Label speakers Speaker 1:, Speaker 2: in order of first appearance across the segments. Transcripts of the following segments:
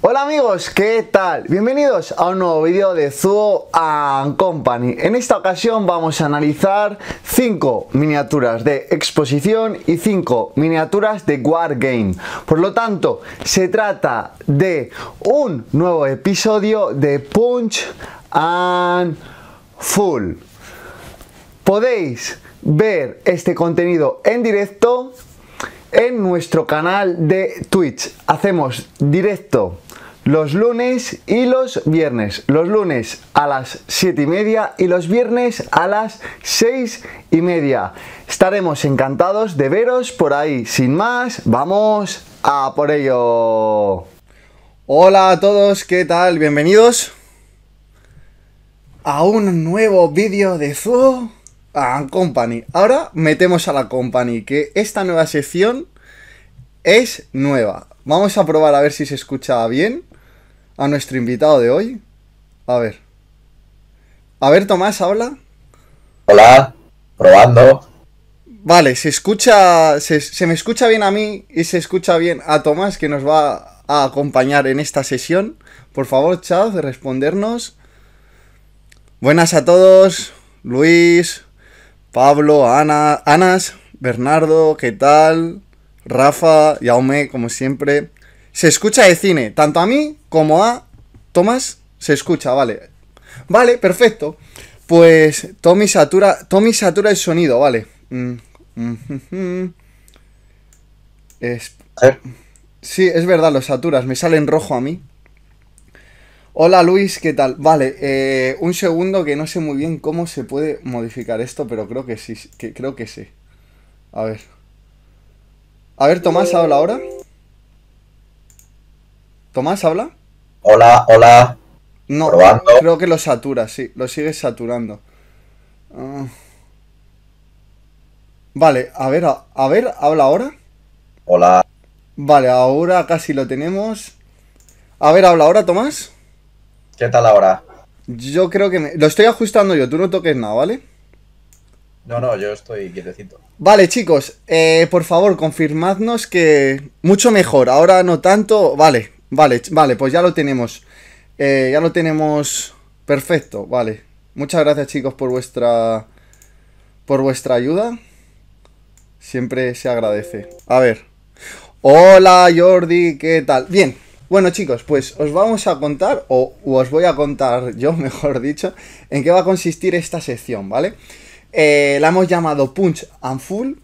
Speaker 1: Hola amigos, ¿qué tal? Bienvenidos a un nuevo vídeo de ZOO and Company. En esta ocasión vamos a analizar 5 miniaturas de exposición y 5 miniaturas de Wargame. Por lo tanto, se trata de un nuevo episodio de Punch and Full. Podéis ver este contenido en directo en nuestro canal de Twitch. Hacemos directo los lunes y los viernes. Los lunes a las 7 y media y los viernes a las 6 y media. Estaremos encantados de veros por ahí. Sin más, vamos a por ello. Hola a todos, ¿qué tal? Bienvenidos a un nuevo vídeo de Zoo Company. Ahora metemos a la Company, que esta nueva sección es nueva. Vamos a probar a ver si se escucha bien a nuestro invitado de hoy. A ver. A ver, Tomás, habla. Hola, probando. Vale, se escucha. Se, se, me escucha bien a mí y se escucha bien a Tomás, que nos va a acompañar en esta sesión. Por favor, Chad, respondernos. Buenas a todos. Luis, Pablo, Ana, Anas, Bernardo, ¿qué tal? Rafa, Yaume, como siempre se escucha de cine, tanto a mí como a Tomás se escucha, vale. Vale, perfecto. Pues Tommy satura, Tommy satura el sonido, vale. Mm, mm, mm, sí, es verdad, los saturas, me sale en rojo a mí. Hola Luis, ¿qué tal? Vale, eh, un segundo que no sé muy bien cómo se puede modificar esto, pero creo que sí, creo que sí. A ver. A ver, Tomás, habla ahora. Tomás, habla. Hola, hola. No, creo que lo satura sí, lo sigue saturando. Ah. Vale, a ver, a, ver, habla ahora. Hola. Vale, ahora casi lo tenemos. A ver, habla ahora, Tomás.
Speaker 2: ¿Qué tal ahora?
Speaker 1: Yo creo que me... Lo estoy ajustando yo, tú no toques nada, ¿vale?
Speaker 2: No, no, yo estoy quietecito.
Speaker 1: Vale, chicos, eh, por favor, confirmadnos que... Mucho mejor, ahora no tanto, vale, Vale, vale, pues ya lo tenemos. Eh, ya lo tenemos perfecto, vale. Muchas gracias chicos por vuestra por vuestra ayuda. Siempre se agradece. A ver. Hola Jordi, ¿qué tal? Bien. Bueno chicos, pues os vamos a contar, o, os voy a contar yo, mejor dicho, en qué va a consistir esta sección, ¿vale? Eh, la hemos llamado Punch and Full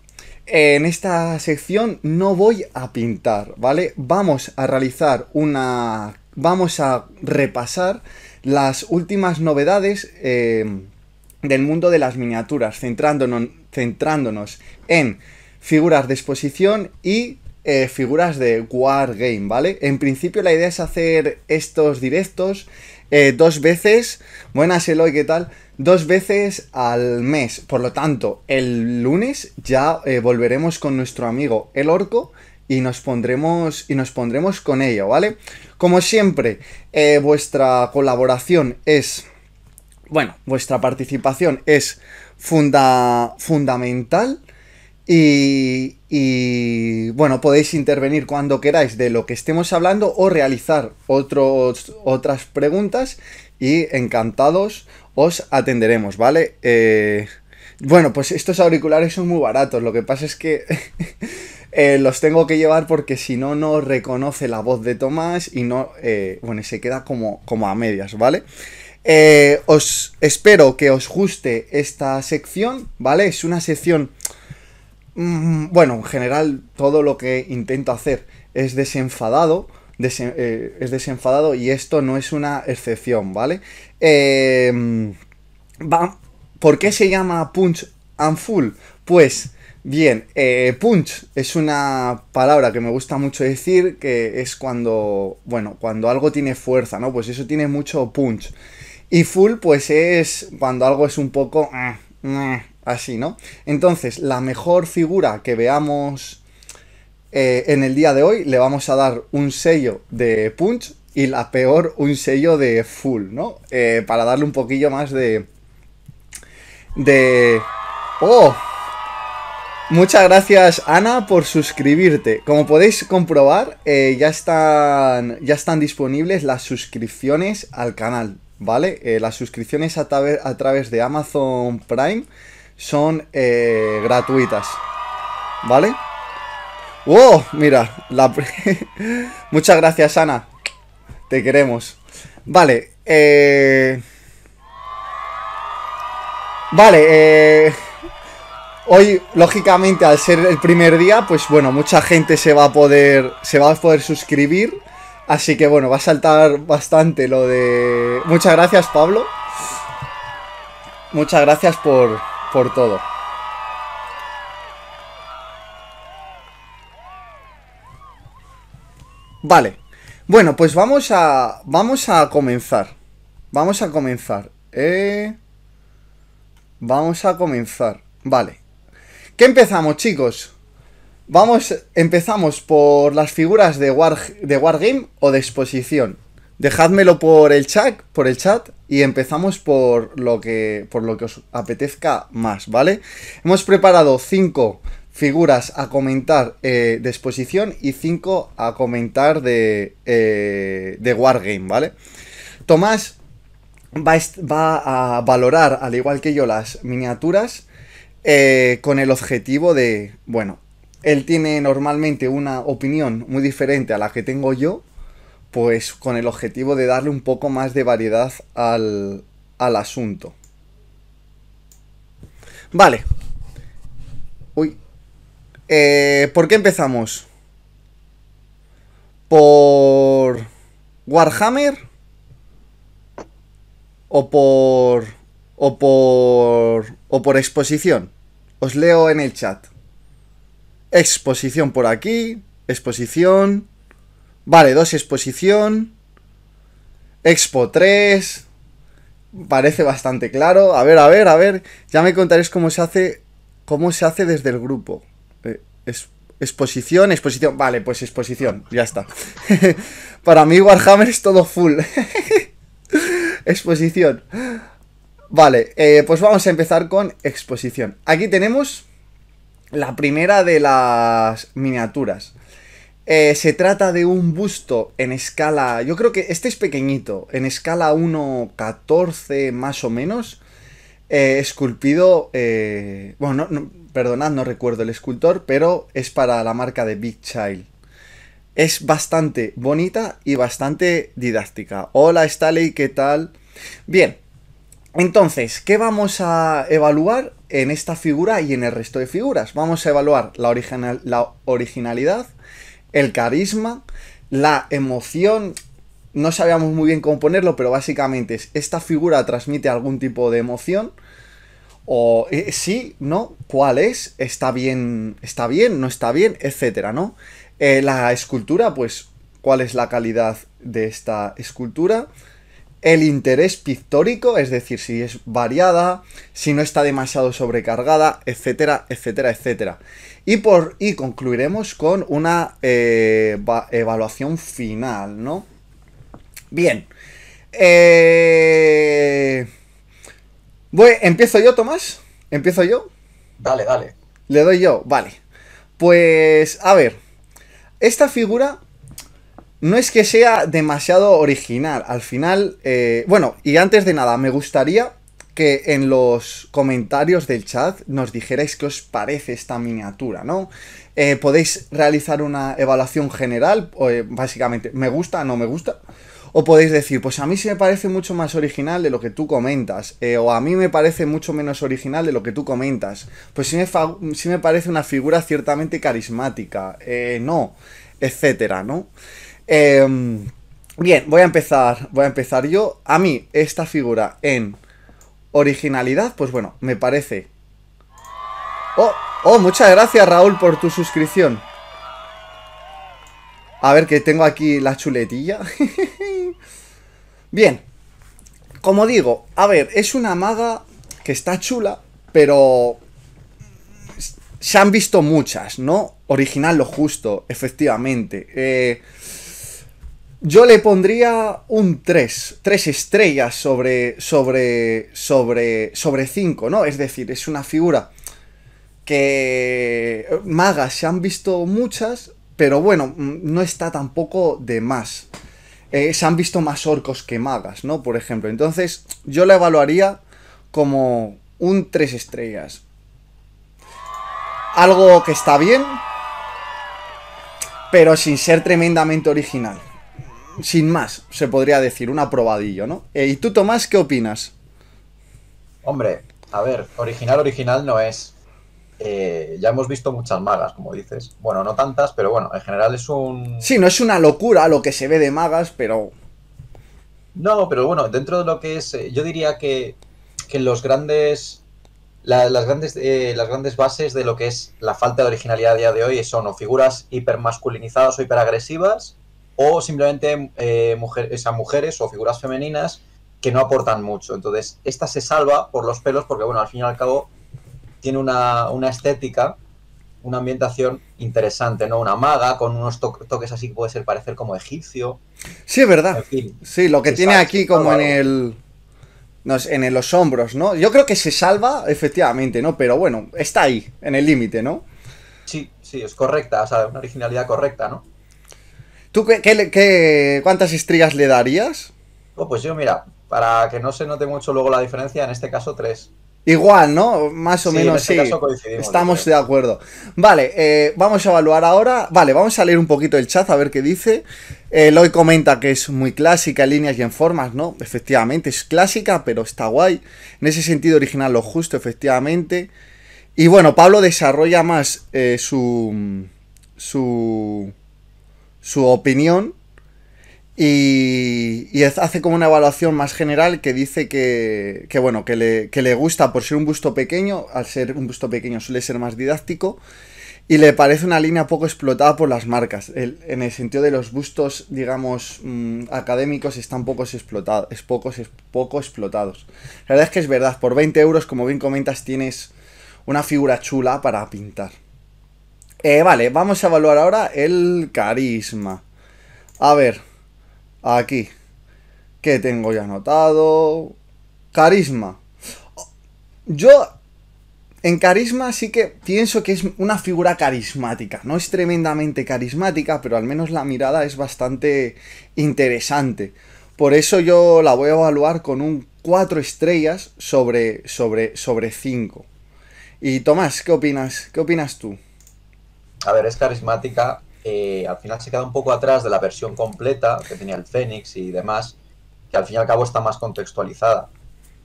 Speaker 1: en esta sección no voy a pintar, ¿vale? Vamos a realizar una... Vamos a repasar las últimas novedades em, del mundo de las miniaturas, centrándonos, centrándonos en figuras de exposición y eh, figuras de wargame, ¿vale? En principio la idea es hacer estos directos eh, dos veces. Buenas, Eloy, ¿qué tal? Dos veces al mes. Por lo tanto, el lunes ya eh, volveremos con nuestro amigo El Orco y nos pondremos y nos pondremos con ello, ¿vale? Como siempre, eh, vuestra colaboración es bueno, vuestra participación es funda, fundamental y, y bueno, podéis intervenir cuando queráis de lo que estemos hablando o realizar otros, otras preguntas y encantados os atenderemos, ¿vale? Eh, bueno, pues estos auriculares son muy baratos, lo que pasa es que eh, los tengo que llevar porque si no, no reconoce la voz de Tomás y no, eh, bueno, se queda como, como a medias, ¿vale? os espero que os guste esta sección, ¿vale? Es una sección Mm, bueno, en general todo lo que intento hacer es desenfadado, eh, es desenfadado y esto no es una excepción, ¿vale? Em, va, ¿Por qué se llama Punch and Full? Pues bien, eh, Punch es una palabra que me gusta mucho decir, que es cuando, bueno, cuando algo tiene fuerza, ¿no? Pues eso tiene mucho punch. Y full, pues es cuando algo es un poco... Eh, así, ¿no? Entonces, la mejor figura que veamos eh, en el día de hoy le vamos a dar un sello de punch y la peor un sello de full, ¿no? Eh, para darle un poquillo más de... De... ¡Oh! Muchas gracias Ana por suscribirte. Como podéis comprobar, eh, ya, están, ya están disponibles las suscripciones al canal, ¿vale? las suscripciones a, a, través de Amazon Prime son eh, gratuitas. ¿Vale? ¡Wow! Mira, la... muchas gracias Ana. Te queremos. Vale, eh, Vale, eh, Hoy, lógicamente, al ser el primer día, pues bueno, mucha gente se va a poder. Se va a poder suscribir. Así que bueno, va a saltar bastante lo de. Muchas gracias, Pablo. Muchas gracias por por todo. Vale. Bueno, pues vamos a. Vamos a comenzar. Vamos a comenzar. Eh. vamos a comenzar. Vale. ¿Qué empezamos, chicos? Vamos. Empezamos por las figuras de, war, de Wargame o de exposición. Dejádmelo por el chat. Por el chat y empezamos por lo que, por lo que os apetezca más, ¿vale? Hemos preparado cinco figuras a comentar eh, de exposición y 5 a comentar de, eh, de Wargame, ¿vale? Tomás va, va, a valorar, al igual que yo, las miniaturas eh, con el objetivo de, bueno, él tiene normalmente una opinión muy diferente a la que tengo yo, pues con el objetivo de darle un poco más de variedad al, asunto. Vale. Uy. Eh, ¿Por qué empezamos? ¿Por Warhammer? ¿O por... o por... o por exposición? Os leo en el chat. Exposición por aquí, exposición, Vale, dos exposición. Expo 3. Parece bastante claro. A ver, a ver, a ver. Ya me contaréis cómo se hace. Cómo se hace desde el grupo. Eh, exposición, exposición. Vale, pues exposición. Ya está. Para mí, Warhammer es todo full. exposición. Vale, eh, pues vamos a empezar con exposición. Aquí tenemos la primera de las miniaturas. Eh, se trata de un busto en escala, yo creo que este es pequeñito, en escala 1.14 más o menos, eh, esculpido, eh, bueno, perdonad, no recuerdo el escultor, pero es para la marca de Big Child. Es bastante bonita y bastante didáctica. Hola Staley, ¿qué tal? Bien, entonces, ¿qué vamos a evaluar en esta figura y en el resto de figuras? Vamos a evaluar la, original, la originalidad, el carisma, la emoción, no sabíamos muy bien cómo ponerlo, pero básicamente es esta figura transmite algún tipo de emoción. O si, eh, sí, ¿no? ¿Cuál es? ¿Está bien? ¿Está bien? ¿No está bien? Etcétera, ¿no? Eh, la escultura, pues, ¿cuál es la calidad de esta escultura? El interés pictórico, es decir, si es variada, si no está demasiado sobrecargada, etcétera, etcétera, etcétera. Y, por, y concluiremos con una eh, evaluación final, ¿no? Bien. Eh... Voy, ¿Empiezo yo, Tomás? ¿Empiezo yo? Dale, dale. Le doy yo, vale. Pues, a ver. Esta figura no es que sea demasiado original. Al final, eh, bueno, y antes de nada, me gustaría que en los comentarios del chat nos dijerais que os parece esta miniatura, ¿no? Eh, podéis realizar una evaluación general, eh, básicamente, me gusta, no me gusta. O podéis decir, pues a mí sí me parece mucho más original de lo que tú comentas. Eh, o a mí me parece mucho menos original de lo que tú comentas. Pues sí me, me parece una figura ciertamente carismática. no, etcétera, ¿no? Em, bien, voy a empezar. Voy a empezar yo. A mí, esta figura en Originalidad, pues bueno, me parece. ¡Oh! ¡Oh! Muchas gracias, Raúl, por tu suscripción. A ver, que tengo aquí la chuletilla. Bien. Como digo, a ver, es una maga que está chula, pero se han visto muchas, ¿no? Original lo justo, efectivamente. Eh, yo le pondría un 3, 3 estrellas sobre, sobre, sobre, sobre 5, ¿no? Es decir, es una figura que magas se han visto muchas, pero bueno, mm, no está tampoco de más. Eh, se han visto más orcos que magas, ¿no? Por ejemplo. Entonces, yo la evaluaría como un 3 estrellas. Algo que está bien, pero sin ser tremendamente original sin más, se podría decir, un aprobadillo, ¿no? Eh, ¿Y tú, Tomás, qué opinas?
Speaker 2: Hombre, a ver, original, original no es. Eh, ya hemos visto muchas magas, como dices. Bueno, no tantas, pero bueno, en general es un...
Speaker 1: Sí, no es una locura lo que se ve de magas, pero...
Speaker 2: No, pero bueno, dentro de lo que es, eh, yo diría que, que los grandes... las, grandes las grandes bases de lo que es la falta de originalidad a día de hoy son o figuras hipermasculinizadas o hiperagresivas o simplemente eh, mujeres o figuras femeninas que no aportan mucho. Entonces, esta se salva por los pelos porque, bueno, al fin y al cabo tiene una, estética, una ambientación interesante, ¿no? Una maga con unos toques así que puede ser parecer como egipcio.
Speaker 1: Sí, es verdad. sí, lo que tiene aquí como en el... en los hombros, ¿no? Yo creo que se salva, efectivamente, ¿no? Pero bueno, está ahí, en el límite, ¿no?
Speaker 2: Sí, sí, es correcta, o sea, una originalidad correcta, ¿no?
Speaker 1: ¿Tú qué, qué, cuántas estrellas le darías?
Speaker 2: Oh, pues yo, mira, para que no se note mucho luego la diferencia, en este caso tres.
Speaker 1: Igual, ¿no? Más o menos este sí. Estamos de acuerdo. Vale, eh, vamos a evaluar ahora. Vale, vamos a leer un poquito el chat a ver qué dice. Eloy comenta que es muy clásica en líneas y en formas, ¿no? Efectivamente, es clásica, pero está guay. En ese sentido, original lo justo, efectivamente. Y bueno, Pablo desarrolla más eh, su. su su opinión y, hace como una evaluación más general que dice que, bueno, que le, gusta por ser un busto pequeño, al ser un busto pequeño suele ser más didáctico, y le parece una línea poco explotada por las marcas. en el sentido de los bustos, digamos, mm, académicos están pocos explotados, es es poco explotados. La verdad es que es verdad, por 20 euros, como bien comentas, tienes una figura chula para pintar. Eh, vale, vamos a evaluar ahora el carisma. A ver, aquí. ¿Qué tengo ya anotado? Carisma. Yo en carisma sí que pienso que es una figura carismática. No es tremendamente carismática, pero al menos la mirada es bastante interesante. Por eso yo la voy a evaluar con un 4 estrellas sobre, sobre, sobre 5. Y Tomás, ¿qué opinas? ¿Qué opinas tú?
Speaker 2: a ver, es carismática. Eh, al final se queda un poco atrás de la versión completa que tenía el Fénix y demás, que al fin y al cabo está más contextualizada.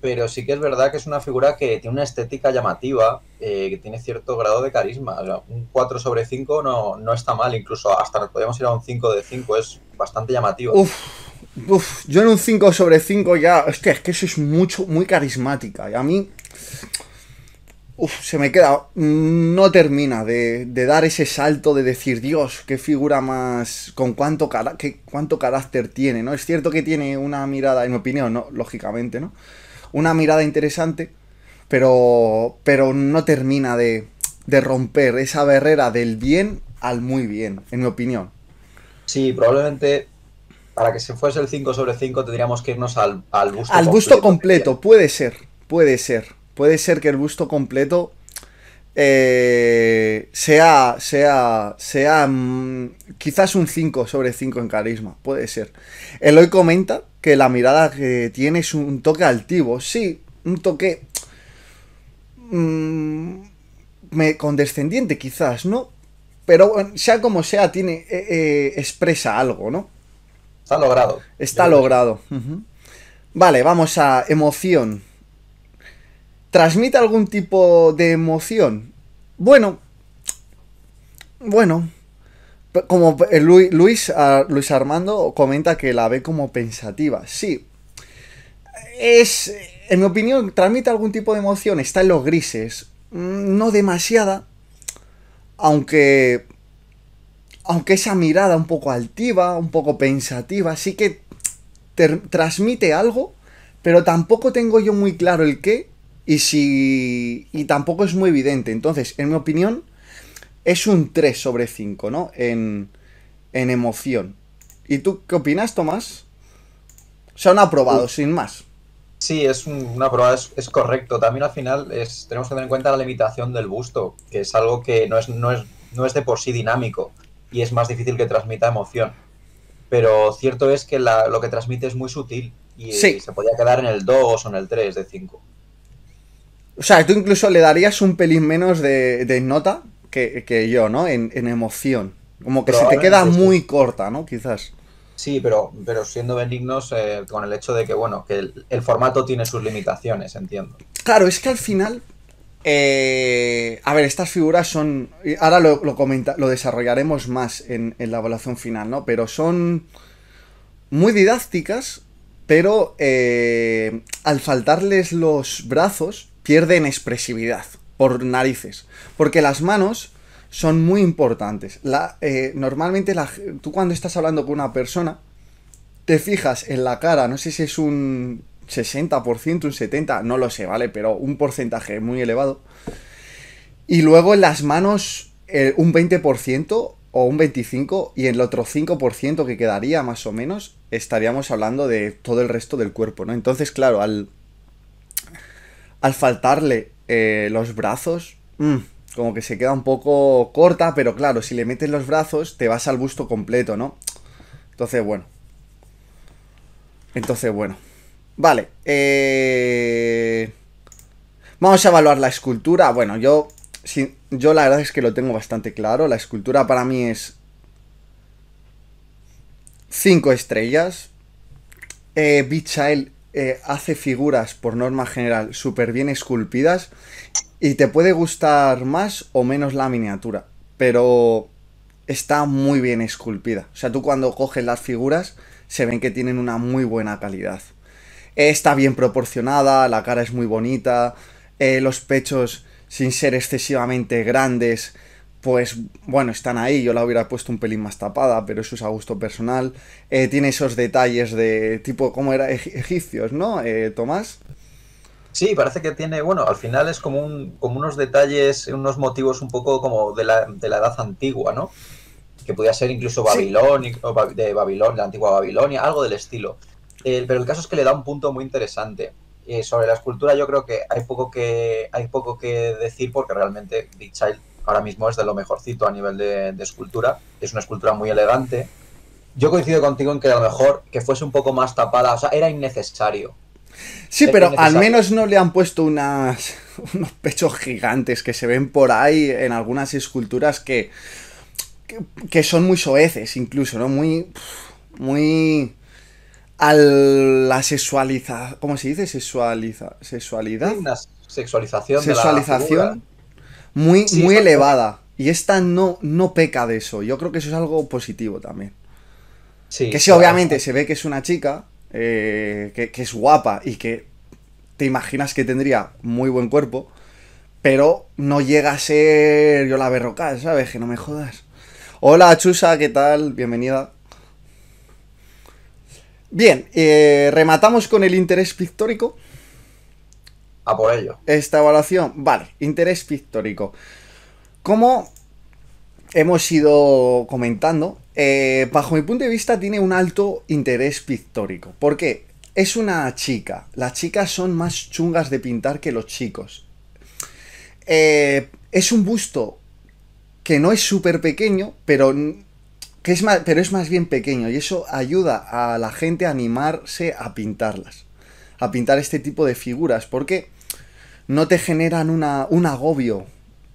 Speaker 2: Pero sí que es verdad que es una figura que tiene una estética llamativa, eh, que tiene cierto grado de carisma. un 4 sobre 5 no, no está mal, incluso hasta podríamos ir a un 5 de 5, es bastante llamativo. Uf,
Speaker 1: uf, yo en un 5 sobre 5 ya, es que es que eso es mucho, muy carismática. Y a mí, Uf, se me queda. No termina de, dar ese salto de decir, Dios, qué figura más. con cuánto, cara cuánto carácter tiene, ¿no? Es cierto que tiene una mirada, en mi opinión, ¿no? lógicamente, ¿no? Una mirada interesante, pero. pero no termina de, romper esa barrera del bien al muy bien, en mi opinión.
Speaker 2: Sí, probablemente para que se fuese el 5 sobre 5 tendríamos que irnos al, al busto al completo. Al busto completo,
Speaker 1: puede ser, puede ser puede ser que el busto completo eh, sea, sea, sea mm, quizás un 5 sobre 5 en carisma, puede ser. Eloy comenta que la mirada que tiene es un toque altivo, sí, un toque mm, me, condescendiente quizás, ¿no? Pero sea como sea, tiene eh, eh, expresa algo, ¿no?
Speaker 2: Está logrado. Está logrado.
Speaker 1: Vale, vamos a emoción transmite algún tipo de emoción. Bueno, bueno, como eh, Luis, ah, Luis, Armando comenta que la ve como pensativa. Sí, es, en mi opinión, transmite algún tipo de emoción, está en los grises, mm, no demasiada, aunque aunque esa mirada un poco altiva, un poco pensativa, sí que transmite algo, pero tampoco tengo yo muy claro el qué y si. tampoco es muy evidente. Entonces, en mi opinión, es un 3 sobre 5, ¿no? En, emoción. ¿Y tú qué opinas, Tomás? Son aprobados, aprobado, sin más.
Speaker 2: Sí, es un, aprobado, es, correcto. También al final es, tenemos que tener en cuenta la limitación del busto, que es algo que no es, no es, no es de por sí dinámico y es más difícil que transmita emoción. Pero cierto es que lo que transmite es muy sutil y, se podía quedar en el 2 o en el 3 de 5.
Speaker 1: O sea, tú incluso le darías un pelín menos de, nota que, yo, ¿no? En, emoción. Como que se te queda muy corta, ¿no? Quizás.
Speaker 2: Sí, pero, pero siendo benignos eh, con el hecho de que, bueno, que el, formato tiene sus limitaciones, entiendo.
Speaker 1: Claro, es que al final. Eh, a ver, estas figuras son. Ahora lo, comenta, lo desarrollaremos más en, la evaluación final, ¿no? Pero son muy didácticas, pero eh, al faltarles los brazos, pierden expresividad, por narices. Porque las manos son muy importantes. La, eh, normalmente la, tú cuando estás hablando con una persona, te fijas en la cara, no sé si es un 60%, un 70%, no lo sé, ¿vale? Pero un porcentaje muy elevado. Y luego en las manos eh, un 20% o un 25% y en el otro 5% que quedaría más o menos, estaríamos hablando de todo el resto del cuerpo, ¿no? Entonces, claro, al al faltarle eh, los brazos, mm, como que se queda un poco corta, pero claro, si le metes los brazos, te vas al busto completo, ¿no? Entonces, bueno. Entonces, bueno. Vale, eh, Vamos a evaluar la escultura. Bueno, yo, yo la verdad es que lo tengo bastante claro. La escultura para mí es Cinco estrellas. Eh, eh, hace figuras por norma general súper bien esculpidas y te puede gustar más o menos la miniatura, pero está muy bien esculpida. O sea, tú cuando coges las figuras se ven que tienen una muy buena calidad. está bien proporcionada, la cara es muy bonita, eh, los pechos sin ser excesivamente grandes, pues bueno, están ahí, yo la hubiera puesto un pelín más tapada, pero eso es a gusto personal. Eh, tiene esos detalles de
Speaker 2: tipo, ¿cómo era? Egipcios, ¿no, eh, Tomás? Sí, parece que tiene, bueno, al final es como, un, como unos detalles, unos motivos un poco como de la, de la edad antigua, ¿no? Que podía ser incluso babilónico, de la antigua Babilonia, algo del estilo. Eh, pero el caso es que le da un punto muy interesante. sobre la escultura yo creo que hay poco que, hay poco que decir porque realmente Big Child ahora mismo es de lo mejorcito a nivel de, escultura. Es una escultura muy elegante. Yo coincido contigo en que a lo mejor que fuese un poco más tapada, o sea, era innecesario. Sí, pero al
Speaker 1: menos no le han puesto unas, unos pechos gigantes que se ven por ahí en algunas esculturas que, que, son muy soeces incluso, ¿no? Muy... Muy a la sexualiza... ¿Cómo se dice? Sexualiza... ¿Sexualidad? Una
Speaker 2: sexualización. Sexualización
Speaker 1: muy, muy elevada. Y esta no, no peca de eso. Yo creo que eso es algo positivo también.
Speaker 2: Sí, que si obviamente
Speaker 1: se ve que es una chica, eh, que, es guapa y que te imaginas que tendría muy buen cuerpo, pero no llega a ser yo la berroca, ¿sabes? Que no me jodas. Hola Chusa, ¿qué tal? Bienvenida. Bien, eh, rematamos con el interés pictórico a por ello. Esta evaluación, vale, interés pictórico. Como hemos ido comentando, eh, bajo mi punto de vista tiene un alto interés pictórico. Porque Es una chica. Las chicas son más chungas de pintar que los chicos. Eh, es un busto que no es súper pequeño, pero, que es pero es más bien pequeño. Y eso ayuda a la gente a animarse a pintarlas. A pintar este tipo de figuras. Porque no te generan un agobio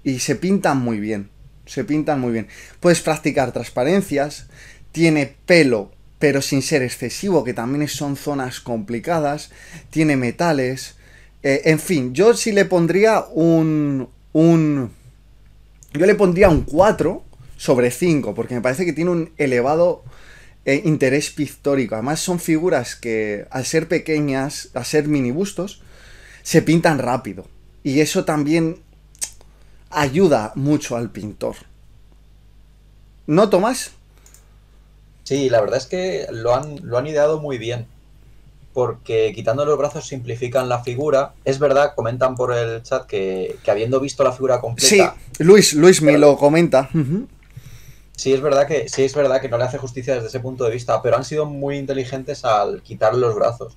Speaker 1: y se pintan muy bien. Se pintan muy bien. Puedes practicar transparencias, tiene pelo, pero sin ser excesivo, que también son zonas complicadas, tiene metales. Eh, en fin, yo sí le pondría un. un. Yo le pondría un 4 sobre 5, porque me parece que tiene un elevado eh, interés pictórico. Además, son figuras que, al ser pequeñas, al ser minibustos, se pintan rápido. Y eso también ayuda mucho al pintor. ¿No, Tomás?
Speaker 2: Sí, la verdad es que lo han, lo han ideado muy bien. Porque quitando los brazos simplifican la figura. Es verdad, comentan por el chat que, habiendo visto la figura completa.
Speaker 1: Sí, Luis, Luis me lo comenta.
Speaker 2: Sí, es verdad que, sí, es verdad que no le hace justicia desde ese punto de vista, pero han sido muy inteligentes al quitar los brazos.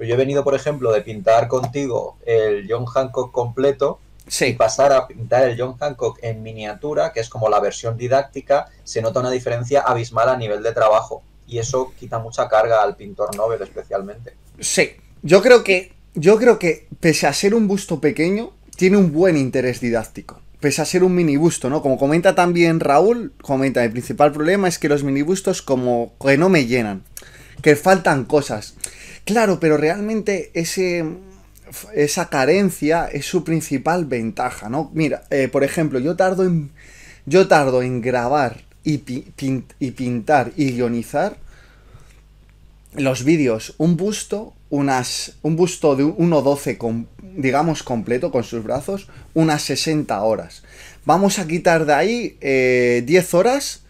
Speaker 2: Yo he venido, por ejemplo, de pintar contigo el John Hancock completo y pasar a pintar el John Hancock en miniatura, que es como la versión didáctica, se nota una diferencia abismal a nivel de trabajo. Y eso quita mucha carga al pintor Nobel especialmente.
Speaker 1: Sí, yo creo que, yo creo que pese a ser un busto pequeño, tiene un buen interés didáctico pese a ser un minibusto, ¿no? Como comenta también Raúl, comenta, el principal problema es que los minibustos como que no me llenan, que faltan cosas. Claro, pero realmente esa carencia es su principal ventaja, ¿no? Mira, eh, por ejemplo, yo tardo en, yo tardo en grabar y, pintar y guionizar los vídeos, un busto, unas, un busto de 1.12, con digamos, completo con sus brazos, unas 60 horas. Vamos a quitar de ahí 10 eh, horas,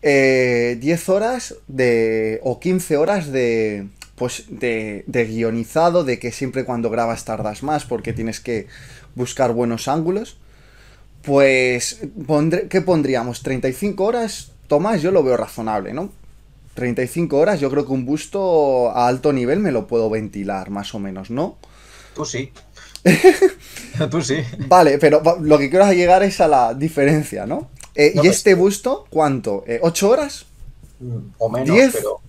Speaker 1: 10 eh, horas de, o 15 horas de, pues de, de guionizado, de que siempre cuando grabas tardas más porque tienes que buscar buenos ángulos, pues ¿qué pondríamos? ¿35 horas? Tomás, yo lo veo razonable, ¿no? 35 horas, yo creo que un busto a alto nivel me lo puedo ventilar, más o menos, ¿no?
Speaker 2: tú pues sí. Tú pues sí.
Speaker 1: Vale, pero lo que quiero llegar es a la diferencia, ¿no? Eh, ¿Y pues este
Speaker 2: busto cuánto? ¿8 eh, horas? Mm, o menos, pero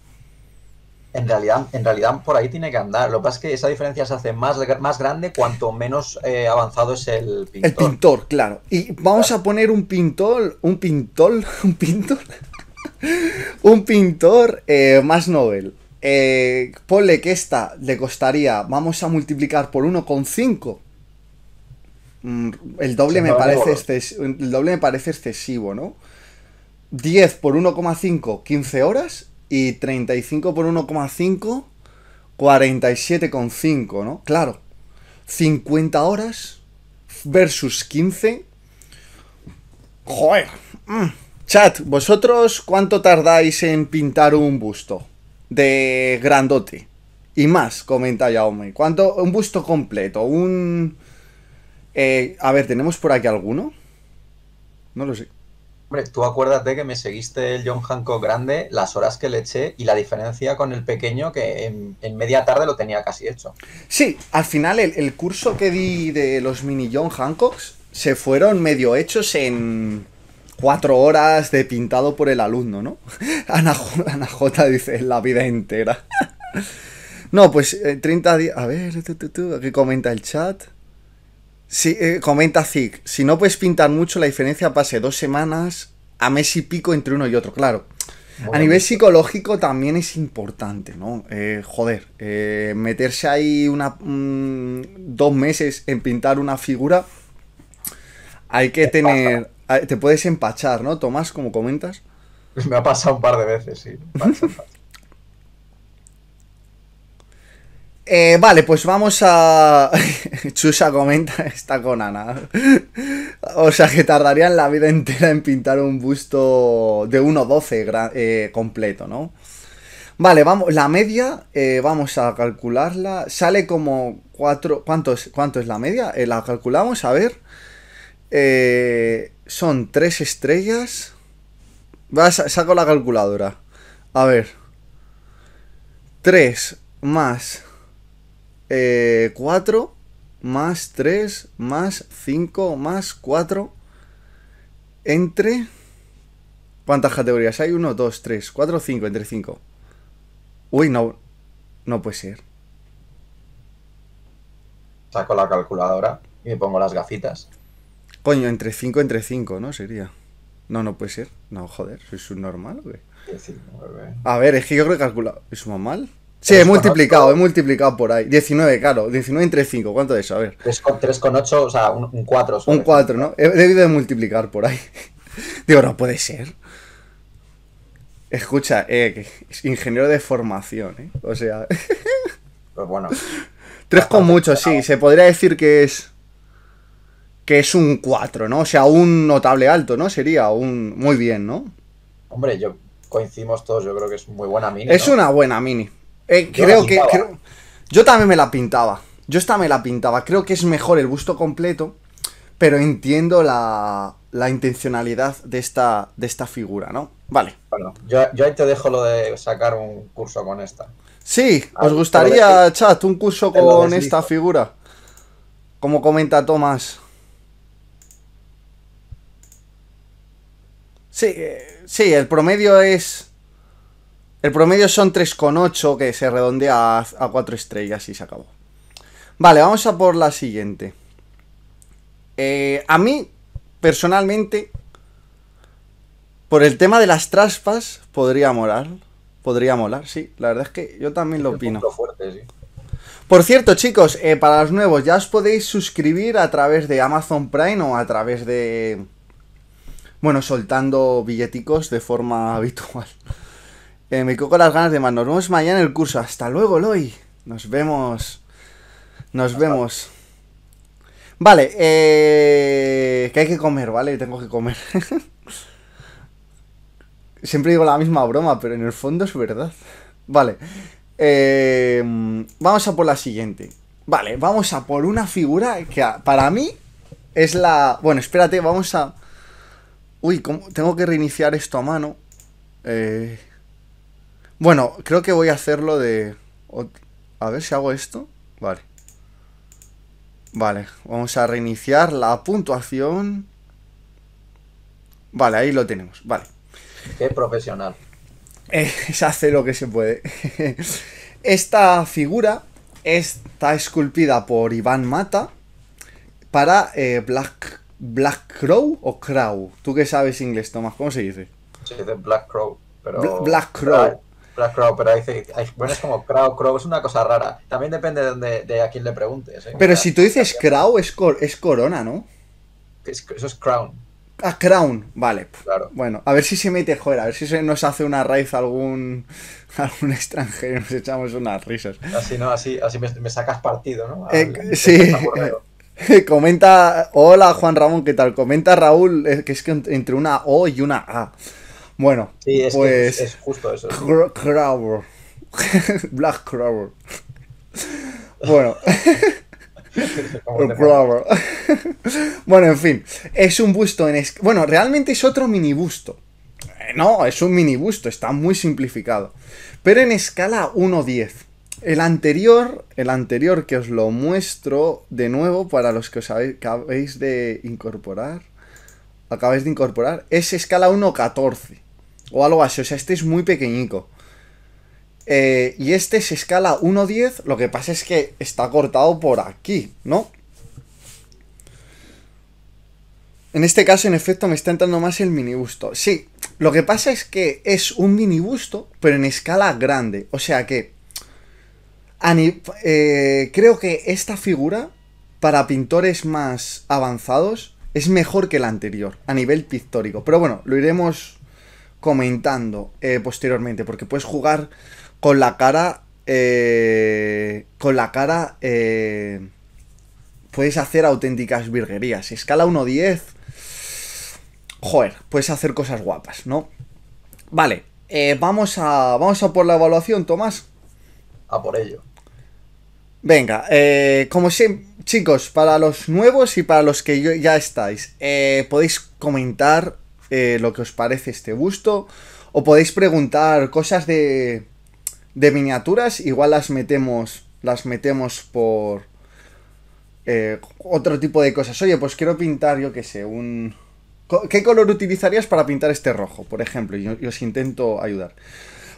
Speaker 2: en realidad, en realidad por ahí tiene que andar. Lo que pasa es que esa diferencia se hace más, más grande cuanto menos eh, avanzado es el pintor. El pintor, claro.
Speaker 1: Y vamos a poner un pintor, un pintor, un pintor, un pintor eh, más novel. Eh, ponle que esta le costaría, vamos a multiplicar por 1,5. Mm, el doble, el doble me parece excesivo, ¿no? 10 por 1,5, 15 horas y 35 por 1,5, 47,5, ¿no? Claro, 50 horas versus 15. Joder. Mm. Chat, ¿vosotros cuánto tardáis en pintar un busto de grandote? Y más, comenta Yaomi. ¿Cuánto? Un busto completo, un... Eh, a ver, ¿tenemos por aquí alguno? No lo sé.
Speaker 2: Hombre, tú acuérdate que me seguiste el John Hancock grande, las horas que le eché y la diferencia con el pequeño que en, media tarde lo tenía casi hecho. Sí, al final el, curso que di de
Speaker 1: los mini John Hancocks se fueron medio hechos en cuatro horas de pintado por el alumno, ¿no? Ana, Ana J dice la vida entera. No, pues 30 eh, días... A ver, aquí comenta el chat? Sí, eh, comenta Zig, si no puedes pintar mucho, la diferencia pase dos semanas a mes y pico entre uno y otro, claro. A nivel psicológico también es importante, ¿no? Eh, joder, eh, meterse ahí una, mm, dos meses en pintar una figura, hay que tener... Ah, te puedes empachar, ¿no, Tomás, como
Speaker 2: comentas? Me ha pasado un par de veces, sí.
Speaker 1: Eh, vale, pues vamos a. Chusa comenta está con o sea que tardarían la vida entera en pintar un busto de 1.12 eh, completo, ¿no? Vale, vamos. La media, eh, vamos a calcularla. Sale como 4. ¿Cuánto es, cuánto es la media? la calculamos, a ver. son 3 estrellas. saco la calculadora. A ver. 3 más eh, 4 más 3 más 5 más 4 entre... ¿Cuántas categorías hay? 1, 2, 3, 4, 5, entre 5. Uy, no. No puede ser.
Speaker 2: Saco la calculadora y me pongo las gafitas.
Speaker 1: Coño, entre 5, entre 5, ¿no? Sería. No, no puede ser. No, joder, ¿soy subnormal
Speaker 2: o
Speaker 1: A ver, es que yo creo que calculado. ¿Es mal? Sí, he multiplicado, he multiplicado por ahí. 19, claro. 19 entre 5, ¿cuánto es eso? A ver. 3,8, o sea, un, 4. Un 4, ¿no? He debido de multiplicar por ahí. Digo, no puede ser. Escucha, eh, ingeniero de formación, ¿eh? O sea... Pues bueno. 3 con mucho, sí. Se podría decir que es... Que es un 4, ¿no? O sea, un notable alto, ¿no? Sería un... Muy bien, ¿no?
Speaker 2: Hombre, yo coincidimos todos. Yo creo que es muy buena mini. Es una
Speaker 1: buena mini. Eh, creo que. yo también me la pintaba. Yo esta me la pintaba. Creo que es mejor el gusto completo, pero entiendo la, la intencionalidad de esta, de esta
Speaker 2: figura, ¿no? Vale. yo, yo, ahí te dejo lo de sacar un curso con esta.
Speaker 1: Sí, ah, ¿os gustaría, chat, un curso con esta figura? Como comenta Tomás. Sí, eh, sí, el promedio es el promedio son 3,8 que se redondea a 4 estrellas y se acabó. Vale, vamos a por la siguiente. Eh, a mí, personalmente, por el tema de las traspas, podría molar. Podría molar, sí. La verdad es que yo también lo opino. Por cierto, chicos, eh, para los nuevos, ya os podéis suscribir a través de Amazon Prime o a través de... Bueno, soltando billeticos de forma habitual. Eh, me quedo las ganas de más. Nos vemos mañana en el curso. Hasta luego, Loi. Nos vemos. Nos vemos. Vale, eh, que hay que comer, ¿vale? Tengo que comer. Siempre digo la misma broma, pero en el fondo es verdad. Vale. Eh, vamos a por la siguiente. Vale, vamos a por una figura que para mí es la... Bueno, espérate, vamos a... Uy, tengo que reiniciar esto a mano. Eh... Bueno, creo que voy a hacerlo de... A ver si hago esto. Vale. Vale, vamos a reiniciar la puntuación. Vale, ahí lo tenemos, vale.
Speaker 2: Qué profesional.
Speaker 1: Eh, se hace lo que se puede. Esta figura está esculpida por Iván Mata para eh, Black, Black Crow o Crow. ¿Tú que sabes inglés, Tomás? ¿Cómo se dice?
Speaker 2: Se dice Black Crow. Pero... Black Crow pero hay, es como Crow, Crow es una cosa rara. También depende de, a quién le preguntes. ¿eh? Pero si tú dices
Speaker 1: Crow, es, corona, ¿no?
Speaker 2: eso es Crown.
Speaker 1: Ah, Crown, vale. Bueno, a ver si se mete, joder, a ver si se nos hace una raíz algún, algún extranjero nos echamos unas
Speaker 2: risas. Así, ¿no? Así, así me, sacas partido, ¿no? Eh, sí.
Speaker 1: Comenta, hola Juan Ramón, ¿qué tal? Comenta Raúl, eh, que es que entre una O y una A. Bueno, es pues. justo eso. Black Crowder. Bueno. bueno, en fin, es un busto en... Bueno, realmente es otro mini busto. Eh, no, es un mini busto, está muy simplificado. Pero en escala 1.10. El anterior, el anterior que os lo muestro de nuevo para los que os habéis de incorporar. Acabáis de incorporar, es escala 1.14 o algo así. O sea, este es muy pequeñico. Eh, y este se escala 1.10, lo que pasa es que está cortado por aquí, ¿no? En este caso, en efecto, me está entrando más el minibusto. Sí, lo que pasa es que es un minibusto, pero en escala grande. O sea que... Eh, creo que esta figura, para pintores más avanzados, es mejor que la anterior, a nivel pictórico. Pero bueno, lo iremos comentando eh, posteriormente, porque puedes jugar con la cara, eh, con la cara, eh, puedes hacer auténticas virguerías. Escala 1-10, joder, puedes hacer cosas guapas, ¿no? Vale, vamos, a, vamos a por la evaluación, Tomás. A por ello. Venga, como siempre, chicos, para los nuevos y para los que ya estáis, podéis comentar eh, lo que os parece este busto. O podéis preguntar cosas de, de miniaturas, igual las metemos, las metemos por eh, otro tipo de cosas. Oye, pues quiero pintar, yo qué sé, un... ¿Qué color utilizarías para pintar este rojo, por ejemplo? Y, os intento ayudar.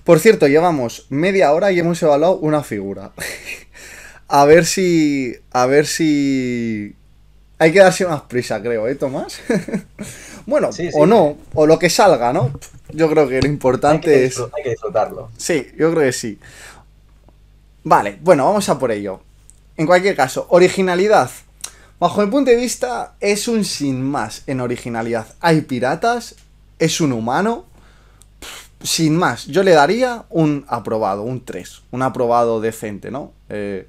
Speaker 1: Por cierto, llevamos media hora y hemos evaluado una figura. a ver si... A ver si... Hay que darse más prisa, creo, ¿eh, Tomás?
Speaker 2: bueno, o no,
Speaker 1: o lo que salga, ¿no? Yo creo que lo importante es... Hay
Speaker 2: que disfrutarlo.
Speaker 1: Sí, yo creo que sí. Vale, bueno, vamos a por ello. En cualquier caso, originalidad. Bajo mi punto de vista, es un sin más en originalidad. Hay piratas, es un humano. sin más, yo le daría un aprobado, un 3, un aprobado decente, ¿no? Eh,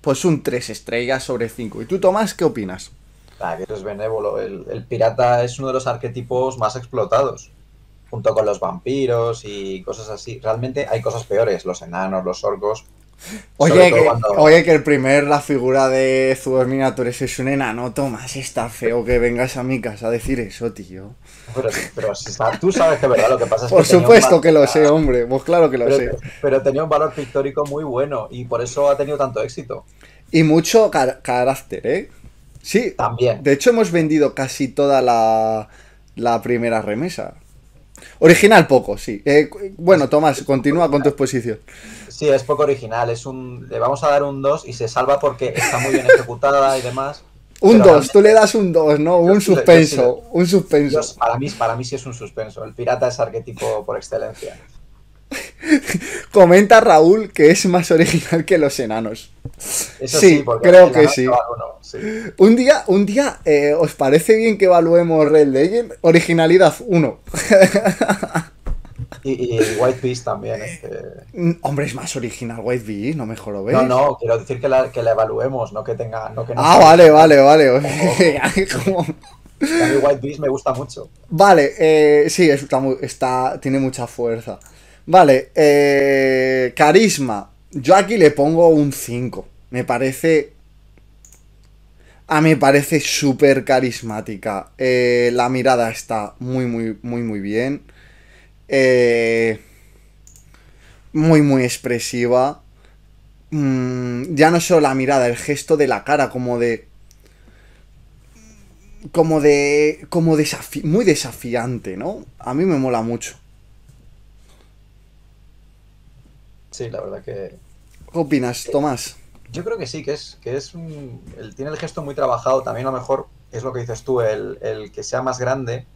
Speaker 1: pues un 3 estrellas sobre 5. ¿Y tú, Tomás, qué opinas?
Speaker 2: Claro ah, que eso es benévolo. El, el, pirata es uno de los arquetipos más explotados, junto con los vampiros y cosas así. Realmente hay cosas peores, los enanos, los orcos, Oye que, oye,
Speaker 1: que el primer, la figura de Zudos Miniatures es un enano, Tomas, está feo que vengas a mi casa a decir eso, tío.
Speaker 2: Pero, tú sabes que verdad lo que pasa es Por supuesto que lo
Speaker 1: sé, hombre, pues claro que lo sé.
Speaker 2: Pero tenía un valor pictórico muy bueno y por eso ha tenido tanto éxito.
Speaker 1: Y mucho carácter, ¿eh? Sí. También. De hecho, hemos vendido casi toda la, la primera remesa. Original poco, sí. Eh, bueno, Tomás, continúa con tu exposición.
Speaker 2: Sí, es poco original. Es un, le vamos a dar un 2 y se salva porque está muy bien ejecutada y demás. Un 2, tú
Speaker 1: le das un 2, ¿no? Un suspenso,
Speaker 2: un suspenso. para, mí, para mí sí es un suspenso. El pirata es arquetipo por excelencia.
Speaker 1: Comenta Raúl que es más original que los enanos. sí, creo que sí. Un día, un día eh, ¿os parece bien que evaluemos Red Legend? Originalidad 1.
Speaker 2: y, White Beast también. Este.
Speaker 1: Mm, hombre, es más original White Beast, no mejor lo veis No, no,
Speaker 2: quiero decir que la, evaluemos, no que tenga. ah, vale,
Speaker 1: vale, vale, oh.
Speaker 2: A mí White Beast me gusta mucho.
Speaker 1: Vale, eh, sí, está, tiene mucha fuerza. Vale, eh, carisma. Yo aquí le pongo un 5. Me parece... A mí me parece súper carismática. Eh, la mirada está muy, muy, muy, muy bien. Eh, muy, muy expresiva. Mm, ya no solo la mirada, el gesto de la cara, como de... Como de... Como muy desafiante, ¿no? A mí me mola mucho.
Speaker 2: Sí, la verdad que.
Speaker 1: ¿Qué opinas, eh, Tomás?
Speaker 2: Yo creo que sí, que es, que es un, tiene el gesto muy trabajado. También a lo mejor es lo que dices tú, el, que sea más grande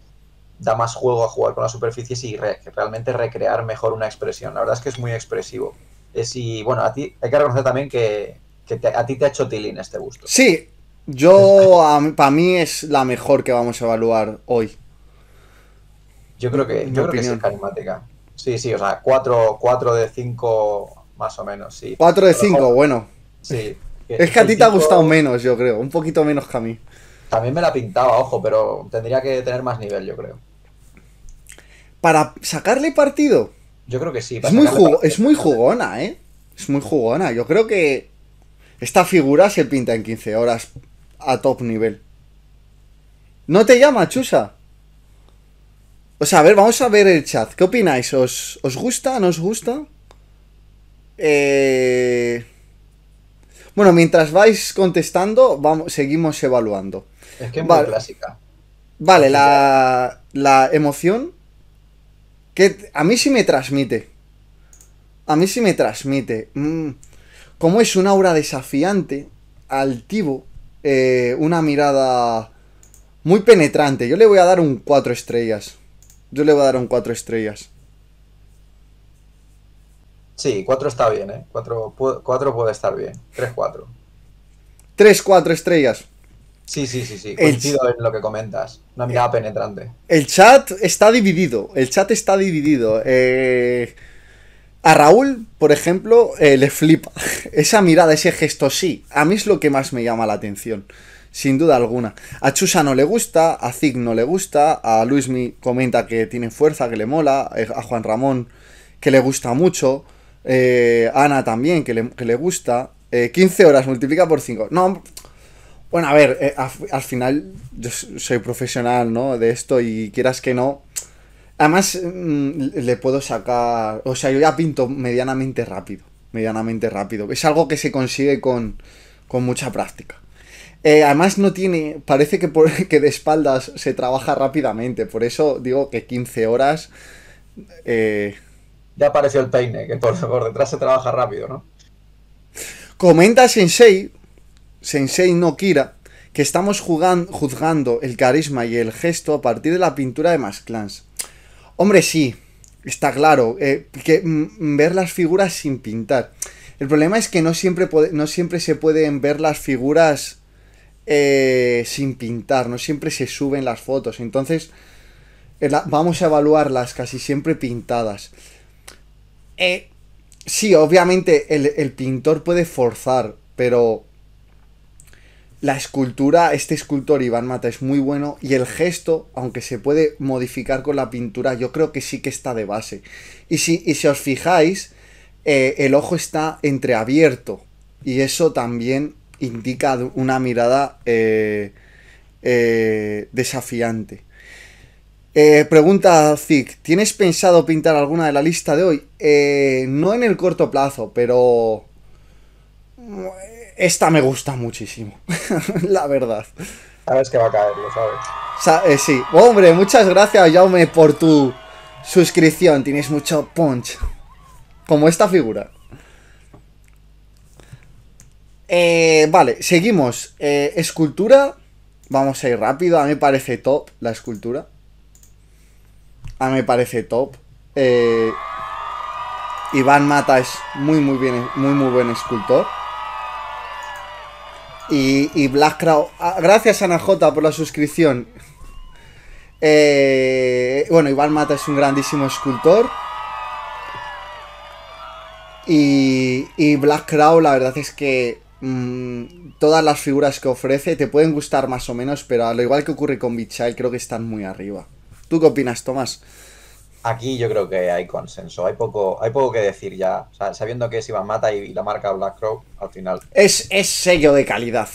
Speaker 2: da más juego a jugar con las superficies y realmente recrear mejor una expresión. La verdad es que es muy expresivo. Es y bueno, a ti hay que reconocer también que, a ti te ha hecho tilín este gusto.
Speaker 1: Sí, yo para mí es la mejor que vamos a evaluar hoy. Yo creo que, yo creo que es
Speaker 2: carismática. Sí, sí, o sea, 4, de 5 más o menos, sí. 4 de
Speaker 1: 5, bueno.
Speaker 2: Sí. Es que a ti te ha gustado
Speaker 1: menos, yo creo,
Speaker 2: un poquito menos que a mí. También me la pintaba, ojo, pero tendría que tener más nivel, yo creo. ¿Para sacarle partido? Yo creo que sí. Es muy, partido.
Speaker 1: es muy jugona, ¿eh? Es muy jugona. Yo creo que esta figura se pinta en 15 horas a top nivel. ¿No te llama, Chusa? O sea, a ver, vamos a ver el chat. ¿Qué opináis? ¿Os, gusta? ¿No os gusta? Eh, bueno, mientras vais contestando, seguimos evaluando.
Speaker 2: Es que es vale. muy clásica.
Speaker 1: Vale, la, emoción que a mí sí me transmite. A mí sí me transmite. Mm, como es un aura desafiante, altivo, eh, una mirada muy penetrante. Yo le voy a dar un 4 estrellas. Yo le voy a dar un 4 estrellas. Sí,
Speaker 2: 4 está bien, ¿eh? 4, puede estar bien. 3-4.
Speaker 1: 3-4 estrellas. Sí, sí,
Speaker 2: sí, sí. Coincido en lo que comentas. Una mirada eh, penetrante.
Speaker 1: El chat está dividido. El chat está dividido. Eh, a Raúl, por ejemplo, eh, le flipa. Esa mirada, ese gesto, sí. A mí es lo que más me llama la atención sin duda alguna. A Chusa no le gusta, a Zig no le gusta, a Luismi comenta que tiene fuerza, que le mola, eh, a Juan Ramón que le gusta mucho, a eh, Ana también que le, que le gusta. 15 eh, horas multiplica por 5. No, bueno, a ver, al final yo soy profesional, ¿no? De esto y quieras que no. Además, mm, le puedo sacar. O sea, yo ya pinto medianamente rápido. Medianamente rápido. Es algo que se consigue con, con mucha práctica. Eh, además no tiene, parece que, de espaldas se trabaja rápidamente, por eso
Speaker 2: digo que 15 horas... Eh, ya apareció el peine, que por, detrás se trabaja rápido, ¿no?
Speaker 1: Comenta Sensei, Sensei no Kira, que estamos jugando, juzgando el carisma y el gesto a partir de la pintura de clans. Hombre, sí, está claro, eh, que mm, mm, ver las figuras sin pintar. El problema es que no siempre, no siempre se pueden ver las figuras eh, sin pintar, no siempre se suben las fotos. Entonces, eh, vamos a evaluarlas casi siempre pintadas. Eh, sí, obviamente el, pintor puede forzar, pero la escultura, este escultor Iván Mata es muy bueno y el gesto, aunque se puede modificar con la pintura, yo creo que sí que está de base. Y si, si os fijáis, el ojo está entreabierto y eso también indica una mirada eh, eh, desafiante. Eh, pregunta Zig, ¿tienes pensado pintar alguna de la lista de hoy? no en el corto plazo, pero... Esta me gusta muchísimo,
Speaker 2: la verdad. Sabes que va a caer,
Speaker 1: sabes. sí. Hombre, muchas gracias, Jaume, por tu suscripción. Tienes mucho punch. Como esta figura. Eh, vale, seguimos. Eh, escultura. Vamos a ir rápido. A mí me parece top la escultura. A mí me parece top. Eh, Iván Mata es muy muy bien, muy muy buen escultor. Y, y Black Crow. Ah, gracias Ana J por la suscripción. bueno, Iván Mata es un grandísimo escultor. Y, y Black Crow, la verdad es que Mm, todas las figuras que ofrece te pueden gustar más o menos, pero a lo igual que ocurre con Bichai, creo que están muy arriba. ¿Tú qué opinas, Tomás?
Speaker 2: Aquí yo creo que hay consenso, hay poco, hay poco que decir ya. sabiendo que es Iván Mata y, la marca Black Crow, al final.
Speaker 1: Es, sello de calidad.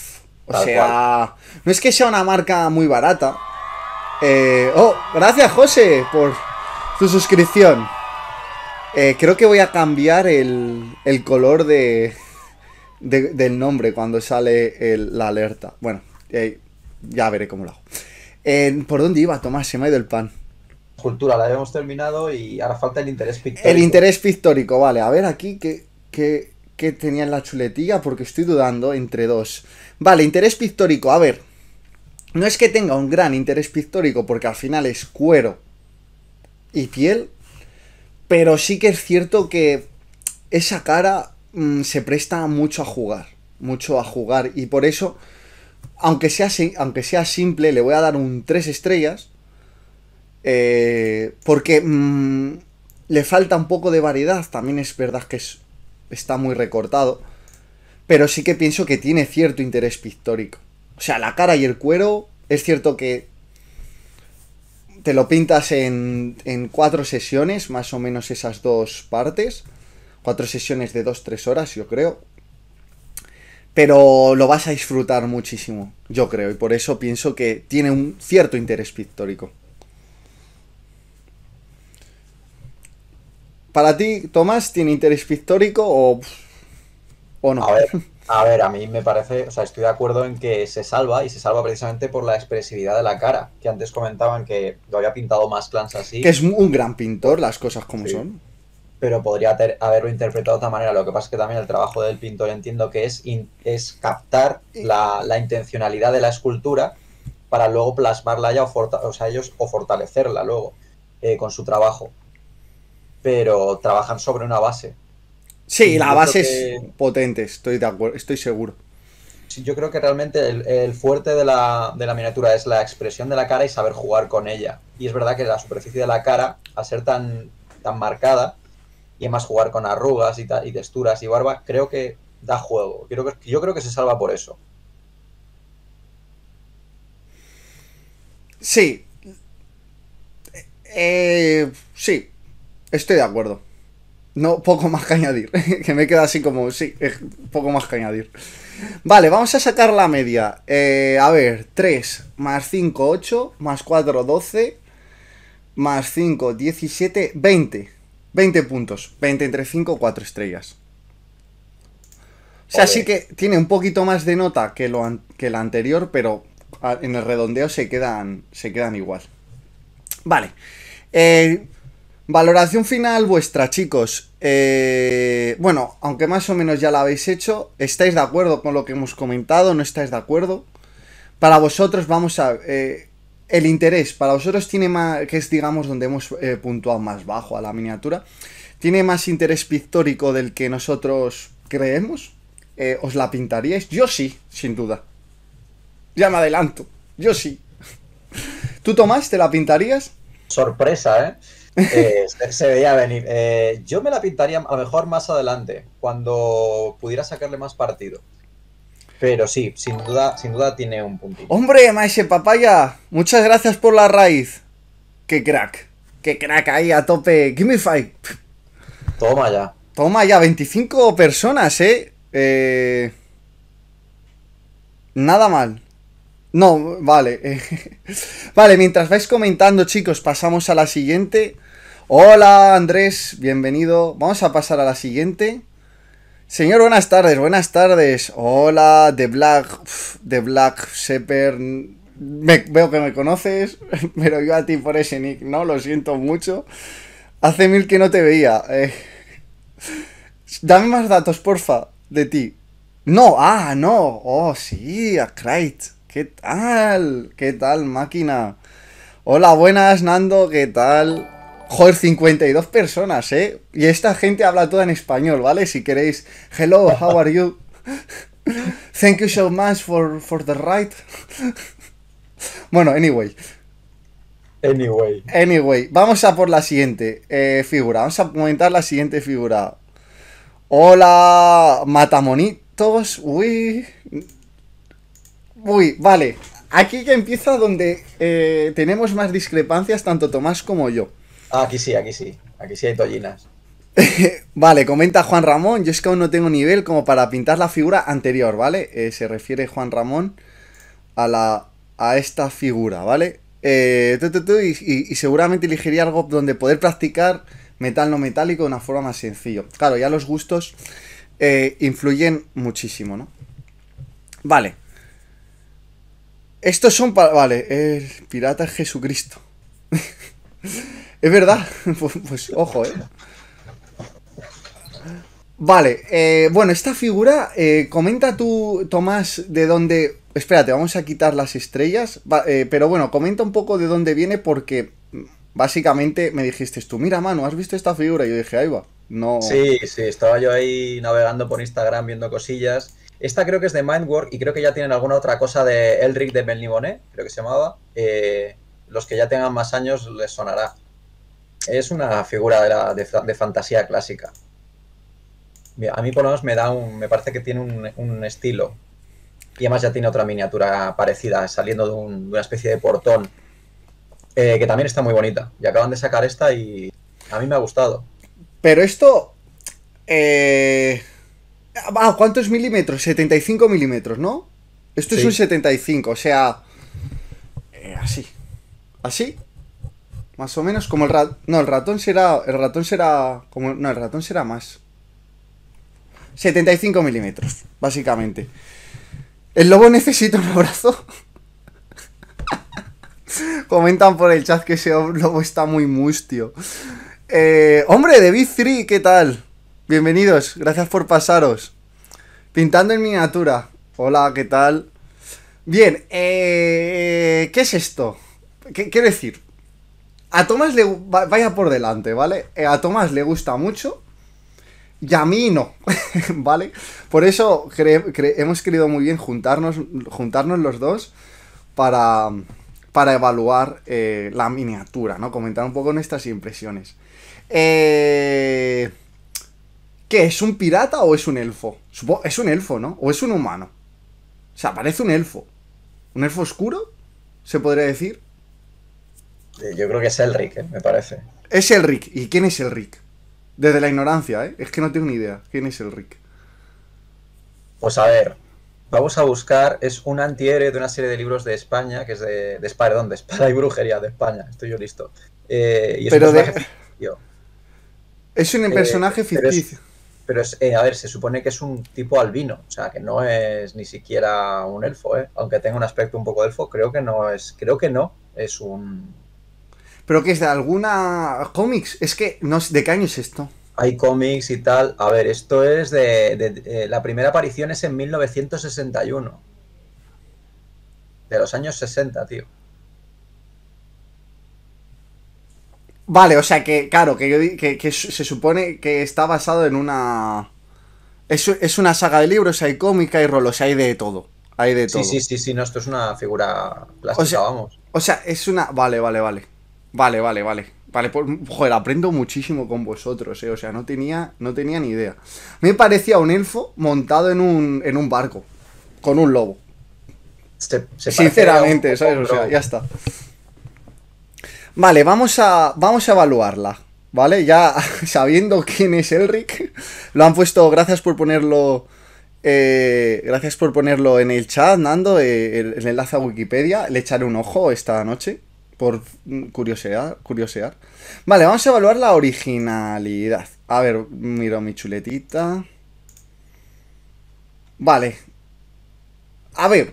Speaker 2: O sea,
Speaker 1: no es que sea una marca muy barata. Eh, oh, gracias José por su suscripción. Eh, creo que voy a cambiar el, el color de, del nombre cuando sale la alerta. Bueno, eh, ya veré cómo lo hago. ¿Por dónde iba, Tomás? Se me ha ido el pan.
Speaker 2: Cultura, la hemos terminado y ahora falta el interés pictórico. El interés
Speaker 1: pictórico, vale. A ver aquí qué, qué tenía en la chuletilla, porque estoy dudando entre dos. Vale, interés pictórico, a ver. No es que tenga un gran interés pictórico, porque al final es cuero y piel, pero sí que es cierto que esa cara Mm, se presta mucho a jugar, mucho a jugar. Y por eso, aunque sea, aunque sea simple, le voy a dar un 3 estrellas. Eh, porque mm, le falta un poco de variedad. También es verdad que está muy recortado. Pero sí que pienso que tiene cierto interés pictórico. O sea, la cara y el cuero, es cierto que te lo pintas en, en cuatro sesiones, más o menos esas dos partes cuatro sesiones de 2-3 horas, yo creo. Pero lo vas a disfrutar muchísimo, yo creo, y por eso pienso que tiene un cierto interés pictórico. ¿Para ti, Tomás, tiene interés pictórico o, o no? A ver,
Speaker 2: a ver, a mí me parece, o sea, estoy de acuerdo en que se salva y se salva precisamente por la expresividad de la cara, que antes comentaban que lo había pintado más clans así. Que es
Speaker 1: un gran pintor, las cosas como son
Speaker 2: pero podría haberlo interpretado de otra manera. Lo que pasa es que también el trabajo del pintor entiendo que es, captar la, intencionalidad de la escultura para luego plasmarla ya o, ellos, o fortalecerla luego eh, con su trabajo. Pero trabajan sobre una base. Sí, la base es
Speaker 1: potente, estoy de acuerdo, estoy seguro.
Speaker 2: Sí, yo creo que realmente el, fuerte de la, miniatura es la expresión de la cara y saber jugar con ella. Y es verdad que la superficie de la cara, al ser tan, tan marcada, y más jugar con arrugas y, y texturas y barba, creo que da juego. que, yo creo que se salva por eso. Sí.
Speaker 1: Eh, eh, sí, estoy de acuerdo. No, poco más que añadir. que me queda así como, sí, eh, poco más que añadir. Vale, vamos a sacar la media. a ver, 3 más 5, 8, más 4, 12, más 5, 17, 20. 20 puntos, 20 entre 5, 4 estrellas. O sea, sí que tiene un poquito más de nota que, lo que la anterior, pero en el redondeo se quedan, se quedan igual. Vale. Eh, valoración final vuestra, chicos. Eh, bueno, aunque más o menos ya la habéis hecho, ¿estáis de acuerdo con lo que hemos comentado? ¿No estáis de acuerdo? Para vosotros vamos a... Eh, el interés para vosotros tiene más, que es digamos donde hemos eh, puntuado más bajo a la miniatura, tiene más interés pictórico del que nosotros creemos. Eh, ¿Os la pintaríais? Yo sí, sin duda.
Speaker 2: Ya me adelanto, yo sí. ¿Tú, Tomás, te la pintarías? Sorpresa, ¿eh? eh se, se, veía venir. yo me la pintaría a lo mejor más adelante, cuando pudiera sacarle más partido. Pero sí, sin duda, sin duda tiene un puntito.
Speaker 1: Hombre, Maese Papaya, muchas gracias por la raíz. Qué crack. Qué crack ahí a tope. Give me five. Toma ya. Toma ya, 25 personas, ¿eh? eh... Nada mal. No, vale. vale, mientras vais comentando, chicos, pasamos a la siguiente. Hola, Andrés, bienvenido. Vamos a pasar a la siguiente. Señor, buenas tardes, buenas tardes. Hola, The Black, The Black Shepherd. veo que me conoces, pero yo a ti por ese nick, ¿no? Lo siento mucho. Hace mil que no te veía. Eh. Dame más datos, porfa, de ti. No, ah, no. Oh, sí, a ¿Qué tal? ¿Qué tal, máquina? Hola, buenas, Nando, ¿qué tal? Joder, 52 personas, ¿eh? Y esta gente habla toda en español, ¿vale? Si queréis. Hello, how are you? Thank you so much for, for the ride. bueno, anyway. Anyway. Anyway, vamos a por la siguiente eh, figura. Vamos a comentar la siguiente figura. Hola, matamonitos. Uy. Uy, vale. Aquí que empieza donde eh, tenemos más discrepancias tanto Tomás como yo.
Speaker 2: Ah, aquí sí, aquí sí. Aquí sí hay tollinas.
Speaker 1: vale, comenta Juan Ramón. Yo es que aún no tengo nivel como para pintar la figura anterior, ¿vale? Eh, se refiere Juan Ramón a la a esta figura, ¿vale? Eh, y, seguramente elegiría algo donde poder practicar metal no metálico de una forma más sencilla. Claro, ya los gustos eh, influyen muchísimo, ¿no? Vale. Estos son para... Vale, pirata Jesucristo. Es verdad. Pues, pues, ojo, eh. Vale, eh, bueno, esta figura, eh, comenta tú, Tomás, de dónde... Espérate, vamos a quitar las estrellas, eh, pero bueno, comenta un poco de dónde viene porque mm, básicamente me dijiste tú, mira, mano, ¿has visto esta figura? Y yo dije, ahí va,
Speaker 2: no... Sí, sí, estaba yo ahí navegando por Instagram viendo cosillas. Esta creo que es de Mindwork y creo que ya tienen alguna otra cosa de Elric de Melniboné creo que se llamaba. los que ya tengan más años les sonará es una figura de, fantasía clásica. A mí por lo menos me, da un, me parece que tiene un, estilo. Y además ya tiene otra miniatura parecida, saliendo de, una especie de portón, eh, que también está muy bonita. Y acaban de sacar esta y a mí me ha gustado.
Speaker 1: Pero esto... Eh... Ah, ¿Cuántos milímetros? 75 milímetros, ¿no? Esto es un 75, o sea... Eh, así. Así, más o menos como el ratón. No, el ratón será. El ratón será. Como, no, el ratón será más. 75 milímetros, básicamente. El lobo necesita un abrazo. Comentan por el chat que ese lobo está muy mustio. Eh, hombre, de b 3, ¿qué tal? Bienvenidos, gracias por pasaros. Pintando en miniatura. Hola, ¿qué tal? Bien, eh, ¿qué es esto? ¿Qué quiero decir? A Tomás le. Vaya por delante, ¿vale? Eh, a Tomás le gusta mucho y a mí no, ¿vale? Por eso hemos querido muy bien juntarnos, juntarnos los dos para, evaluar eh, la miniatura, ¿no? Comentar un poco nuestras impresiones. Eh, ¿Qué? ¿Es un pirata o es un elfo? es un elfo, ¿no? ¿O es un humano? O sea, parece un elfo. ¿Un elfo oscuro? ¿Se podría decir?
Speaker 2: Eh, yo creo que es Elric, ¿eh? me parece.
Speaker 1: Es Elric. ¿Y quién es Elric? Desde la ignorancia, ¿eh? Es que no tengo ni idea. ¿Quién es Elric?
Speaker 2: Pues a ver, vamos a buscar, es un antihéroe de una serie de libros de España, que es de, de Espada, y brujería de España, estoy yo listo. es pero un personaje de... Es un personaje eh, ficticio. Pero es, eh, a ver, se supone que es un tipo albino, o sea, que no es ni siquiera un elfo, ¿eh? aunque tenga un aspecto un poco elfo, creo que no es, creo que no, es un, ¿Pero qué es de alguna cómics? Es que no sé, ¿de qué año es esto? Hay cómics y tal. A ver, esto es de, eh, La primera aparición es en 1961. De los años 60, tío.
Speaker 1: Vale, o sea que, claro, que, yo, que, que se supone que está basado en una... Es, es una saga de libros, hay cómica, hay rolos, hay de todo. Hay de todo. Sí, sí,
Speaker 2: sí, sí, no, esto es una figura plástica,
Speaker 1: vamos. O sea, es una... Vale, vale, vale. Vale, vale, vale. Vale, joder, aprendo muchísimo con vosotros, ¿eh? O sea, no tenía, no tenía ni idea. Me parecía un elfo montado en un, en un barco, con un lobo. Sinceramente, ¿sabes? O sea, ya está. Vale, vamos a, vamos a evaluarla, ¿vale? Ya sabiendo quién es Elric, lo han puesto, gracias por ponerlo... Eh, gracias por ponerlo en el chat, Nando, eh, el enlace a Wikipedia. Le echaré un ojo esta noche por mm, curiosidad curiosear. Vale, vamos a evaluar la originalidad. A ver, miro mi chuletita. Vale. A ver.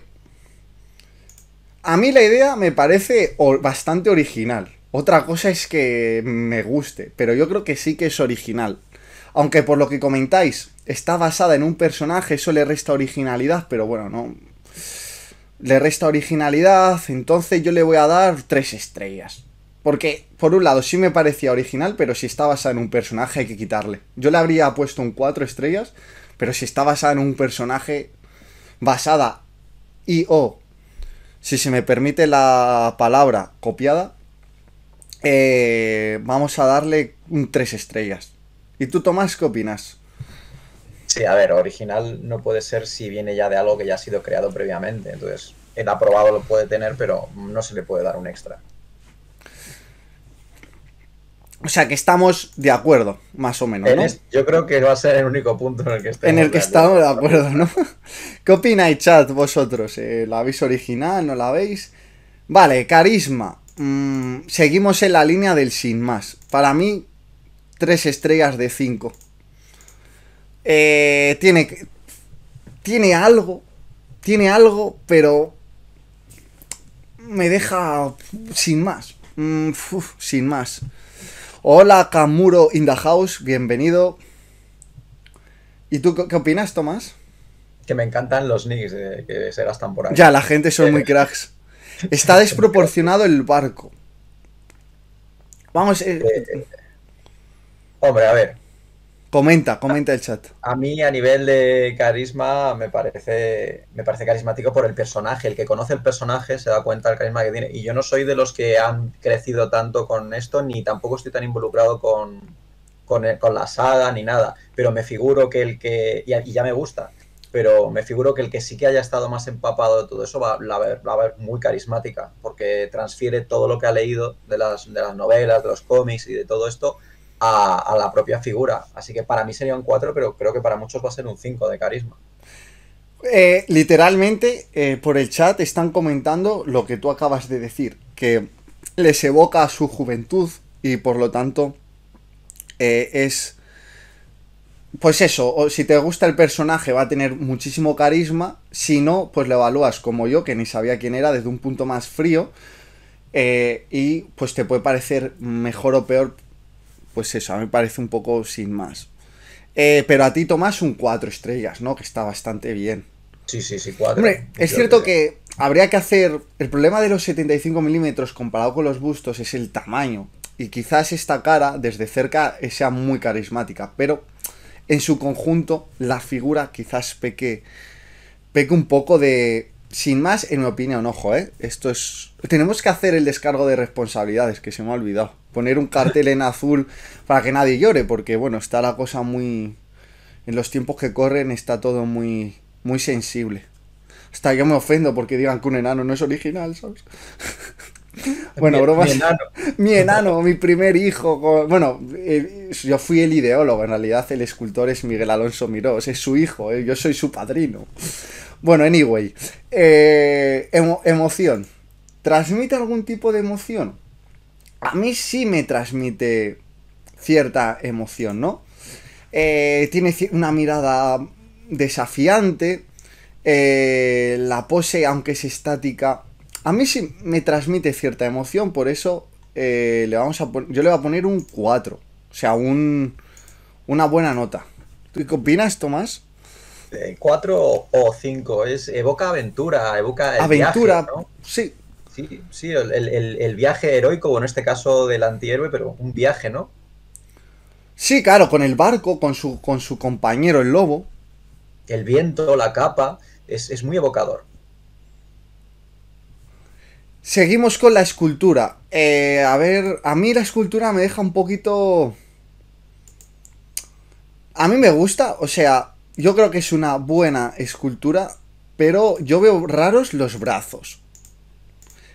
Speaker 1: A mí la idea me parece bastante original. Otra cosa es que me guste, pero yo creo que sí que es original. Aunque por lo que comentáis, está basada en un personaje, eso le resta originalidad, pero bueno, no le resta originalidad, entonces yo le voy a dar tres estrellas. Porque, por un lado, sí me parecía original, pero si está basada en un personaje hay que quitarle. Yo le habría puesto un cuatro estrellas, pero si está basada en un personaje basada y o, si se me permite la palabra copiada, eh, vamos a darle un tres estrellas. ¿Y tú, Tomás, qué opinas?
Speaker 2: Sí, a ver, original no puede ser si viene ya de algo que ya ha sido creado previamente. Entonces, el aprobado lo puede tener, pero no se le puede dar un extra.
Speaker 1: O sea que estamos de acuerdo, más o menos. ¿no?
Speaker 2: yo creo que va a ser el único punto en el que estamos. En el que estamos
Speaker 1: de acuerdo, ¿no? ¿Qué opináis, chat, vosotros? Eh, ¿La habéis original? ¿No la veis? Vale, carisma. Mm, seguimos en la línea del sin más. Para mí, tres estrellas de cinco. Eh, tiene, tiene algo, tiene algo, pero me deja sin más. Mm, sin más. Hola Kamuro in the house, bienvenido. ¿Y tú qué opinas, Tomás?
Speaker 2: Que me encantan los nicks que se gastan por ahí. Ya, la
Speaker 1: gente son muy cracks. Está desproporcionado el barco. Vamos. Eh, eh, hombre, a ver. Comenta, comenta el chat.
Speaker 2: A mí a nivel de carisma me parece me parece carismático por el personaje. El que conoce el personaje se da cuenta del carisma que tiene. Y yo no soy de los que han crecido tanto con esto, ni tampoco estoy tan involucrado con, con, con la saga ni nada. Pero me figuro que el que... Y, ya me gusta. Pero me figuro que el que sí que haya estado más empapado de todo eso va, va a ver muy carismática. Porque transfiere todo lo que ha leído de las, de las novelas, de los cómics y de todo esto a, la propia figura. Así que para mí sería un 4, pero creo que para muchos va a ser un 5 de carisma.
Speaker 1: Eh, literalmente, eh, por el chat están comentando lo que tú acabas de decir, que les evoca a su juventud y por lo tanto eh, es... Pues eso, si te gusta el personaje va a tener muchísimo carisma, si no, pues lo evalúas como yo, que ni sabía quién era, desde un punto más frío, y pues te puede parecer mejor o peor pues eso, a mí me parece un poco sin más. Eh, pero a ti, Tomás, un 4 estrellas, ¿no? Que está bastante bien.
Speaker 2: Sí, sí, sí, 4. Hombre, es cierto
Speaker 1: que habría que hacer... El problema de los 75 milímetros comparado con los bustos es el tamaño. Y quizás esta cara, desde cerca, sea muy carismática. Pero en su conjunto, la figura quizás peque, peque un poco de sin más, en mi opinión, ojo, ¿eh? Esto es... Tenemos que hacer el descargo de responsabilidades, que se me ha olvidado. Poner un cartel en azul para que nadie llore, porque, bueno, está la cosa muy... En los tiempos que corren está todo muy, muy sensible. Hasta yo me ofendo porque digan que un enano no es original, ¿sabes? bueno, mi, Mi enano. mi enano, mi primer hijo. Bueno, eh, yo fui el ideólogo, en realidad el escultor es Miguel Alonso Miró. es su hijo, eh, yo soy su padrino. Bueno, anyway. Eh, emoción. ¿Transmite algún tipo de emoción? A mí sí me transmite cierta emoción, ¿no? Eh, tiene una mirada desafiante. Eh, la pose, aunque es estática, a mí sí me transmite cierta emoción, por eso le vamos a yo le voy a poner un 4. O sea, una buena nota. ¿Tú qué opinas,
Speaker 2: Tomás? cuatro o cinco. Es, evoca aventura, evoca el aventura. ¿no? Sí. Sí, sí el, viaje heroico, o en este caso del antihéroe, pero un viaje, ¿no?
Speaker 1: Sí, claro, con el barco, con su, con su compañero, el
Speaker 2: lobo. El viento, la capa, es, muy evocador.
Speaker 1: Seguimos con la escultura. Eh, a ver, a mí la escultura me deja un poquito... A mí me gusta, o sea, yo creo que es una buena escultura, pero yo veo raros los brazos.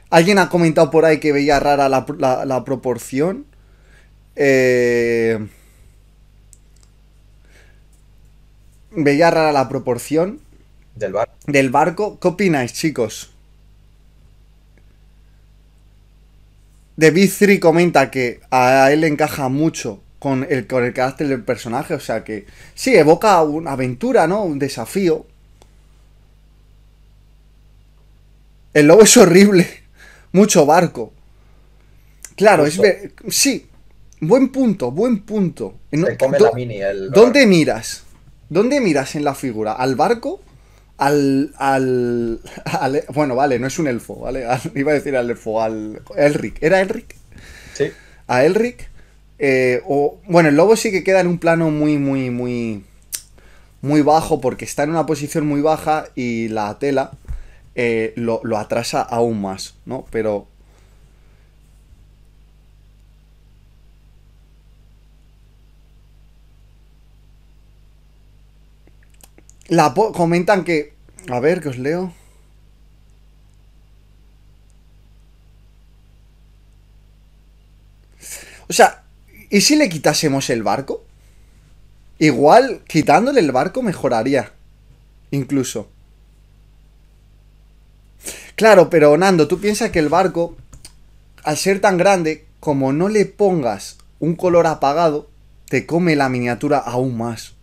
Speaker 1: Alguien ha comentado por ahí que veía rara la, proporción. Eh, veía rara la proporción. Del barco. Del barco. ¿Qué opináis, chicos? De b 3 comenta que a él le encaja mucho con el, con el carácter del personaje. O sea que sí, evoca una aventura, ¿no? Un desafío. El lobo es horrible. Mucho barco. Claro, es sí. Buen punto, buen punto. come la
Speaker 2: mini, ¿Dónde
Speaker 1: miras? ¿Dónde miras en la figura? ¿Al barco? Al, al, Bueno, vale, no es un elfo, ¿vale? iba a decir al elfo, al. Elric. ¿Era Elric? Sí. A Elric. Eh, o, bueno, el lobo sí que queda en un plano muy, muy, muy, muy bajo porque está en una posición muy baja y la tela eh, lo, lo, atrasa aún más, ¿no? Pero... La comentan que... A ver, que os leo. O sea, ¿Y si le quitásemos el barco? Igual, quitándole el barco mejoraría. Incluso. Claro, pero Nando, tú piensas que el barco, al ser tan grande, como no le pongas un color apagado, te come la miniatura aún más.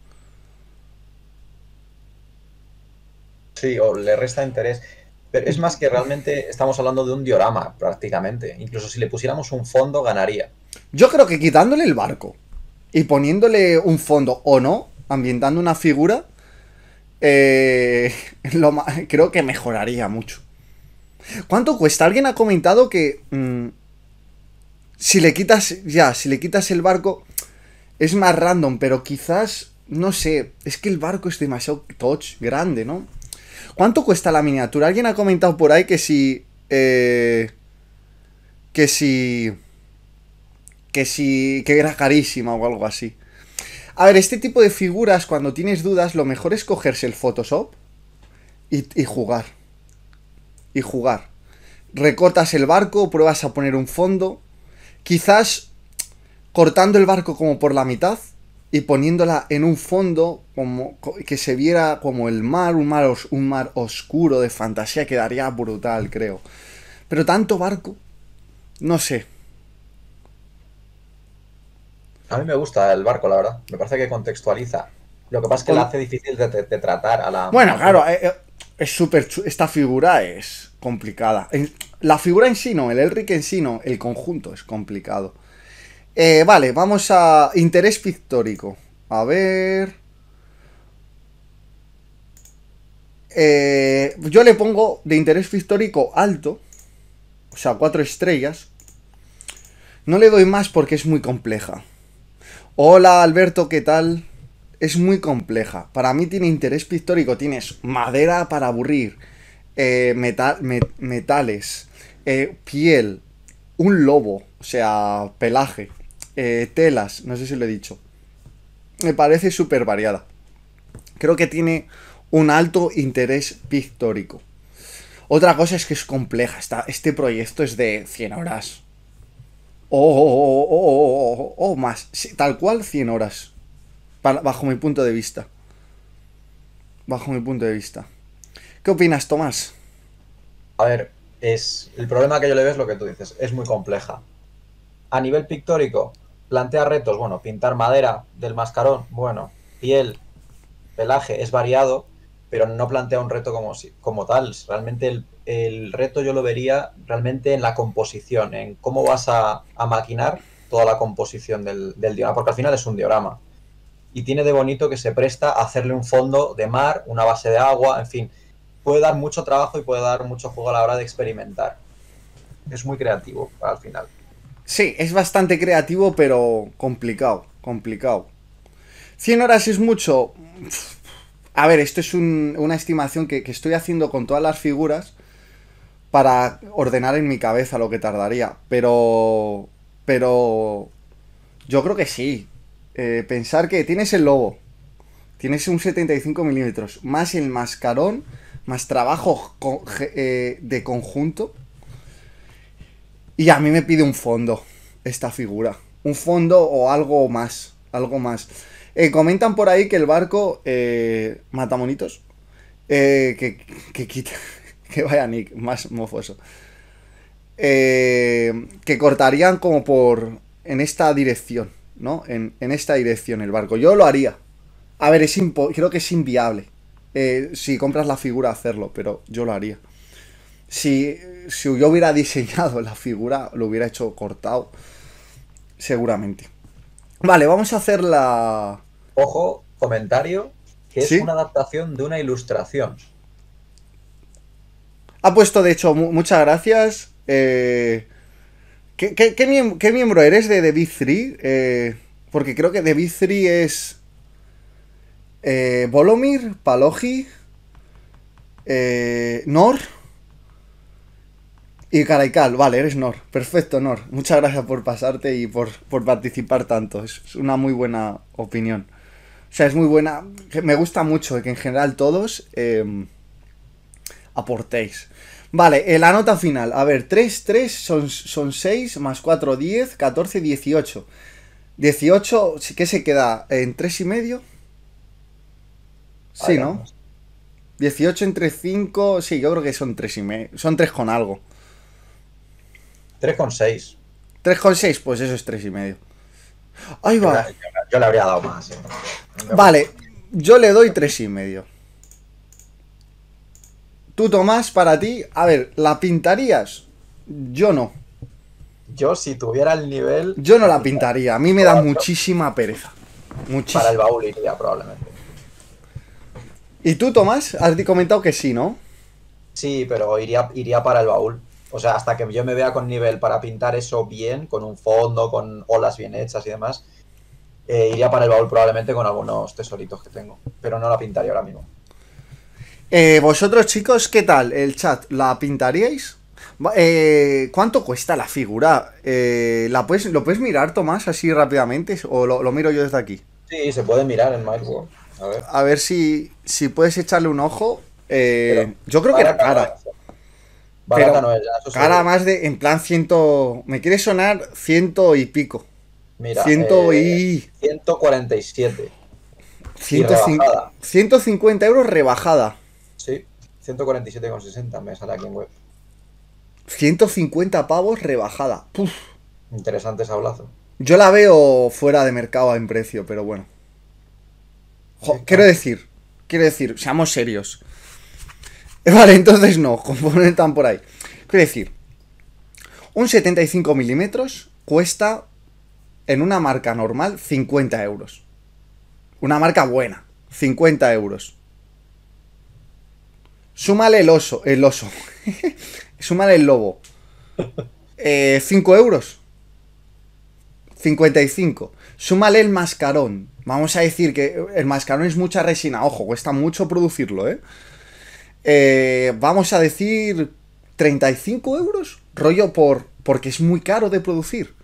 Speaker 2: Sí, o le resta interés. Pero es más que realmente estamos hablando de un diorama, prácticamente. Incluso si le pusiéramos un fondo, ganaría. Yo
Speaker 1: creo que quitándole el barco y poniéndole un fondo o no, ambientando una figura, eh, creo que mejoraría mucho. ¿Cuánto cuesta? Alguien ha comentado que mm, si le quitas, ya, si le quitas el barco, es más random, pero quizás, no sé, es que el barco es demasiado touch grande, ¿no? ¿Cuánto cuesta la miniatura? Alguien ha comentado por ahí que si. Eh, que si. Que si. Que era carísima o algo así. A ver, este tipo de figuras, cuando tienes dudas, lo mejor es cogerse el Photoshop y, y jugar. Y jugar. Recortas el barco, pruebas a poner un fondo. Quizás cortando el barco como por la mitad, y poniéndola en un fondo como que se viera como el mar, un mar, un mar oscuro de fantasía quedaría brutal, creo. Pero tanto barco, no sé.
Speaker 2: A mí me gusta el barco, la verdad. Me parece que contextualiza. Lo que pasa es que la hace difícil de, tratar a la. Bueno,
Speaker 1: claro, eh, eh, es súper. Esta figura es complicada. La figura en sí no, el Elric en sí no, el conjunto es complicado. Eh, vale, vamos a interés pictórico. A ver... Eh, yo le pongo de interés pictórico alto. O sea, cuatro estrellas. No le doy más porque es muy compleja. Hola Alberto, ¿qué tal? Es muy compleja. Para mí tiene interés pictórico. Tienes madera para aburrir. Eh, metal, metales. piel. Un lobo. O sea, pelaje. Eh, telas, no sé si lo he dicho. Me parece súper variada. Creo que tiene un alto interés pictórico. Otra cosa es que es compleja. este proyecto es de 100 horas. O más. tal cual 100 horas. bajo mi punto de vista. Bajo mi punto de vista. ¿Qué opinas, Tomás?
Speaker 2: A ver, es el problema que yo le veo es lo que tú dices. Es muy compleja. A nivel pictórico, plantea retos, bueno, pintar madera del mascarón, bueno, piel, pelaje, es variado, pero no plantea un reto como, como tal. Realmente el, reto yo lo vería realmente en la composición, en cómo vas a, maquinar toda la composición del, del, diorama, porque al final es un diorama. Y tiene de bonito que se presta a hacerle un fondo de mar, una base de agua, en fin. Puede dar mucho trabajo y puede dar mucho juego a la hora de experimentar. Es muy creativo al final.
Speaker 1: Sí, es bastante creativo, pero complicado, complicado. 100 horas es mucho. A ver, esto es una estimación que, estoy haciendo con todas las figuras para ordenar en mi cabeza lo que tardaría. Pero. Pero. Yo creo que sí. Eh, pensar que tienes el lobo. Tienes un 75 milímetros. Más el mascarón. Más trabajo eh, de conjunto y a mí me pide un fondo esta figura. Un fondo o algo más. Algo más. Eh, comentan por ahí que el barco eh, mata monitos. Eh, que, quita. Que vaya Nick, más mofoso. Eh, que cortarían como por. En esta dirección, ¿no? En, en, esta dirección el barco. Yo lo haría. A ver, es creo que es inviable. si compras la figura, hacerlo, pero yo lo haría si, si yo hubiera diseñado la figura, lo hubiera hecho cortado.
Speaker 2: Seguramente. Vale, vamos a hacer la. Ojo, comentario, que es una adaptación de una ilustración.
Speaker 1: Ha puesto, de hecho, muchas gracias. Eh, ¿Qué, miembro eres de The Big 3? Eh, porque creo que The Big 3 es. Volomir, eh, Paloji. Palogi, Nor. Y Caracal, vale, eres Nor. Perfecto, Nor. Muchas gracias por pasarte y por, participar tanto. Es, una muy buena opinión. O sea, es muy buena. Me gusta mucho que en general todos em, aportéis. Vale, eh, la nota final. A ver, 3, 3 son, son 6, más 4, 10, 14, 18. 18, ¿qué se queda? ¿En 3 y medio? Sí, ¿no? 18 entre 5, sí, yo creo que son 3 y medio. Son 3 con algo.
Speaker 2: 3,6.
Speaker 1: 3,6, pues eso es 3,5. Ahí va. Yo,
Speaker 2: le habría dado más. Eh.
Speaker 1: Vale, yo le doy y medio Tú, Tomás, para ti, a ver, ¿la pintarías? Yo no. Yo, si tuviera el nivel. Yo no la pintaría, a mí me da muchísima pereza. Muchísima. Para el
Speaker 2: baúl iría, probablemente.
Speaker 1: ¿Y tú, Tomás? Has comentado que sí, ¿no?
Speaker 2: Sí, pero iría, iría para el baúl. O sea, hasta que yo me vea con nivel para pintar eso bien, con un fondo, con olas bien hechas y demás, eh, iría para el baúl probablemente con algunos tesoritos que tengo. Pero no la pintaría ahora mismo.
Speaker 1: Eh, Vosotros, chicos, ¿qué tal? El chat, ¿la pintaríais? Eh, ¿Cuánto cuesta la figura? Eh, ¿la puedes, ¿Lo puedes mirar, Tomás, así rápidamente? ¿O lo, miro yo desde aquí?
Speaker 2: Sí, se puede mirar en Microsoft
Speaker 1: A ver, A ver si, si puedes echarle un ojo. Eh, yo creo que era cara. Cara más de, en plan, ciento. Me quiere sonar ciento y pico.
Speaker 2: Mira. Ciento eh, y. 147.
Speaker 1: 150, euros rebajada.
Speaker 2: Sí, 147,60 me sale aquí en web.
Speaker 1: 150 pavos rebajada. Puf.
Speaker 2: Interesante blazo
Speaker 1: Yo la veo fuera de mercado en precio, pero bueno. quiero ah. decir, quiero decir, seamos serios. Vale, entonces no, poner tan por ahí. Quiero decir, un 75 milímetros cuesta en una marca normal 50 euros. Una marca buena, 50 euros. Súmale el oso, el oso. Súmale el lobo. Eh, 5 euros. 55. Súmale el mascarón. Vamos a decir que el mascarón es mucha resina. Ojo, cuesta mucho producirlo, ¿eh? Eh, vamos a decir 35 euros, rollo por, porque es muy caro de producir.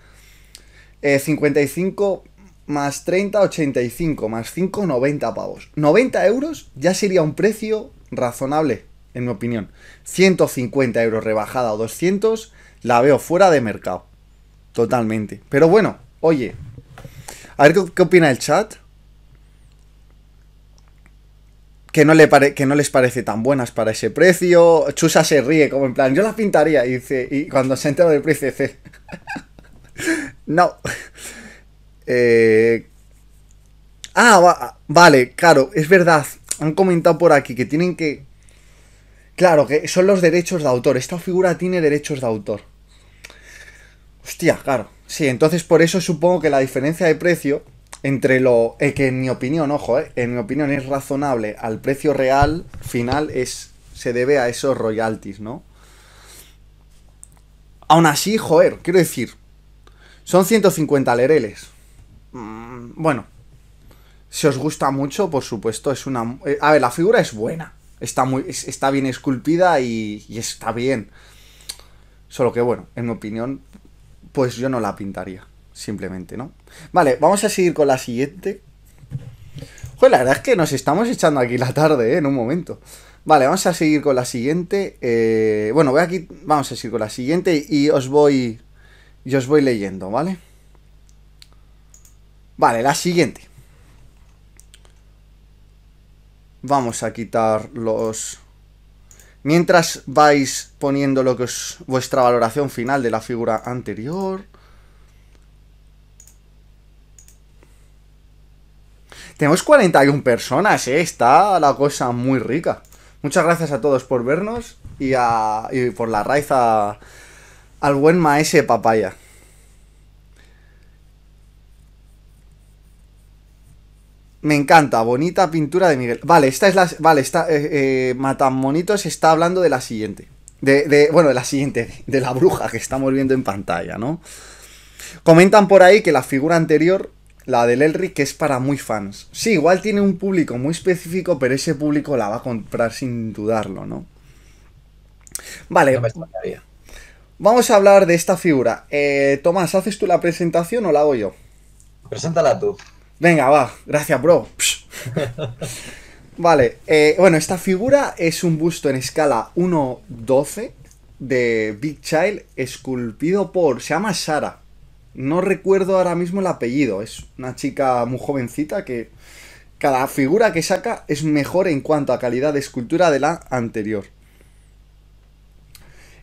Speaker 1: 55 eh, más 30, 85, más 5, 90 pavos. 90 euros ya sería un precio razonable, en mi opinión. 150 euros rebajada o 200, la veo fuera de mercado. Totalmente. Pero bueno, oye, a ver qué opina el chat. que no, les parece tan buenas para ese precio. Chusa se ríe, como en plan, yo la pintaría. Y, cuando se entera del precio, dice, no. Eh, ah, vale, claro, es verdad. Han comentado por aquí que tienen que... Claro, que son los derechos de autor. Esta figura tiene derechos de autor. Hostia, claro. Sí, entonces por eso supongo que la diferencia de precio entre lo eh, que en mi opinión, ojo, eh, en mi opinión es razonable al precio real final es se debe a esos royalties, ¿no? Aún así, joder, quiero decir, son 150 lereles. Mm, bueno, si os gusta mucho, por supuesto, es una... Eh, a ver, la figura es buena. Está, muy, está bien esculpida y, y está bien. Solo que bueno, en mi opinión, pues yo no la pintaría. Simplemente, ¿no? Vale, vamos a seguir con la siguiente. Pues la verdad es que nos estamos echando aquí la tarde, ¿eh? En un momento. Vale, vamos a seguir con la siguiente. Eh, bueno, voy aquí. Vamos a seguir con la siguiente y os voy. Y os voy leyendo, ¿vale? Vale, la siguiente. Vamos a quitar los. Mientras vais poniendo lo que es vuestra valoración final de la figura anterior. Tenemos 41 personas, eh, Está la cosa muy rica. Muchas gracias a todos por vernos y, a, y por la raíz al buen maese papaya. Me encanta, bonita pintura de Miguel. Vale, esta es la. Vale, está. Eh, eh, Matamonitos está hablando de la siguiente. De, de, bueno, de la siguiente, de la bruja que estamos viendo en pantalla, ¿no? Comentan por ahí que la figura anterior la del Elric, que es para muy fans. Sí, igual tiene un público muy específico, pero ese público la va a comprar sin dudarlo, ¿no? Vale. vamos a hablar de esta figura. Eh, Tomás, ¿haces tú la presentación o la hago yo? Preséntala tú. Venga, va. Gracias, bro. vale. Eh, bueno, esta figura es un busto en escala 1-12 de Big Child, esculpido por... Se llama Sara. No recuerdo ahora mismo el apellido. Es una chica muy jovencita que cada figura que saca es mejor en cuanto a calidad de escultura de la anterior.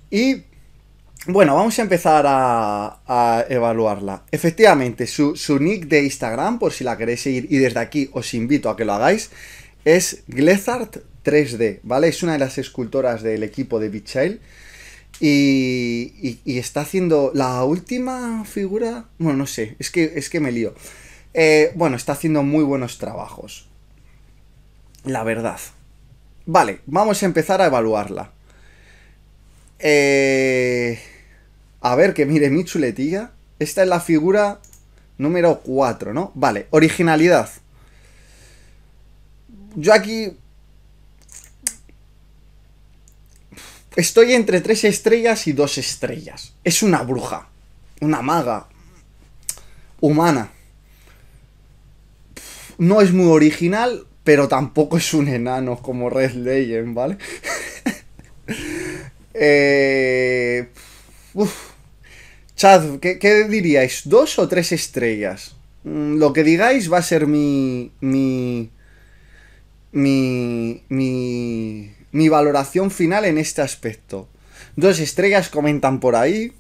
Speaker 1: Y bueno, vamos a empezar a, evaluarla. Efectivamente, su, nick de Instagram, por si la queréis seguir, y desde aquí os invito a que lo hagáis, es Glezard 3D, ¿vale? Es una de las escultoras del equipo de Beach y, está haciendo la última figura. Bueno, no sé, es que, es que me lío. Eh, bueno, está haciendo muy buenos trabajos. La verdad. Vale, vamos a empezar a evaluarla. Eh, a ver, que mire mi chuletilla. Esta es la figura número 4, ¿no? Vale, originalidad. Yo aquí Estoy entre tres estrellas y dos estrellas. Es una bruja. Una maga. Humana. No es muy original, pero tampoco es un enano como Red Legend, ¿vale? eh... Chad, ¿qué, ¿qué, diríais? ¿Dos o tres estrellas? Mm, lo que digáis va a ser mi... mi... mi... mi mi valoración final en este aspecto. Dos estrellas comentan por ahí.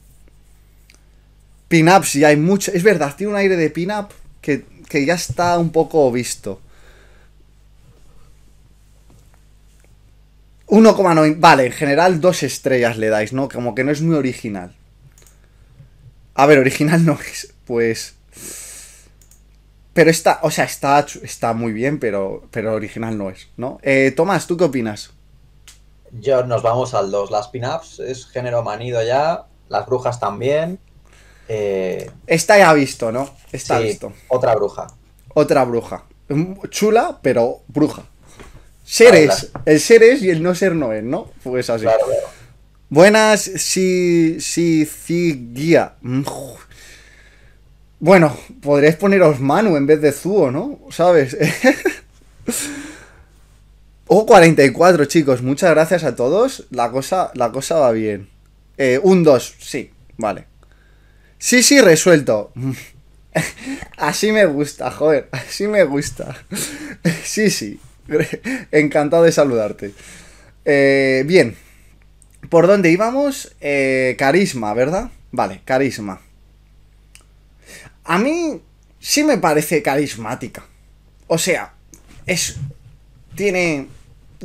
Speaker 1: pin ups y hay mucho. Es verdad, tiene un aire de pin-up que, ya está un poco visto. 1,9. Vale, en general dos estrellas le dais, ¿no? Como que no es muy original. A ver, original no es, pues... Pero está, o sea, está, está muy bien, pero, pero original no es, ¿no? Eh, Tomás, ¿tú qué opinas?
Speaker 2: Yo, nos vamos al 2. Las pin-ups es género manido ya, las brujas también. Eh,
Speaker 1: Esta ya visto, ¿no? Está visto. Otra bruja. Otra bruja. Mm, chula, pero bruja. Seres. el ser es y el no ser no es, ¿no? Pues así. Buenas, sí, sí, sí, guía. Mm, bueno, podréis poneros Manu en vez de Zuo, ¿no? ¿Sabes? Oh, 44, chicos. Muchas gracias a todos. La cosa, la cosa va bien. Eh, un 2, sí. Vale. Sí, sí, resuelto. Así me gusta, joder. Así me gusta. Sí, sí. Encantado de saludarte. Eh, bien. ¿Por dónde íbamos? Eh, carisma, ¿verdad? Vale, carisma. A mí sí me parece carismática. O sea, es... Tiene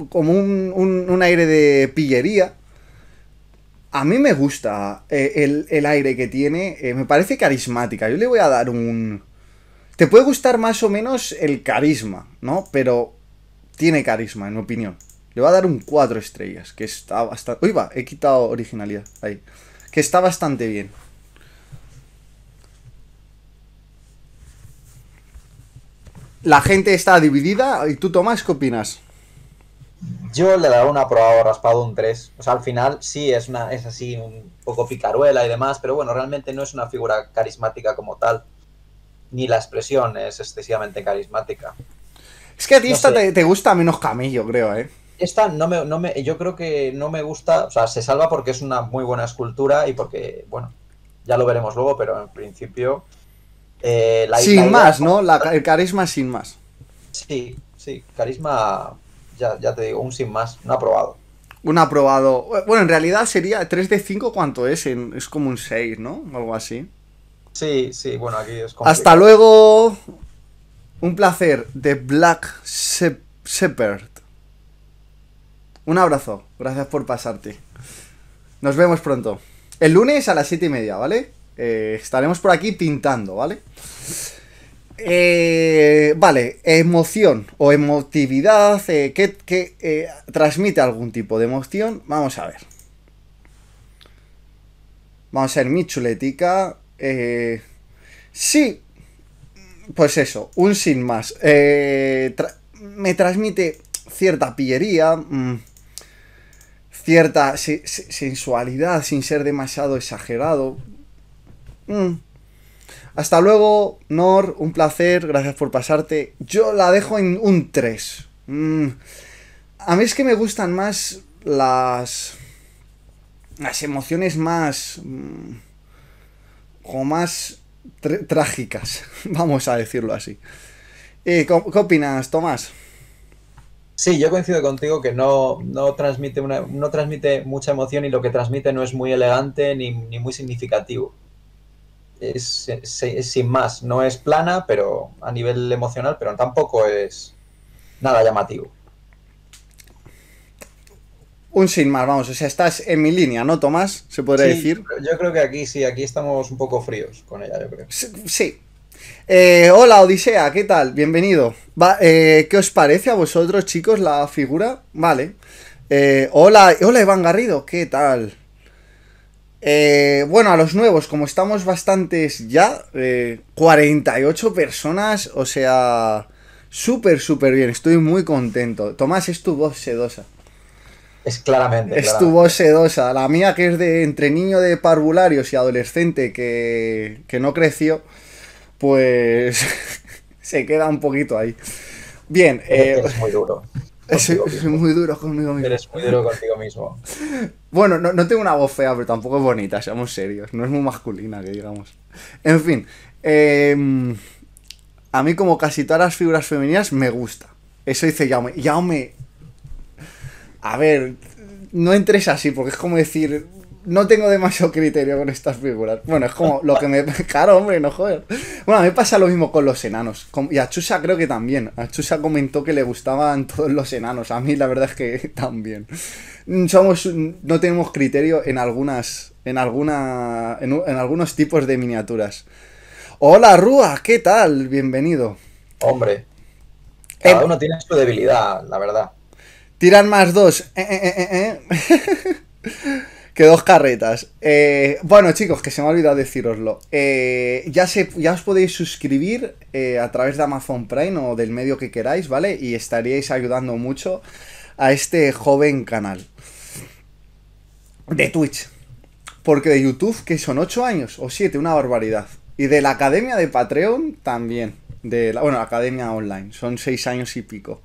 Speaker 1: como un, aire de pillería. A mí me gusta eh, el, aire que tiene, eh, me parece carismática. Yo le voy a dar un... Te puede gustar más o menos el carisma, ¿no? Pero tiene carisma, en mi opinión. Le voy a dar un 4 estrellas, que está bastante... Uy, va, he quitado originalidad ahí. Que está bastante bien.
Speaker 2: La gente está dividida. ¿Y tú, Tomás, qué opinas? Yo le daré una aprobado raspado un 3. O sea, al final sí es una es así un poco picaruela y demás, pero bueno, realmente no es una figura carismática como tal. Ni la expresión es excesivamente carismática. Es que a ti esta te, gusta menos camillo, creo, ¿eh? Esta no me, yo creo que no me gusta, o sea, se salva porque es una muy buena escultura y porque, bueno, ya lo veremos luego, pero en principio... Eh, sin más, ¿no? el
Speaker 1: carisma sin más.
Speaker 2: Sí, sí, carisma ya, ya te digo, un sin más, un aprobado.
Speaker 1: Un aprobado. Bueno, en realidad sería 3 de 5, ¿cuánto es? es como un 6, ¿no? algo así.
Speaker 2: Sí, sí, bueno, aquí es complicado. Hasta
Speaker 1: luego. Un placer de Black Shepherd. Un abrazo. Gracias por pasarte. Nos vemos pronto. El lunes a las 7 y media, ¿vale? Eh, estaremos por aquí pintando, ¿vale? Eh, vale, emoción o emotividad, eh, que, eh, transmite algún tipo de emoción? Vamos a ver. Vamos a ver, mi chuletica. sí, pues eso, un sin más. me transmite cierta pillería, mm, cierta sensualidad sin ser demasiado exagerado. Mm, hasta luego, Nor, un placer, gracias por pasarte. Yo la dejo en un 3. Mm. A mí es que me gustan más las. las emociones más. Mm, como más trágicas,
Speaker 2: vamos a decirlo así. Eh, ¿Qué, opinas, Tomás? Sí, yo coincido contigo que no, no, transmite una, no transmite mucha emoción y lo que transmite no es muy elegante ni, ni muy significativo es, sin más, no es plana, pero a nivel emocional, pero tampoco es nada llamativo.
Speaker 1: Un sin más, vamos, o sea, estás en mi línea, ¿no, Tomás? ¿Se podría decir?
Speaker 2: Yo creo que aquí sí, aquí estamos un poco fríos con ella, yo creo. Sí.
Speaker 1: Eh, hola, Odisea, ¿qué tal? Bienvenido. Eh, ¿Qué os parece a vosotros, chicos, la figura? Vale. Eh, hola, hola, Iván Garrido, ¿qué tal? Eh, bueno, a los nuevos, como estamos bastantes ya, 48 eh, personas, o sea, súper, súper bien, estoy muy contento. Tomás, es tu voz sedosa.
Speaker 2: Es claramente. Es tu
Speaker 1: voz sedosa, la mía que es de entre niño de parvularios y adolescente que, no creció, pues se queda un poquito ahí. Bien, es eh, muy duro. Soy, muy duro conmigo mismo. Eres muy duro contigo mismo. bueno, no, tengo una voz fea, pero tampoco es bonita, seamos serios. No es muy masculina, que digamos. En fin, em, a mí como casi todas las figuras femeninas me gusta. Eso dice Yaume. Yaume... A ver, no entres así, porque es como decir, no tengo demasiado criterio con estas figuras. Bueno, es como lo que me. Claro, hombre, no joder. Bueno, a mí pasa lo mismo con los enanos. Y a Chusa creo que también. A Chusa comentó que le gustaban todos los enanos. A mí la verdad es que también. Mm, somos. Mm, no tenemos criterio en algunas. En alguna. En, algunos tipos de miniaturas. Hola, Rúa, ¿qué tal? Bienvenido. Hombre.
Speaker 2: Cada uno tiene su debilidad, la verdad.
Speaker 1: Tiran más dos. Eh,
Speaker 2: eh,
Speaker 1: eh, que dos carretas. Eh, bueno, chicos, que se me ha olvidado deciroslo. Eh, ya, se, ya os podéis suscribir eh, a través de Amazon Prime o del medio que queráis, ¿vale? Y estaríais ayudando mucho a este joven canal de Twitch. Porque de YouTube, que son 8 años o 7, una barbaridad. Y de la academia de Patreon también. De la, bueno, la academia online, son 6 años y pico.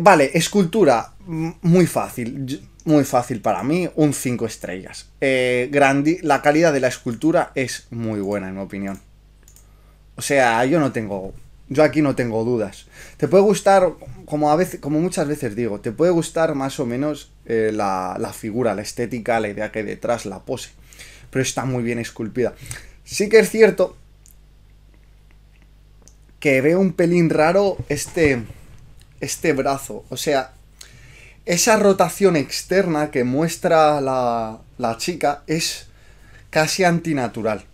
Speaker 1: vale, escultura, muy fácil muy fácil para mí, un 5 estrellas. Eh, la calidad de la escultura es muy buena, en mi opinión. O sea, yo no tengo. Yo aquí no tengo dudas. Te puede gustar, como, a veces, como muchas veces digo, te puede gustar más o menos eh, la, figura, la estética, la idea que detrás, la pose. Pero está muy bien esculpida. Sí que es cierto que veo un pelín raro este, este brazo. O sea, esa rotación externa que muestra la, la chica es casi antinatural.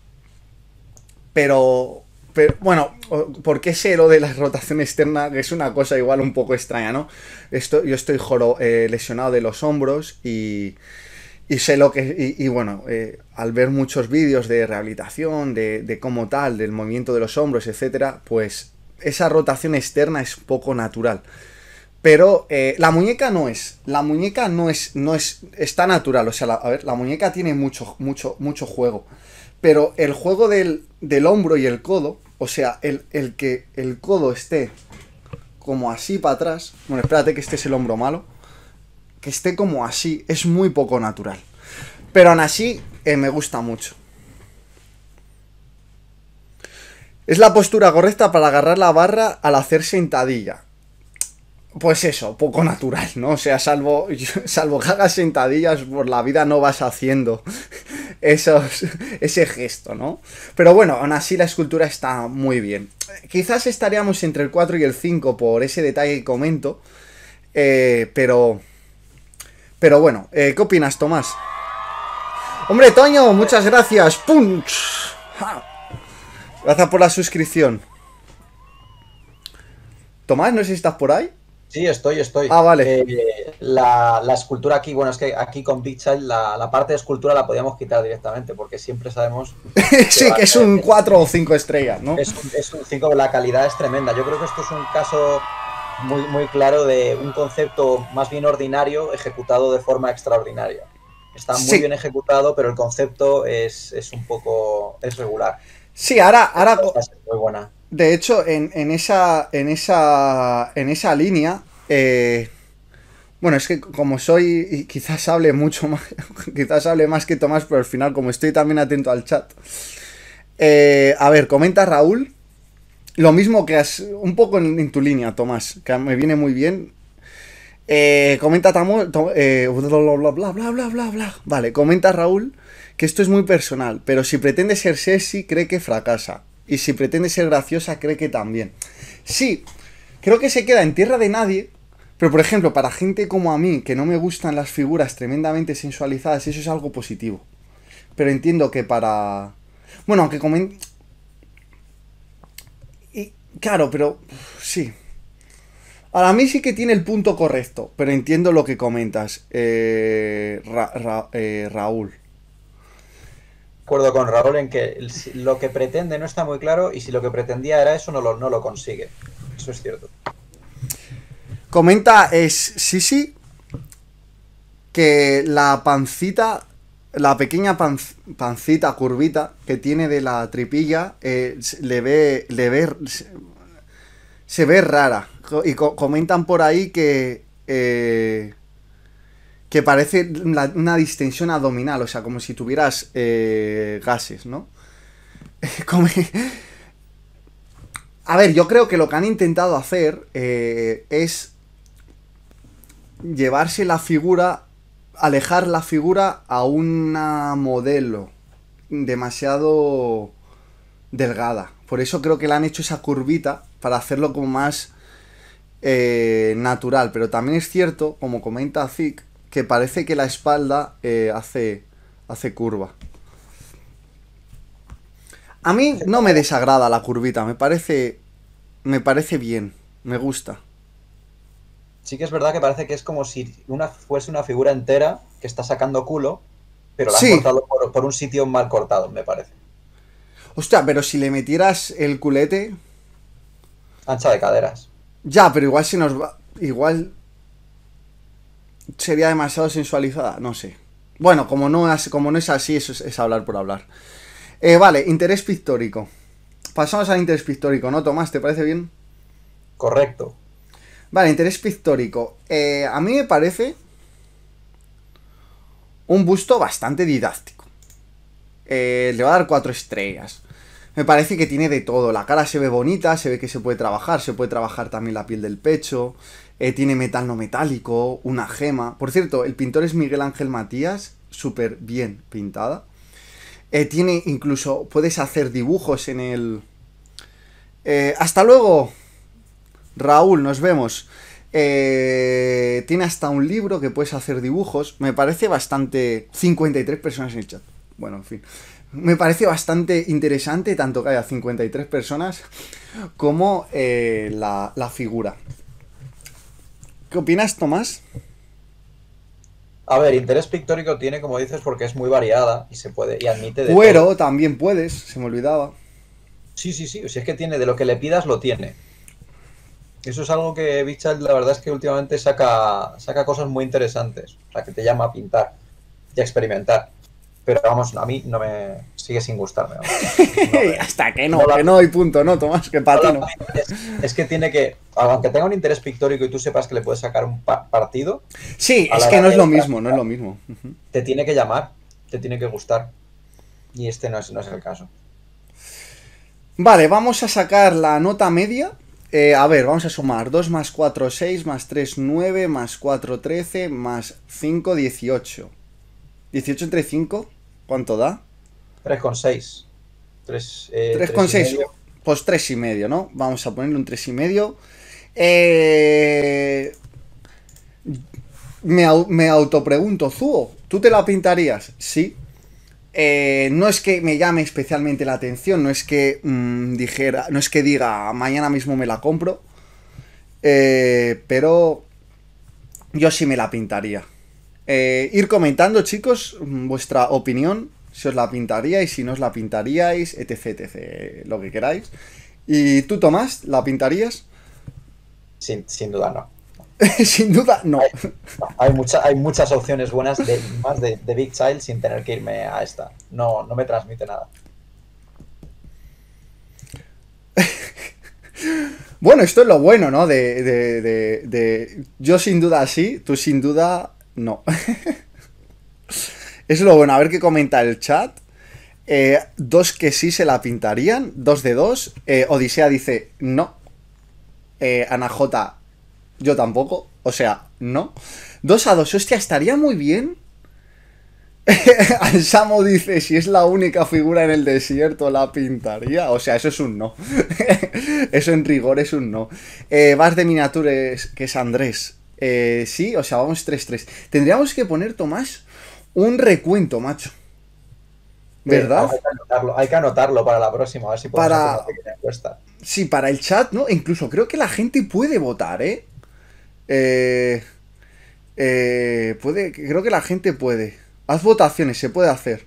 Speaker 1: Pero, pero, bueno, ¿por qué sé lo de la rotación externa? es una cosa igual un poco extraña, ¿no? Esto, yo estoy eh, lesionado de los hombros y, y sé lo que... Y, bueno, eh, al ver muchos vídeos de rehabilitación, de, de cómo tal, del movimiento de los hombros, etcétera, pues esa rotación externa es poco natural. Pero eh, la muñeca no es. La muñeca no es. No es. Está natural. O sea, a ver, la muñeca tiene mucho, mucho, mucho juego. Pero el juego del, del hombro y el codo. O sea, el, que el codo esté como así para atrás. Bueno, espérate que este es el hombro malo. Que esté como así. Es muy poco natural. Pero aún así, eh, me gusta mucho. Es la postura correcta para agarrar la barra al hacer sentadilla pues eso, poco natural, ¿no? O sea, salvo, salvo que hagas sentadillas por pues la vida, no vas haciendo esos, ese gesto, ¿no? Pero bueno, aún así la escultura está muy bien. Quizás estaríamos entre el 4 y el 5 por ese detalle que comento, eh, pero... Pero bueno, eh, ¿qué opinas, Tomás? Hombre, Toño, muchas gracias. ¡Punch! Gracias por la suscripción. Tomás, no
Speaker 2: sé si estás por ahí. Sí, estoy, estoy. Ah, vale. Eh, la, escultura aquí, bueno, es que aquí con Big Child la, la parte de escultura la podíamos quitar directamente porque siempre sabemos. sí, que es un 4 o 5 estrellas, ¿no? Es, un 5, la calidad es tremenda. Yo creo que esto es un caso muy, muy claro de un concepto más bien ordinario ejecutado de forma extraordinaria. Está muy bien ejecutado, pero el concepto es, un poco. es regular.
Speaker 1: Sí, ahora. ahora... muy buena de hecho, en, esa, en, esa, en esa línea, eh, bueno, es que como soy, y quizás hable mucho más, quizás hable más que Tomás, pero al final, como estoy también atento al chat. Eh, a ver, comenta Raúl. Lo mismo que has, un poco en, tu línea, Tomás, que me viene muy bien. Eh, comenta Tamo, bla, bla, bla, bla, bla, bla. Vale, comenta Raúl que esto es muy personal, pero si pretende ser sexy, cree que fracasa y si pretende ser graciosa cree que también. Sí, creo que se queda en tierra de nadie, pero por ejemplo, para gente como a mí, que no me gustan las figuras tremendamente sensualizadas, eso es algo positivo. Pero entiendo que para... Bueno, aunque comen... Y claro, pero... Sí. Ahora, a mí sí que tiene el punto correcto, pero entiendo lo que comentas, eh, eh Raúl
Speaker 2: acuerdo con Raúl en que lo que pretende no está muy claro y si lo que pretendía era eso no lo, no lo consigue. Eso es cierto.
Speaker 1: Comenta es sí sí que la pancita, la pequeña pancita curvita que tiene de la tripilla, eh, le ve, le ve, se, ve rara. Y comentan por ahí que eh, que parece una distensión abdominal, o sea, como si tuvieras eh, gases, ¿no? A ver, yo creo que lo que han intentado hacer eh, es llevarse la figura, alejar la figura a un modelo demasiado delgada. Por eso creo que le han hecho esa curvita para hacerlo como más eh, natural. Pero también es cierto, como comenta Zick, que parece que la espalda eh, hace, hace curva. A mí no me desagrada la curvita, me parece, me parece bien, me gusta.
Speaker 2: Sí que es verdad que parece que es como si una, fuese una figura entera que está sacando culo, pero la ha cortado por, por, un sitio mal cortado, me parece.
Speaker 1: Hostia, pero si le metieras el culete...
Speaker 2: Ancha de caderas.
Speaker 1: Ya, pero igual si nos va... Igual Sería demasiado sensualizada, no sé. Bueno, como no, como no es así, eso es, hablar por hablar. Eh, vale, interés pictórico. Pasamos al interés pictórico, ¿no, Tomás? ¿Te parece bien? Correcto. Vale, interés pictórico. Eh, a mí me parece un busto bastante didáctico. Eh, le va a dar cuatro estrellas me parece que tiene de todo. La cara se ve bonita, se ve que se puede trabajar, se puede trabajar también la piel del pecho, eh, tiene metal no metálico, una gema. Por cierto, el pintor es Miguel Ángel Matías, súper bien pintada. Eh, tiene incluso, puedes hacer dibujos en el... Eh, hasta luego, Raúl, nos vemos. tiene hasta un libro que puedes hacer dibujos. Me parece bastante... 53 personas en el chat. Bueno, en fin me parece bastante interesante tanto que haya 53 personas como eh, la, figura. ¿Qué opinas, Tomás?
Speaker 2: A ver, interés pictórico tiene, como dices, porque es muy variada y se puede y admite. bueno también puedes, se me olvidaba. Sí, sí, sí. Si es que tiene de lo que le pidas lo tiene. Eso es algo que Bichal, la verdad es que últimamente saca saca cosas muy interesantes, o sea, que te llama a pintar y a experimentar pero vamos, a mí no me sigue sin gustarme. Hasta que no, que no
Speaker 1: y punto, ¿no, Tomás? Que patino.
Speaker 2: es, que tiene que, aunque tenga un interés pictórico y tú sepas que le puedes sacar un partido. Sí, es que no es lo mismo, no es lo mismo. Te tiene que llamar, te tiene que gustar. Y este no es, no es el caso.
Speaker 1: Vale, vamos a sacar la nota media. Eh, a ver, vamos a sumar 2 más 4, 6, más 3, 9, más 4, 13, más 5, 18. 18 entre 5, ¿cuánto da? 3,6.
Speaker 2: 3,6. Eh,
Speaker 1: pues 3,5, y medio, ¿no? Vamos a ponerle un 3,5. y medio. Eh, me, autopregunto, Zuo, ¿tú te la pintarías? Sí. Eh, no es que me llame especialmente la atención, no es que mm, dijera, no es que diga mañana mismo me la compro, eh, pero yo sí me la pintaría. Eh, ir comentando, chicos, mm, vuestra opinión, si os la pintaríais, si no os la pintaríais, etc, etc, eh, lo que queráis.
Speaker 2: ¿Y tú, Tomás, la pintarías? Sin, duda no. sin duda no. Hay, muchas opciones buenas de, más de, Big Child sin tener que irme a esta. No, no me transmite nada.
Speaker 1: bueno, esto es lo bueno, ¿no? De, de, yo sin duda sí, tú sin duda no. es lo bueno, a ver qué comenta el chat. Eh, dos que sí se la pintarían, dos de dos. Eh, Odisea dice no. Eh, Ana yo tampoco. O sea, no. Dos a dos, hostia, estaría muy bien. Samo dice, si es la única figura en el desierto, la pintaría. O sea, eso es un no. eso en rigor es un no. Eh, vas de miniaturas, que es Andrés. Eh, sí, o sea, vamos 3-3. Tendríamos que poner, Tomás, un recuento, macho. ¿Verdad?
Speaker 2: hay, que anotarlo, para la próxima, a ver si podemos para... hacer encuesta.
Speaker 1: Sí, para el chat, ¿no? Incluso creo que la gente puede votar, ¿eh? ¿eh? Eh, puede, creo que la gente puede. Haz votaciones, se puede hacer.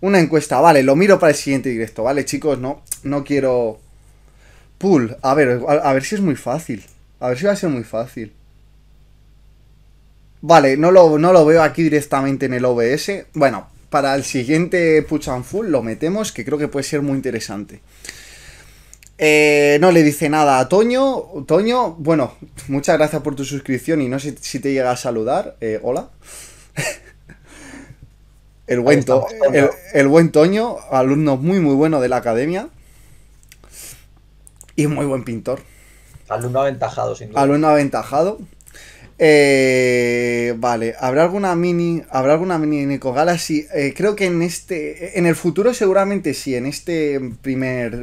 Speaker 1: Una encuesta, vale, lo miro para el siguiente directo, ¿vale, chicos? No, no quiero. Pool, a ver, a ver si es muy fácil. A ver si va a ser muy fácil. Vale, no lo, no lo veo aquí directamente en el OBS. Bueno, para el siguiente Puchanful lo metemos, que creo que puede ser muy interesante. Eh, no le dice nada a Toño. Toño, bueno, muchas gracias por tu suscripción y no sé si te llega a saludar. Eh, hola. el, buen El, el buen Toño, alumno muy muy bueno de la academia. Y muy buen pintor.
Speaker 2: Alumno aventajado, sin duda. Alumno
Speaker 1: aventajado. Eh, vale, habrá alguna mini, habrá alguna mini Nico Galaxy. Eh, creo que en este, en el futuro seguramente sí. En este primer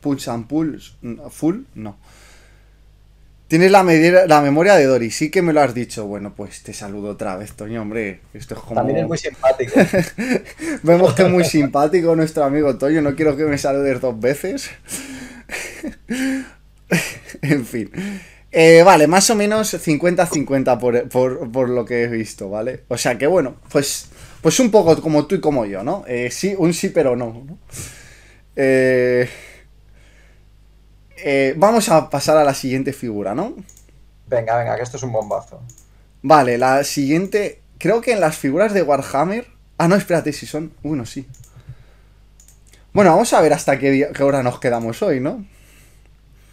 Speaker 1: Punch and Pull, Full, no. Tienes la, la memoria de Dory, sí que me lo has dicho. Bueno, pues te saludo otra vez, Toño, hombre. Esto es como... También es muy simpático. Vemos que es muy simpático nuestro amigo Toño. No quiero que me saludes dos veces. en fin. Eh, vale, más o menos 50-50 por, lo que he visto, ¿vale? O sea que bueno, pues, pues un poco como tú y como yo, ¿no? Eh, sí, un sí pero no. Eh, vamos a pasar a la siguiente figura, ¿no?
Speaker 2: Venga, venga, que esto es un bombazo.
Speaker 1: Vale, la siguiente... Creo que en las figuras de Warhammer... Ah, no, espérate, si son... uno sí. Bueno, vamos a ver hasta qué, qué hora nos quedamos hoy, ¿no?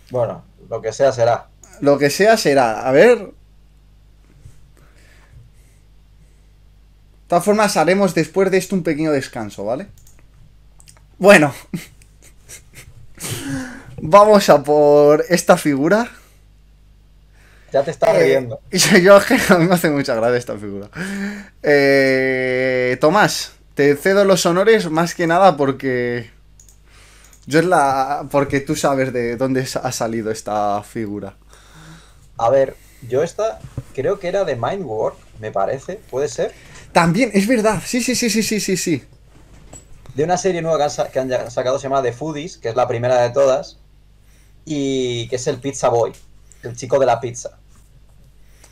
Speaker 2: Bueno, lo que sea será.
Speaker 1: Lo que sea será. A ver. De todas formas, haremos después de esto un pequeño descanso, ¿vale? Bueno. Vamos a por esta figura.
Speaker 2: Ya te está eh, riendo.
Speaker 1: Y yo a mí me hace mucha gracia esta figura. Eh, Tomás, te cedo los honores más que nada porque. Yo es la. porque tú sabes de dónde ha salido esta figura.
Speaker 2: A ver, yo esta creo que era de Mindwork, me parece, puede ser. También, es verdad, sí, sí, sí, sí, sí, sí, sí. De una serie nueva que han, que han sacado se llama The Foodies, que es la primera de todas, y que es el Pizza Boy, el chico de la pizza.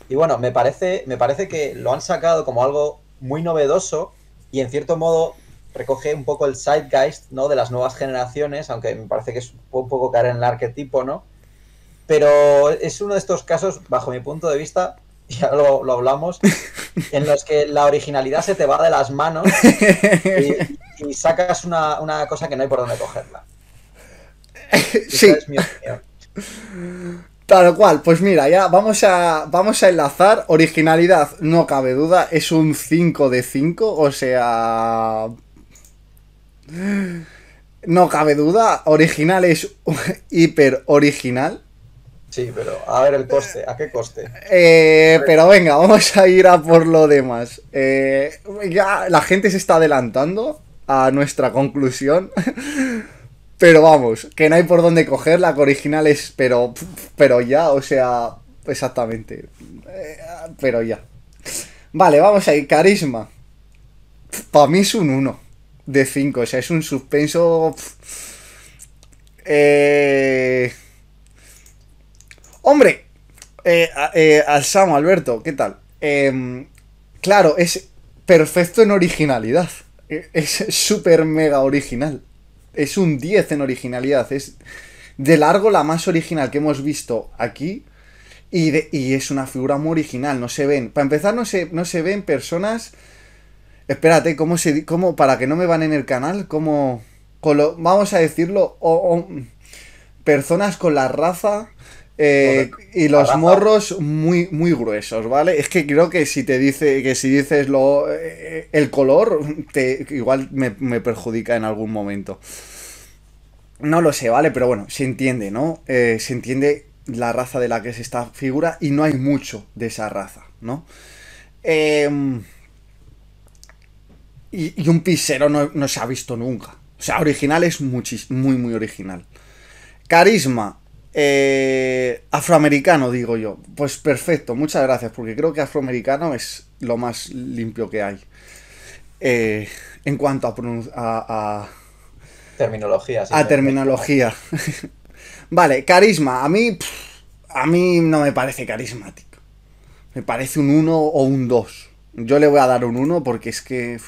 Speaker 2: Y bueno, me parece, me parece que lo han sacado como algo muy novedoso y en cierto modo recoge un poco el zeitgeist ¿no? de las nuevas generaciones, aunque me parece que es un poco caer en el arquetipo, ¿no? Pero es uno de estos casos, bajo mi punto de vista, ya lo, lo hablamos, en los que la originalidad se te va de las manos y, sacas una, cosa que no hay por dónde cogerla.
Speaker 1: Sí. Tal cual, pues mira, ya vamos a, vamos a enlazar. Originalidad, no cabe duda, es un 5 de 5, o sea... No cabe duda, original es hiper original.
Speaker 2: Sí, pero a ver el coste, ¿a qué coste? Eh, pero venga,
Speaker 1: vamos a ir a por lo demás. Eh, ya la gente se está adelantando a nuestra conclusión. Pero vamos, que no hay por dónde cogerla, que original es, pero, pero ya, o sea, exactamente. Eh, pero ya. Vale, vamos a ir carisma. Para mí es un 1 de 5, o sea, es un suspenso... Eh... Hombre, eh, eh al Samo, Alberto, ¿qué tal? Em, claro, es perfecto en originalidad. E, es súper mega original. Es un 10 en originalidad. Es de largo la más original que hemos visto aquí. Y, y es una figura muy original. No se ven. Para empezar, no se, no se ven personas. Espérate, ¿cómo se.? Cómo, para que no me van en el canal, ¿cómo.? vamos a decirlo. personas con la raza eh, y los morros muy, muy gruesos, ¿vale? Es que creo que si te dice, que si dices lo, eh, el color, te, igual me, perjudica en algún momento. No lo sé, ¿vale? Pero bueno, se entiende, ¿no? Eh, se entiende la raza de la que es esta figura y no hay mucho de esa raza, ¿no? Em, y, y, un pisero no, se ha visto nunca. O sea, original es muy, muy original. Carisma, eh, afroamericano, digo yo. Pues perfecto, muchas gracias, porque creo que afroamericano es lo más limpio que hay. Eh, en cuanto a, a,
Speaker 2: terminología. A
Speaker 1: terminología. vale, carisma. A mí, a mí no me parece carismático. Me parece un 1 o un 2. Yo le voy a dar un 1 porque es que...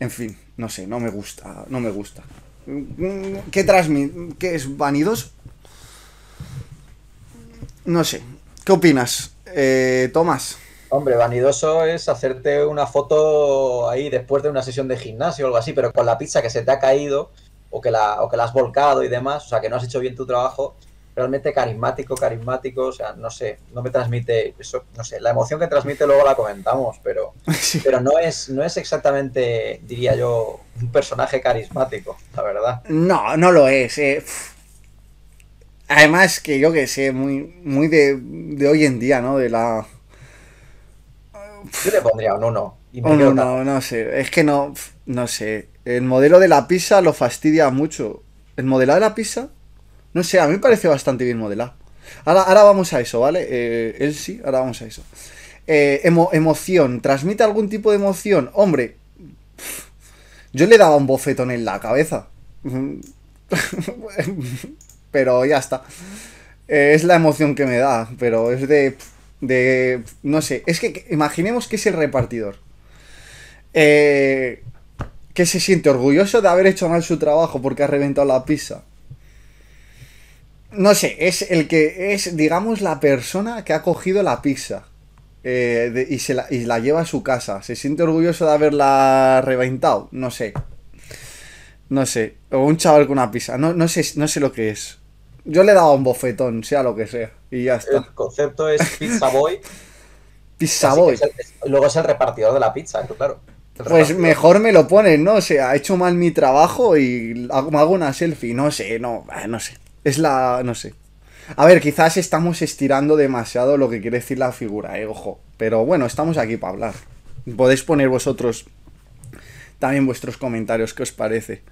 Speaker 1: en fin, no sé, no me gusta, no me gusta. Mm, mm, ¿Qué transmite? ¿Qué
Speaker 2: es Vanidos?
Speaker 1: No sé. ¿Qué opinas,
Speaker 2: eh, Tomás? Hombre, vanidoso es hacerte una foto ahí después de una sesión de gimnasio o algo así, pero con la pizza que se te ha caído o que la, o que la has volcado y demás, o sea, que no has hecho bien tu trabajo, realmente carismático, carismático, o sea, no sé, no me transmite eso, no sé, la emoción que transmite luego la comentamos, pero, sí. pero no es, no es exactamente, diría yo, un personaje carismático, la verdad.
Speaker 1: No, no lo es. Eh, Además que yo que sé, muy, muy de, hoy en día, ¿no? De la...
Speaker 2: Yo le pondría un 1.
Speaker 1: no, no sé. Es que no, no sé. El modelo de la pizza lo fastidia mucho. El modelado de la pizza, no sé, a mí me parece bastante bien modelado. Ahora, ahora vamos a eso, ¿vale? Eh, él sí, ahora vamos a eso. Eh, emoción, ¿transmite algún tipo de emoción? Hombre, yo le daba un bofetón en la cabeza. pero ya está. Eh, es la emoción que me da, pero es de, de... No sé, es que imaginemos que es el repartidor. Eh, que se siente orgulloso de haber hecho mal su trabajo porque ha reventado la pizza. No sé, es el que es, digamos, la persona que ha cogido la pizza eh, y, se la, la lleva a su casa. Se siente orgulloso de haberla reventado, no sé. No sé, o un chaval con una pizza, no, no, sé, no sé lo que es. Yo le he dado un bofetón, sea lo que sea, y ya está.
Speaker 2: El concepto es Pizza Boy.
Speaker 1: pizza Boy.
Speaker 2: luego es el repartidor de la pizza, claro. Pues
Speaker 1: mejor me lo ponen, ¿no? O sea, he hecho mal mi trabajo y hago, me hago una selfie. No sé, no, ah, no sé. Es la. no sé. A ver, quizás estamos estirando demasiado lo que quiere decir la figura, eh, ojo. Pero bueno, estamos aquí para hablar. Podéis poner vosotros también vuestros comentarios, ¿qué os parece?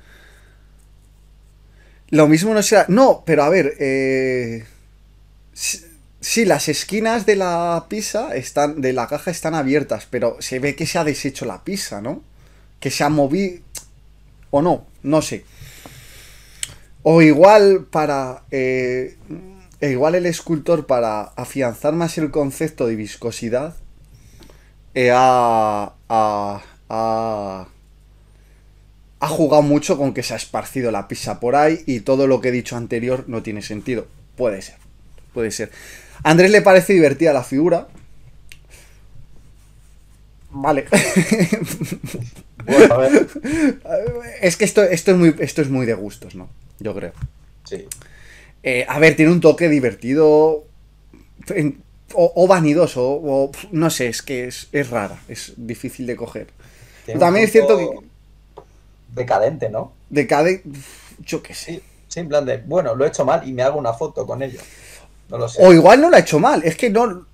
Speaker 1: Lo mismo no será. No, pero a ver. Eh... Sí, las esquinas de la pizza están. de la caja están abiertas, pero se ve que se ha deshecho la pizza, ¿no? Que se ha movido. O no, no sé. O igual para. Eh, e igual el escultor, para afianzar más el concepto de viscosidad, eh, a, a, a ha jugado mucho con que se ha esparcido la pizza por ahí y todo lo que he dicho anterior no tiene sentido. Puede ser, puede ser. Andrés le parece divertida la figura. Vale. Bueno, a ver. Es que esto, esto, es muy, esto es muy de gustos, ¿no? Yo creo. Sí. Eh, a ver, tiene un toque divertido. o, vanidoso, o, no sé, es que es, es rara, es difícil de coger. También es cierto que
Speaker 2: decadente, ¿no? Decadente, yo qué sé. Sí, en plan de, bueno, lo he hecho mal y me hago una foto con ello. No lo sé. O igual
Speaker 1: no lo ha hecho mal, es que no.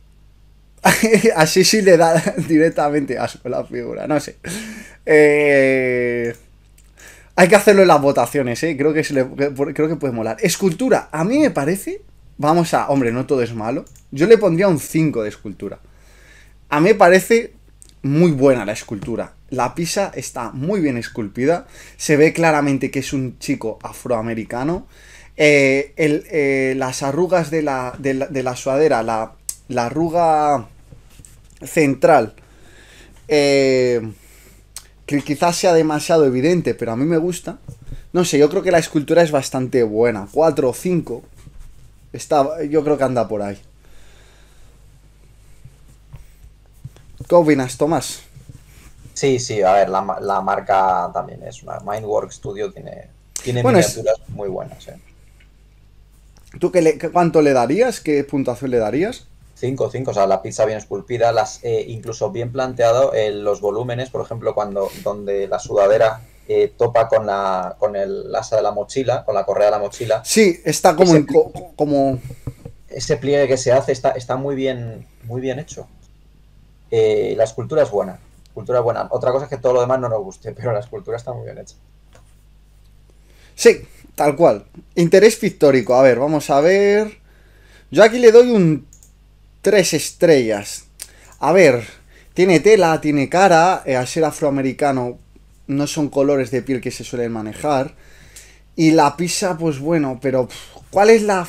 Speaker 1: Así sí le da directamente a la figura, no sé. Eh, hay que hacerlo en las votaciones, ¿eh? Creo que, creo que puede molar. Escultura, a mí me parece. Vamos a. Hombre, no todo es malo. Yo le pondría un 5 de escultura. A mí me parece muy buena la escultura la pisa está muy bien esculpida. Se ve claramente que es un chico afroamericano. Eh, eh, las arrugas de la, suadera, la, arruga central, eh, que quizás sea demasiado evidente, pero a mí me gusta. No sé, yo creo que la escultura es bastante buena. 4 o 5. yo creo que anda por ahí. ¿Qué opinas, Tomás?
Speaker 2: Sí, sí, a ver, la, marca también es una. Mindwork Studio tiene, tiene miniaturas muy buenas. Eh.
Speaker 1: ¿Tú qué le, cuánto le darías? ¿Qué puntuación le darías? 5, 5, o sea, la pizza bien
Speaker 2: esculpida, las, eh, incluso bien planteado eh, los volúmenes, por ejemplo, cuando donde la sudadera topa con la con el asa de la mochila, con la correa de la mochila. Sí, está como ese, como ese pliegue que se hace está, está muy bien muy bien hecho. la escultura es buena escultura buena. Otra cosa es que todo lo demás no nos guste, pero la escultura está muy bien hecha.
Speaker 1: Sí, tal cual. Interés pictórico. A ver, vamos a ver. Yo aquí le doy un tres estrellas. A ver, tiene tela, tiene cara. Eh, al ser afroamericano, no son colores de piel que se suelen manejar. Y la pizza, pues bueno, pero. ¿Cuál es la.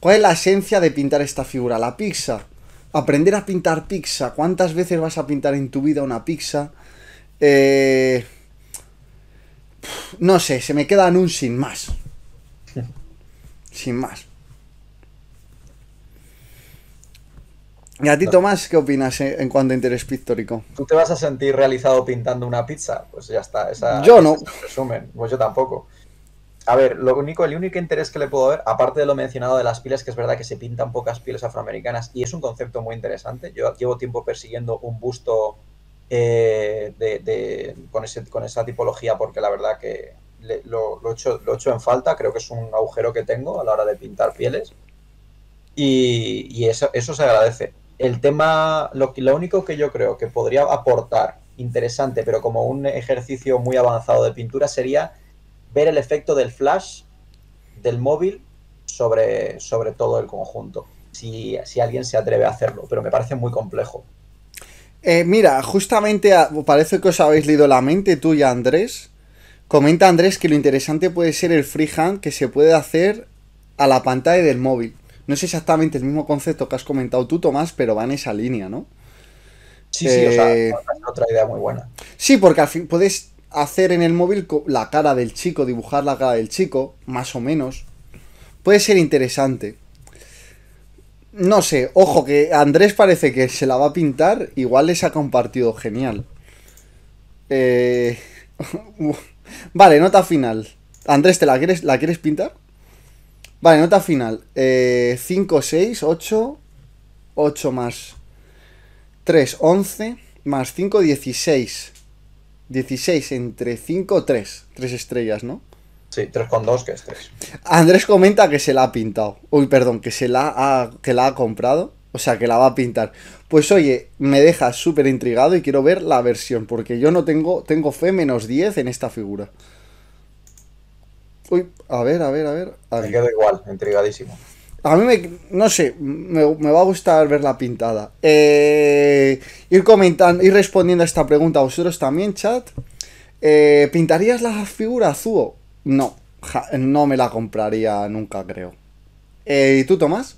Speaker 1: ¿Cuál es la esencia de pintar esta figura? La pizza. Aprender a pintar pizza. ¿Cuántas veces vas a pintar en tu vida una pizza? Eh, no sé, se me queda en un sin más. Sin más.
Speaker 2: ¿Y a ti, Tomás,
Speaker 1: qué opinas eh, en cuanto a interés pictórico? ¿Tú te vas
Speaker 2: a sentir realizado pintando una pizza? Pues ya está. Esa, yo no. Resumen, pues yo tampoco a ver, lo único, el único interés que le puedo ver, aparte de lo mencionado de las pieles, que es verdad que se pintan pocas pieles afroamericanas y es un concepto muy interesante. Yo llevo tiempo persiguiendo un busto eh, de, con, esa tipología porque la verdad que lo, lo, echo, en falta. Creo que es un agujero que tengo a la hora de pintar pieles y, eso, eso se agradece. El tema, lo, lo único que yo creo que podría aportar interesante, pero como un ejercicio muy avanzado de pintura sería ver el efecto del flash del móvil sobre, sobre todo el conjunto, si, si alguien se atreve a hacerlo, pero me parece muy complejo.
Speaker 1: Eh, mira, justamente ah, parece que os habéis leído la mente tú y Andrés. Comenta Andrés que lo interesante puede ser el freehand que se puede hacer a la pantalla del móvil. No es exactamente el mismo concepto que has comentado tú, Tomás, pero va en esa línea, ¿no?
Speaker 2: Sí, sí, o sea, eh, otra idea muy buena.
Speaker 1: Sí, porque al fin puedes hacer en el móvil la cara del chico, dibujar la cara del chico, más o menos. Puede ser interesante. No sé, ojo, que Andrés parece que se la va a pintar, igual le saca un partido genial. Eh... vale, nota final. Andrés, ¿te la quieres, la quieres pintar? Vale, nota final. 5, 6, 8, 8 más 3, 11, más 5, 16. 16 entre 5, 3. 3 estrellas, ¿no?
Speaker 2: Sí, 3,2 que es 3.
Speaker 1: Andrés comenta que se la ha pintado. Uy, perdón, que se la ha, que la ha comprado. O sea, que la va a pintar. Pues oye, me deja súper intrigado y quiero ver la versión. Porque yo no tengo, tengo fe menos 10 en esta figura. Uy, a ver, a ver, a ver. A ver. Me quedo
Speaker 2: igual, intrigadísimo.
Speaker 1: A mí me, no sé, me, va a gustar verla pintada. Eh, ir comentando, ir respondiendo a esta pregunta a vosotros también, chat. Eh, ¿Pintarías la figura azul? No, no me la compraría nunca, creo. Eh, ¿Y tú, Tomás?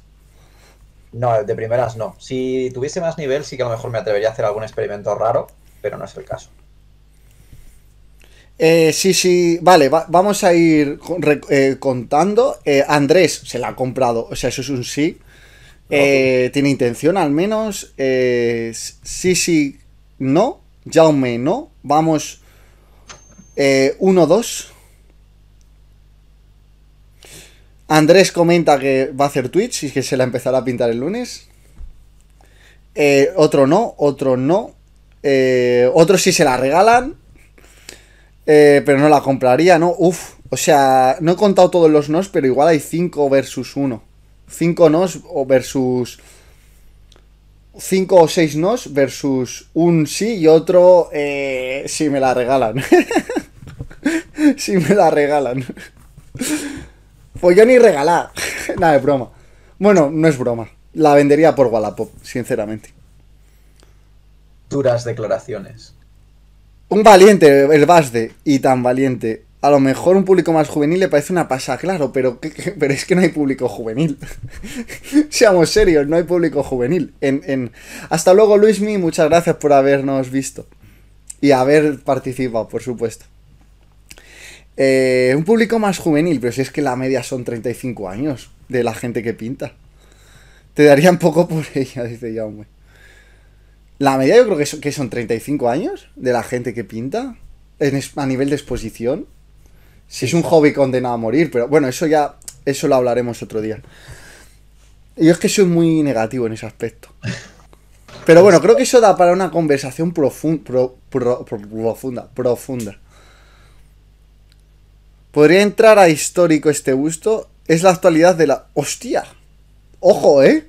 Speaker 2: No, de primeras no. Si tuviese más nivel, sí que a lo mejor me atrevería a hacer algún experimento raro, pero no es el caso.
Speaker 1: Eh, sí, sí, vale, vamos a ir eh, contando. Eh, Andrés se la ha comprado, o sea, eso es un sí. Ah, tiene intención al menos. sí, sí, no. Jaume, no. Vamos. Uno, dos Andrés comenta que va a hacer Twitch y que se la empezará a pintar el lunes. otro no, otro no. otro sí se la regalan. Eh, pero no la compraría, ¿no? Uf, o sea, no he contado todos los nos, pero igual hay 5 versus 1. 5 nos versus... 5 o 6 nos versus un sí y otro eh, si me la regalan. si me la regalan. Pues yo ni regalar. Nada, de broma. Bueno, no es broma. La vendería por Wallapop, sinceramente.
Speaker 2: Duras declaraciones
Speaker 1: un valiente, el Basde, y tan valiente. A lo mejor un público más juvenil le parece una pasada, claro, pero, pero es que no hay público juvenil. Seamos serios, no hay público juvenil. En, en... Hasta luego, Luismi, muchas gracias por habernos visto. Y haber participado, por supuesto. Eh, un público más juvenil, pero si es que la media son 35 años de la gente que pinta. Te darían poco por ella, dice Jaume. La media yo creo que son, que son 35 años de la gente que pinta a nivel de exposición. Si es un hobby condenado a morir, pero bueno, eso ya, eso lo hablaremos otro día. Yo es que soy muy negativo en ese aspecto. Pero bueno, creo que eso da para una conversación profunda, profunda, profunda. Podría entrar a histórico este gusto. Es la actualidad de la... ¡Hostia! ¡Ojo, eh!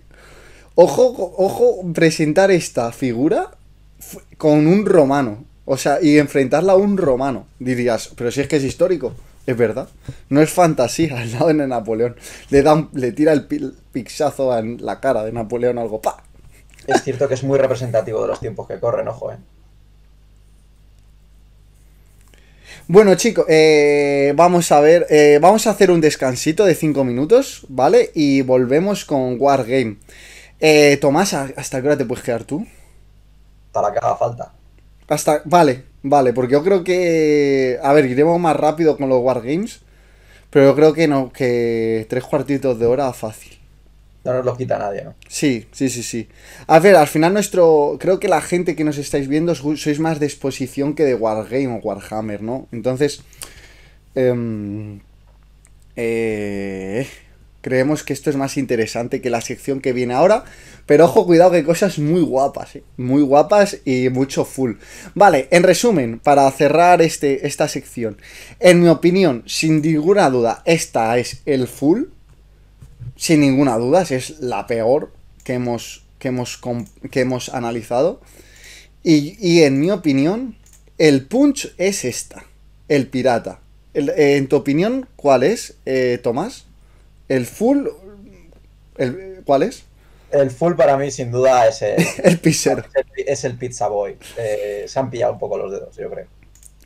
Speaker 1: Ojo, ojo, presentar esta figura con un romano. O sea, y enfrentarla a un romano. Dirías, pero si es que es histórico. Es verdad. No es fantasía al lado de Napoleón. Le, le tira el pixazo en la cara de Napoleón algo.
Speaker 2: Es cierto que es muy representativo de los tiempos que corren, ojo, ¿eh?
Speaker 1: Bueno, chicos, eh, vamos a ver. Eh, vamos a hacer un descansito de 5 minutos, ¿vale? Y volvemos con Wargame. Eh, Tomás, ¿hasta qué hora te puedes quedar tú? Hasta la que haga falta. Hasta, vale, vale, porque yo creo que. A ver, iremos más rápido con los Wargames. Pero yo creo que no, que tres cuartitos de hora fácil. No nos lo quita nadie, ¿no? Sí, sí, sí, sí. A ver, al final nuestro. Creo que la gente que nos estáis viendo sois más de exposición que de Wargame o Warhammer, ¿no? Entonces. Em, eh, eh, Creemos que esto es más interesante que la sección que viene ahora. Pero ojo, cuidado que cosas muy guapas, eh, muy guapas y mucho full. Vale, en resumen, para cerrar este, esta sección, en mi opinión, sin ninguna duda, esta es el full. Sin ninguna duda, es la peor que hemos, que hemos, que hemos analizado. Y, en mi opinión, el punch es esta, el pirata. Eh, en tu opinión, ¿cuál es, eh, Tomás?
Speaker 2: El full. El, ¿Cuál es? El full para mí, sin duda, es el. el Es el, pizza boy. Eh, se han pillado un poco los dedos, yo creo.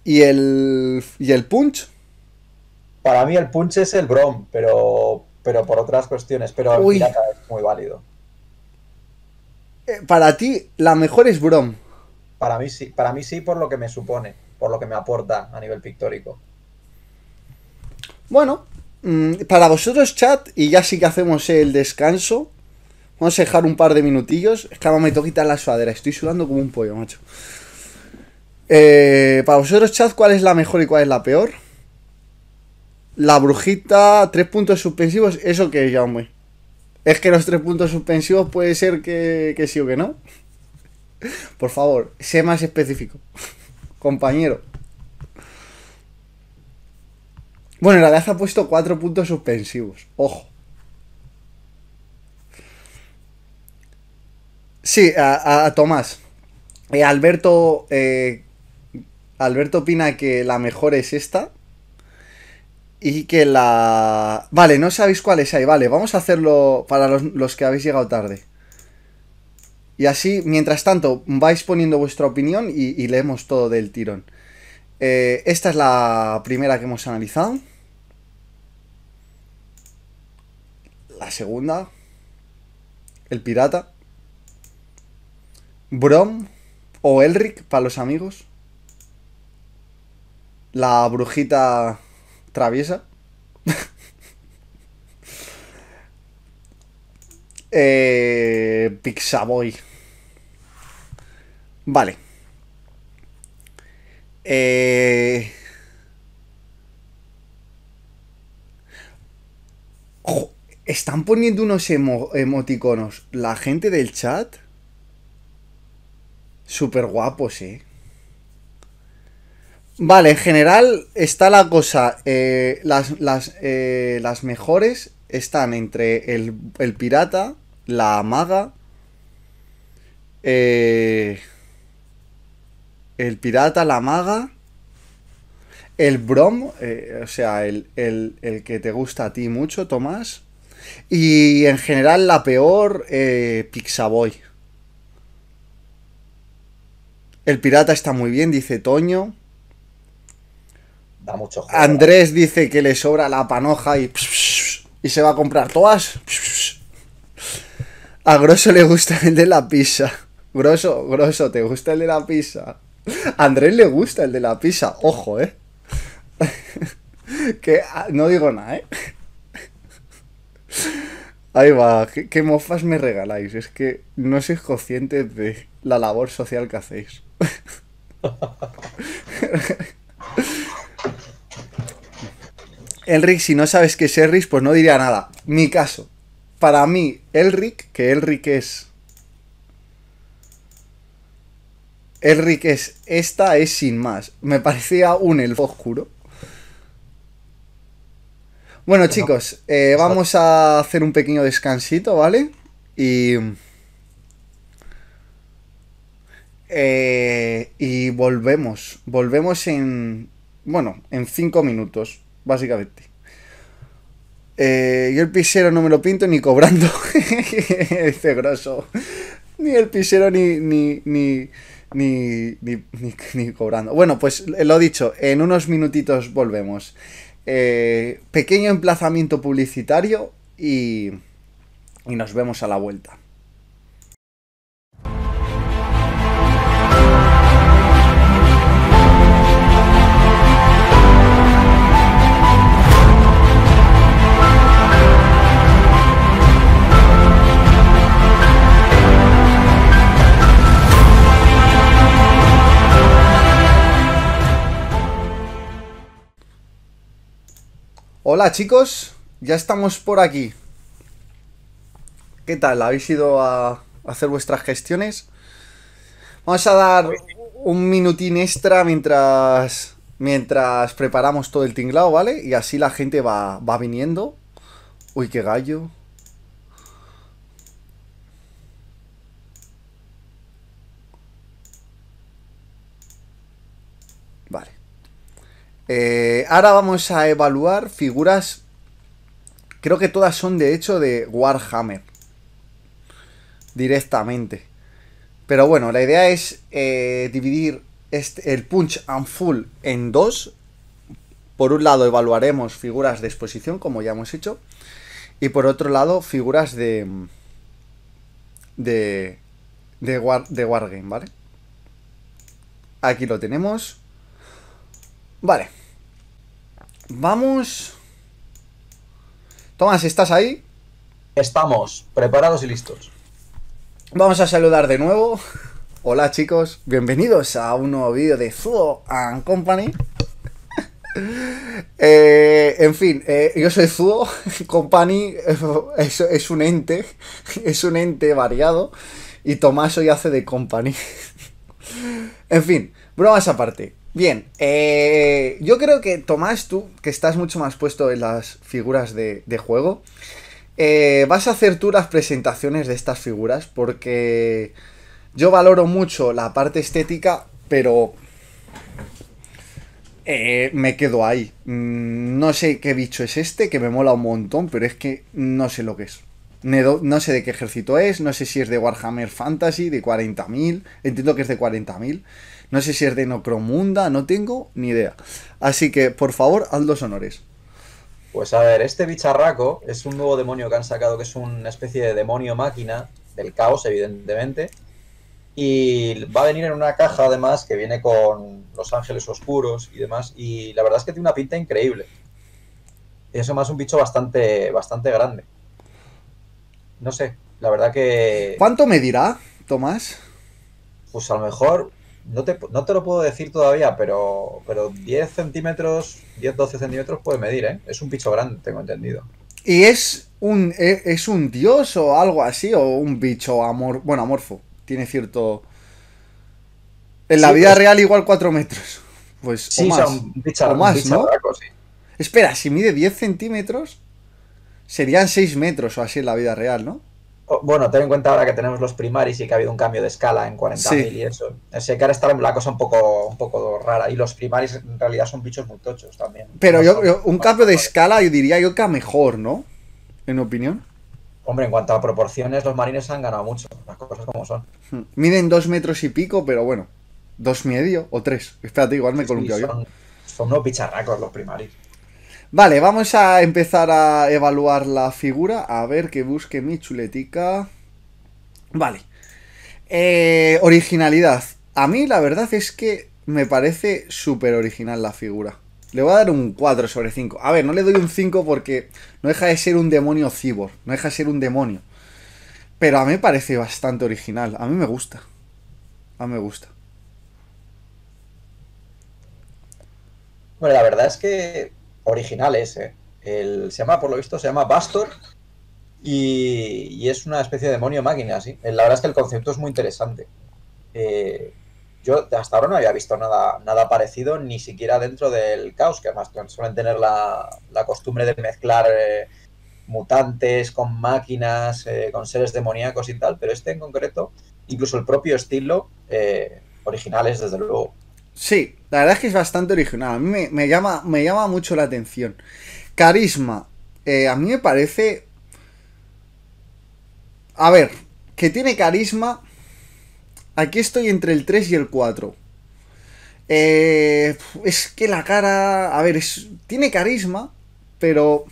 Speaker 1: ¿Y el, ¿Y el punch?
Speaker 2: Para mí, el punch es el Brom, pero, pero por otras cuestiones. Pero es muy válido. Eh, para ti, la mejor es Brom. Para mí sí, para mí sí por lo que me supone, por lo que me aporta a nivel pictórico.
Speaker 1: Bueno, Mm, para vosotros, chat, y ya sí que hacemos el descanso. Vamos a dejar un par de minutillos. Es que ahora me toca quitar la sudadera. Estoy sudando como un pollo, macho. Eh, para vosotros, chat, ¿cuál es la mejor y cuál es la peor? La brujita, tres puntos suspensivos, ¿eso que es, ya, Es que los tres puntos suspensivos puede ser que, que sí o que no. Por favor, sé más específico. Compañero. Bueno, la realidad ha puesto cuatro puntos suspensivos. Ojo. Sí, a, Tomás. Eh, Alberto. Eh, Alberto opina que la mejor es esta. Y que la. Vale, no sabéis cuáles hay. Vale, vamos a hacerlo para los, que habéis llegado tarde. Y así, mientras tanto, vais poniendo vuestra opinión y leemos todo del tirón. Eh, esta es la primera que hemos analizado. La segunda. El pirata. Brom o Elric para los amigos. La brujita traviesa. Eh, Pixaboy. Vale. Eh, están poniendo unos emoticonos. La gente del chat. Súper guapos, eh. Vale, en general está la cosa. Eh, las, eh, las, mejores están entre el, el pirata, la maga. Eh el pirata, la maga, el brom, eh, o sea, el, que te gusta a ti mucho, Tomás, y en general la peor, eh, Pixaboy. El pirata está muy bien, dice Toño. Da mucho Andrés ¿eh? dice que le sobra la panoja y, y se va a comprar todas. A Grosso le gusta el de la pizza. Grosso, Grosso, ¿te gusta el de la pizza? Andrés le gusta el de la pizza, ojo, ¿eh? que ah, no digo nada, ¿eh? Ahí va, ¿Qué, mofas me regaláis? Es que no sois conscientes de la labor social que hacéis. Elric, si no sabes que es Elric, pues no diría nada. Mi caso. Para mí, Elric, que Elric es Enrique, Esta es sin más. Me parecía un elfo oscuro. Bueno, chicos, eh, vamos a hacer un pequeño descansito, ¿vale? Y. Eh, y volvemos. Volvemos en. Bueno, en 5 minutos, básicamente. Eh, yo el pisero no me lo pinto ni cobrando. Dice grosso. Ni el pisero ni, ni ni, ni, ni, cobrando. Bueno, pues eh, lo dicho, en unos minutitos volvemos. Eh, pequeño emplazamiento publicitario y, y nos vemos a la vuelta. Hola chicos, ya estamos por aquí. ¿Qué tal? ¿Habéis ido a hacer vuestras gestiones? Vamos a dar un minutín extra mientras mientras preparamos todo el tinglado, ¿vale? Y así la gente va, va viniendo. Uy, qué gallo. Eh, ahora vamos a evaluar figuras. Creo que todas son de hecho de Warhammer. Directamente. Pero bueno, la idea es eh, dividir este, el punch and full en dos. Por un lado evaluaremos figuras de exposición, como ya hemos hecho. Y por otro lado, figuras de... De... De, de Wargame, ¿vale? Aquí lo tenemos. Vale. Vamos. Tomás,
Speaker 2: ¿estás ahí? Estamos, preparados y listos.
Speaker 1: Vamos a saludar de nuevo. Hola chicos, bienvenidos a un nuevo vídeo de Zuo and Company. Eh, en fin, eh, yo soy Zuo, Company es, es, un ente, es un ente variado y Tomás hoy hace de Company. en fin, bromas aparte. Bien, eh, yo creo que Tomás, tú, que estás mucho más puesto en las figuras de, juego, eh, vas a hacer tú las presentaciones de estas figuras porque yo valoro mucho la parte estética, pero eh, me quedo ahí. Mm, no sé qué bicho es este, que me mola un montón, pero es que no sé lo que es. No sé de qué ejército es, no sé si es de Warhammer Fantasy, de 40.000, entiendo que es de 40.000. No sé si es de Nocromunda, no tengo ni idea. Así que, por favor, haz los honores.
Speaker 2: Pues a ver, este bicharraco es un nuevo demonio que han sacado, que es una especie de demonio máquina, del caos, evidentemente. Y va a venir en una caja, además, que viene con los ángeles oscuros y demás. Y la verdad es que tiene una pinta increíble. Y eso más un bicho bastante, bastante grande. No sé, la verdad que. ¿Cuánto medirá, Tomás? Pues a lo mejor no te, lo puedo decir todavía, pero, pero 10 centímetros, 10-12 centímetros puede medir, ¿eh? Es un bicho grande, tengo entendido.
Speaker 1: ¿Y es un, e, es, un dios o algo así? ¿O un bicho amor, bueno, amorfo? Tiene cierto... En la vida pues- real igual 4 metros. Pues sí, o más, más ¿no? Espera, si mide 10 centímetros, serían 6 metros
Speaker 2: o así en la vida real, ¿no? bueno, ten en cuenta ahora que tenemos los primaris y que ha habido un cambio de escala en 40.000 y eso. ese que ahora está la cosa un poco, un poco rara. Y los primaris en realidad son bichos muy tochos también. Pero
Speaker 1: yo, un cambio de escala, yo diría yo que a mejor, ¿no? En opinión.
Speaker 2: Hombre, en cuanto a proporciones, los marines han ganado mucho. Las cosas como son.
Speaker 1: Hmm. Miden dos metros y pico, pero bueno. Dos medio o tres. Espérate, igual me columpio yo.
Speaker 2: Son unos picharracos los primaris.
Speaker 1: Vale, vamos a empezar a evaluar la figura. A ver que busque mi chuletica. Vale. Eh, originalidad. A mí la verdad es que me parece súper original la figura. Le voy a dar un 4 sobre 5. A ver, no le doy un 5 porque no deja de ser un demonio cibor. No deja de ser un demonio. Pero a mí me parece bastante original. A mí me gusta. A mí me gusta.
Speaker 2: Bueno, la verdad es que originales eh. El, se llama, por lo visto, se llama Bastor y, es una especie de demonio máquina, sí. Eh, la verdad es que el concepto es muy interesante. Eh, yo hasta ahora no había visto nada, nada parecido, ni siquiera dentro del caos, que además suelen tener la, la costumbre de mezclar mutantes con máquinas, con seres demoníacos y tal, pero este en concreto, incluso el propio estilo, original es desde luego.
Speaker 1: Sí, la verdad es que es bastante original. A mí me, llama, me llama mucho la atención. Carisma. Eh, a mí me parece... A ver, que tiene carisma. Aquí estoy entre el 3 y el 4. Eh, es que la cara... A ver, tiene carisma, pero...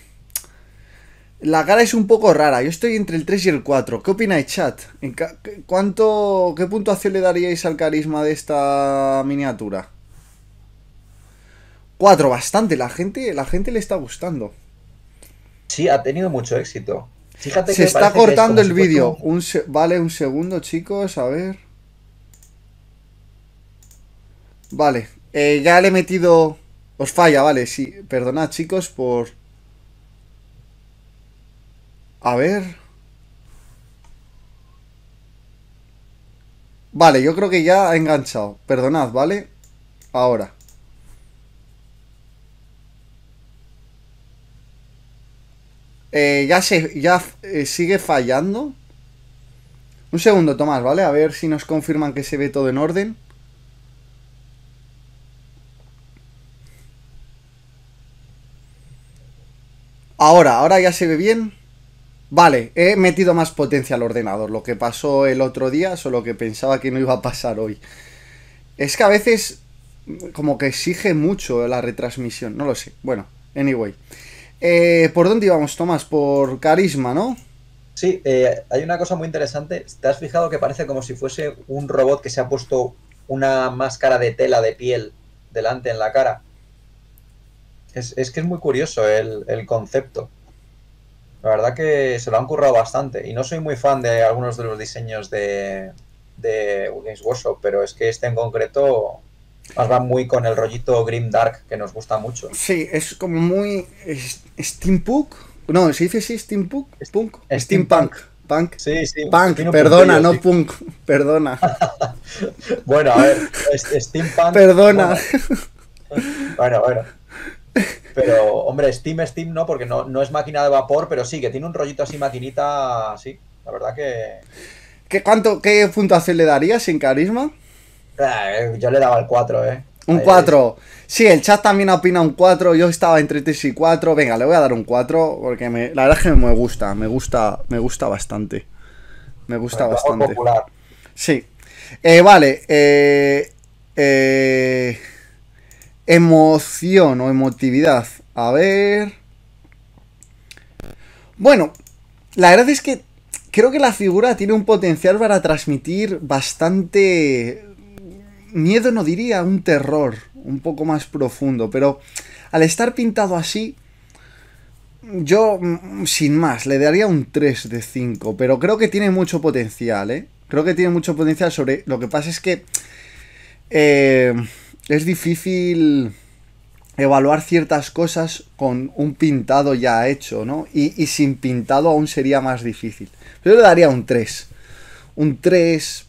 Speaker 1: La cara es un poco rara. Yo estoy entre el 3 y el 4. ¿Qué opináis, chat? ¿Cuánto, ¿Qué puntuación le daríais al carisma de esta miniatura? 4, bastante. La gente, la gente le está gustando. Sí, ha tenido mucho
Speaker 2: éxito. Fíjate se está cortando el vídeo.
Speaker 1: vale, un segundo, chicos. A ver. Vale. Eh, ya le he metido... Os falla, vale. Sí, perdonad, chicos, por a ver. Vale, yo creo que ya ha enganchado. Perdonad, ¿vale? Ahora. Eh, ya se, ya eh, sigue fallando. Un segundo, Tomás, ¿vale? A ver si nos confirman que se ve todo en orden. Ahora, ahora ya se ve bien. Vale, he metido más potencia al ordenador, lo que pasó el otro día, solo que pensaba que no iba a pasar hoy. Es que a veces mm, como que exige mucho la retransmisión, no lo sé. Bueno, anyway. Eh, ¿Por dónde íbamos, Tomás? Por
Speaker 2: carisma, ¿no? Sí, eh, hay una cosa muy interesante. ¿Te has fijado que parece como si fuese un robot que se ha puesto una máscara de tela de piel delante en la cara? Es, que es muy curioso el concepto. La verdad que se lo han currado bastante. Y no soy muy fan de algunos de los diseños de, de Games Workshop, pero es que este en concreto más va muy con el rollito Grim Dark que nos gusta mucho.
Speaker 1: Sí, es como muy steampunk. No, ¿se dice sí steampunk? Punk. Steampunk. Punk. Punk, perdona, no punk. Perdona.
Speaker 2: bueno, a ver, steampunk. Perdona. Bueno, bueno. Pero, hombre, Steam, Steam no, porque no, no es máquina de vapor, pero sí, que tiene un rollito así, maquinita, sí. La verdad que.
Speaker 1: ¿Qué, cuánto, ¿Qué puntuación le darías sin carisma?
Speaker 2: Ah, eh, yo le daba el 4, ¿eh?
Speaker 1: Un 4. Sí, el chat también opina un 4. Yo estaba entre 3 y 4. Venga, le voy a dar un 4 porque la verdad es que me gusta. Me gusta, me gusta bastante. Me gusta bastante. Sí. Eh, vale. Eh, eh, emoción o emotividad. A ver. Bueno, la verdad es que creo que la figura tiene un potencial para transmitir bastante miedo, no diría, un terror un poco más profundo, pero al estar pintado así, yo mm, sin más le daría un 3 de 5, pero creo que tiene mucho potencial, ¿eh? Creo que tiene mucho potencial sobre... Lo que pasa es que... Eh, es difícil evaluar ciertas cosas con un pintado ya hecho, ¿no? Y, sin pintado aún sería más difícil. Pero yo le daría un 3. Un 3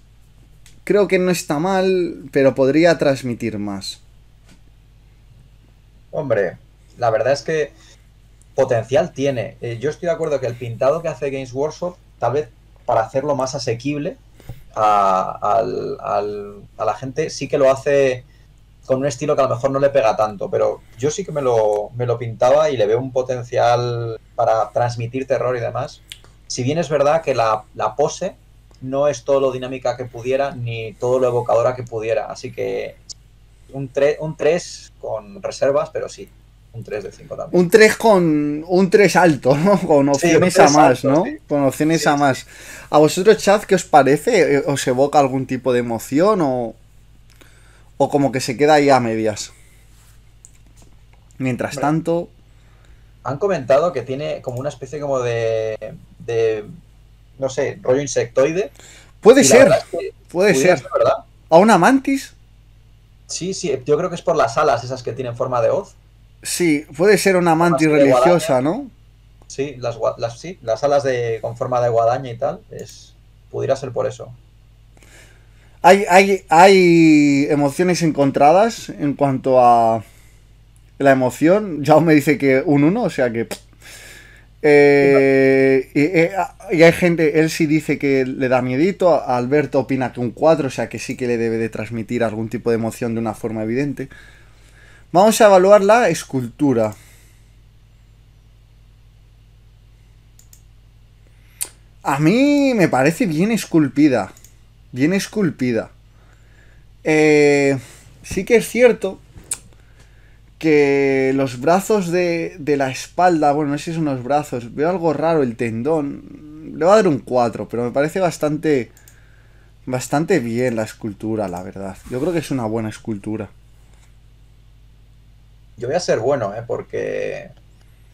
Speaker 1: creo que no está mal, pero podría transmitir más.
Speaker 2: Hombre, la verdad es que potencial tiene. Eh, yo estoy de acuerdo que el pintado que hace Games Workshop, tal vez para hacerlo más asequible a la gente, sí que lo hace con un estilo que a lo mejor no le pega tanto, pero yo sí que me lo, me lo pintaba y le veo un potencial para transmitir terror y demás. Si bien es verdad que la, pose no es todo lo dinámica que pudiera ni todo lo evocadora que pudiera, así que un, un 3 con reservas, pero sí, un 3 de 5 también. Un
Speaker 1: 3 con un 3 alto, ¿no? Con opciones a más, ¿no? Con opciones a más. ¿A vosotros, Chad, qué os parece? ¿Os evoca algún tipo de emoción o, o como que se queda ahí a medias. Mientras tanto...
Speaker 2: Han comentado que tiene como una especie como de... de no sé, rollo insectoide. Puede ser, puede ser. ¿A una mantis? Sí, sí, yo creo que es por las alas esas que tienen forma de hoz.
Speaker 1: Sí, puede ser una mantis religiosa, ¿no?
Speaker 2: Sí las, las alas de, con forma de guadaña y tal, es, pudiera ser por eso.
Speaker 1: Hay, hay, emociones encontradas en cuanto a la emoción. Yao me dice que un 1, o sea que... Eh, eh, y, hay gente, él sí dice que le da miedito, Alberto opina que un 4, o sea que sí que le debe de transmitir algún tipo de emoción de una forma evidente. Vamos a evaluar la escultura. A mí me parece bien esculpida bien esculpida. Eh, sí que es cierto que los brazos de, de, la espalda, bueno, no sé si son los brazos, veo algo raro, el tendón. Le voy a dar un 4, pero me parece bastante, bastante bien la escultura, la verdad. Yo creo que es una buena escultura.
Speaker 2: Yo voy a ser bueno, ¿eh? porque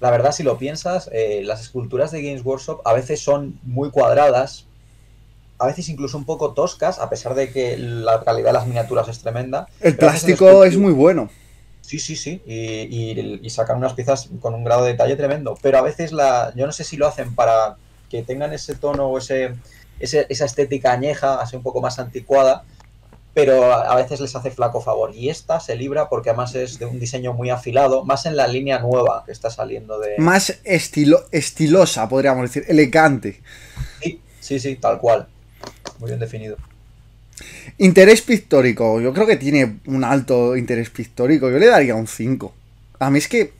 Speaker 2: la verdad, si lo piensas, eh, las esculturas de Games Workshop a veces son muy cuadradas, a veces incluso un poco toscas, a pesar de que la calidad de las miniaturas es tremenda. El plástico es muy bueno. Sí, sí, sí. Y, sacan unas piezas con un grado de detalle tremendo. Pero a veces la, yo no sé si lo hacen para que tengan ese tono o ese, ese esa estética añeja, así un poco más anticuada, pero a, veces les hace flaco favor. Y esta se libra porque además es de un diseño muy afilado, más en la línea nueva que está saliendo de...
Speaker 1: Más estilo, estilosa, podríamos decir, elegante.
Speaker 2: Sí, sí, sí, tal cual bien definido.
Speaker 1: Interés pictórico. Yo creo que tiene un alto interés pictórico. Yo le daría un 5. A mí es que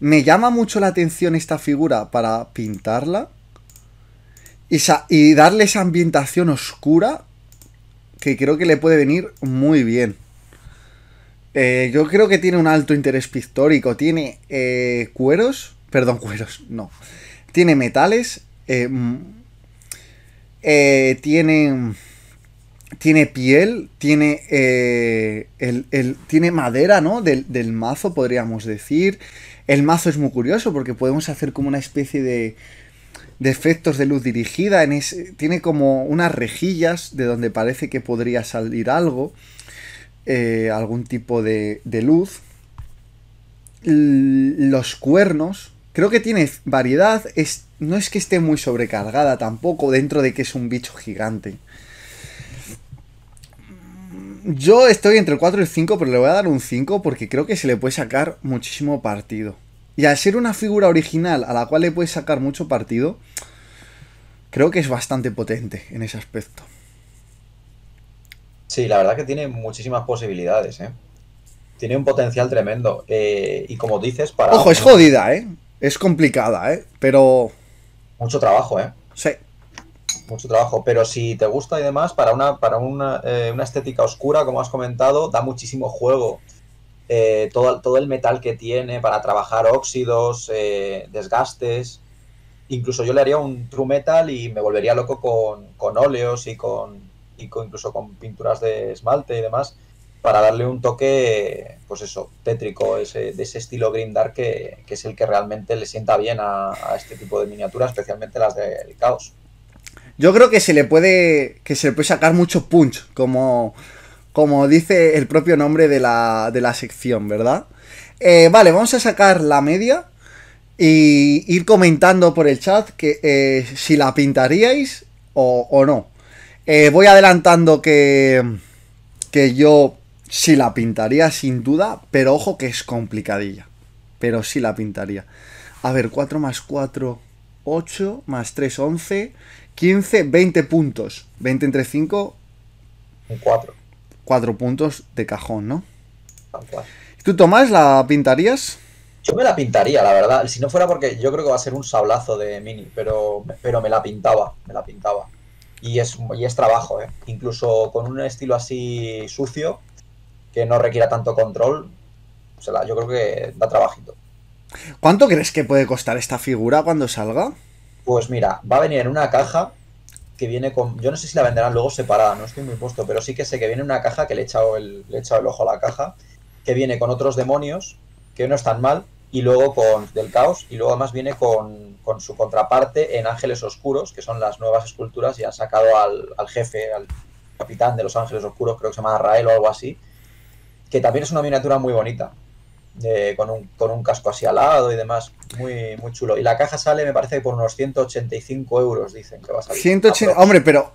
Speaker 1: me llama mucho la atención esta figura para pintarla y, darle esa ambientación oscura que creo que le puede venir muy bien. Eh, yo creo que tiene un alto interés pictórico. Tiene eh, cueros, perdón, cueros, no. Tiene metales. Eh, eh, tiene, tiene piel, tiene, eh, el, tiene madera, ¿no? Del, mazo, podríamos decir. El mazo es muy curioso porque podemos hacer como una especie de, efectos de luz dirigida. tiene como unas rejillas de donde parece que podría salir algo. Eh, algún tipo de, luz. los cuernos Creo que tiene variedad, no es que esté muy sobrecargada tampoco, dentro de que es un bicho gigante. Yo estoy entre el 4 y el 5, pero le voy a dar un 5 porque creo que se le puede sacar muchísimo partido. Y al ser una figura original a la cual le puedes sacar mucho partido, creo que es bastante potente en ese aspecto.
Speaker 2: Sí, la verdad que tiene muchísimas posibilidades, ¿eh? Tiene un potencial tremendo. Eh, y como dices, para. Ojo, es
Speaker 1: jodida, ¿eh? es complicada, ¿eh? Pero...
Speaker 2: Mucho trabajo, ¿eh? Sí. Mucho trabajo, pero si te gusta y demás, para una, para una, eh, una estética oscura, como has comentado, da muchísimo juego. Eh, todo, todo el metal que tiene para trabajar óxidos, eh, desgastes. Incluso yo le haría un true metal y me volvería loco con, con óleos y con, y con incluso con pinturas de esmalte y demás para darle un toque, pues eso, tétrico, de ese estilo Green Dark que, es el que realmente le sienta bien a, este tipo de miniaturas, especialmente las del caos.
Speaker 1: Yo creo que se le puede. que se puede sacar mucho punch, como. como dice el propio nombre de la, sección, ¿verdad? Eh, vale, vamos a sacar la media y ir comentando por el chat que eh, si la pintaríais o, no. Eh, voy adelantando que. que yo Sí la pintaría sin duda, pero ojo que es complicadilla. Pero sí la pintaría. A ver, 4 más 4, 8, más 3, 11, 15, 20 puntos. 20 entre 5. 4. 4 puntos de cajón, ¿no? ¿Tú, Tomás, la pintarías? Yo me la pintaría, la verdad. Si
Speaker 2: no fuera porque yo creo que va a ser un sablazo de Mini, pero, me la pintaba, me la pintaba. Y es, y es trabajo, ¿eh? Incluso con un estilo así sucio, que no requiera tanto control, o sea, yo creo que da trabajito.
Speaker 1: ¿Cuánto crees que puede costar esta figura cuando salga?
Speaker 2: Pues mira, va a venir en una caja que viene con. Yo no sé si la venderán luego separada, no estoy muy puesto, pero sí que sé que viene una caja que le he echado el, ojo a la caja, que viene con otros demonios, que no están mal, y luego con del caos, y luego además viene con, su contraparte en Ángeles Oscuros, que son las nuevas esculturas, y han sacado al, al jefe, al capitán de los Ángeles Oscuros, creo que se llama Rael o algo así, que también es una miniatura muy bonita, con, un, con, un, casco así lado y demás, muy, muy chulo. Y la caja sale, me parece, por unos 185 euros, dicen que va a salir.
Speaker 1: hombre, pero,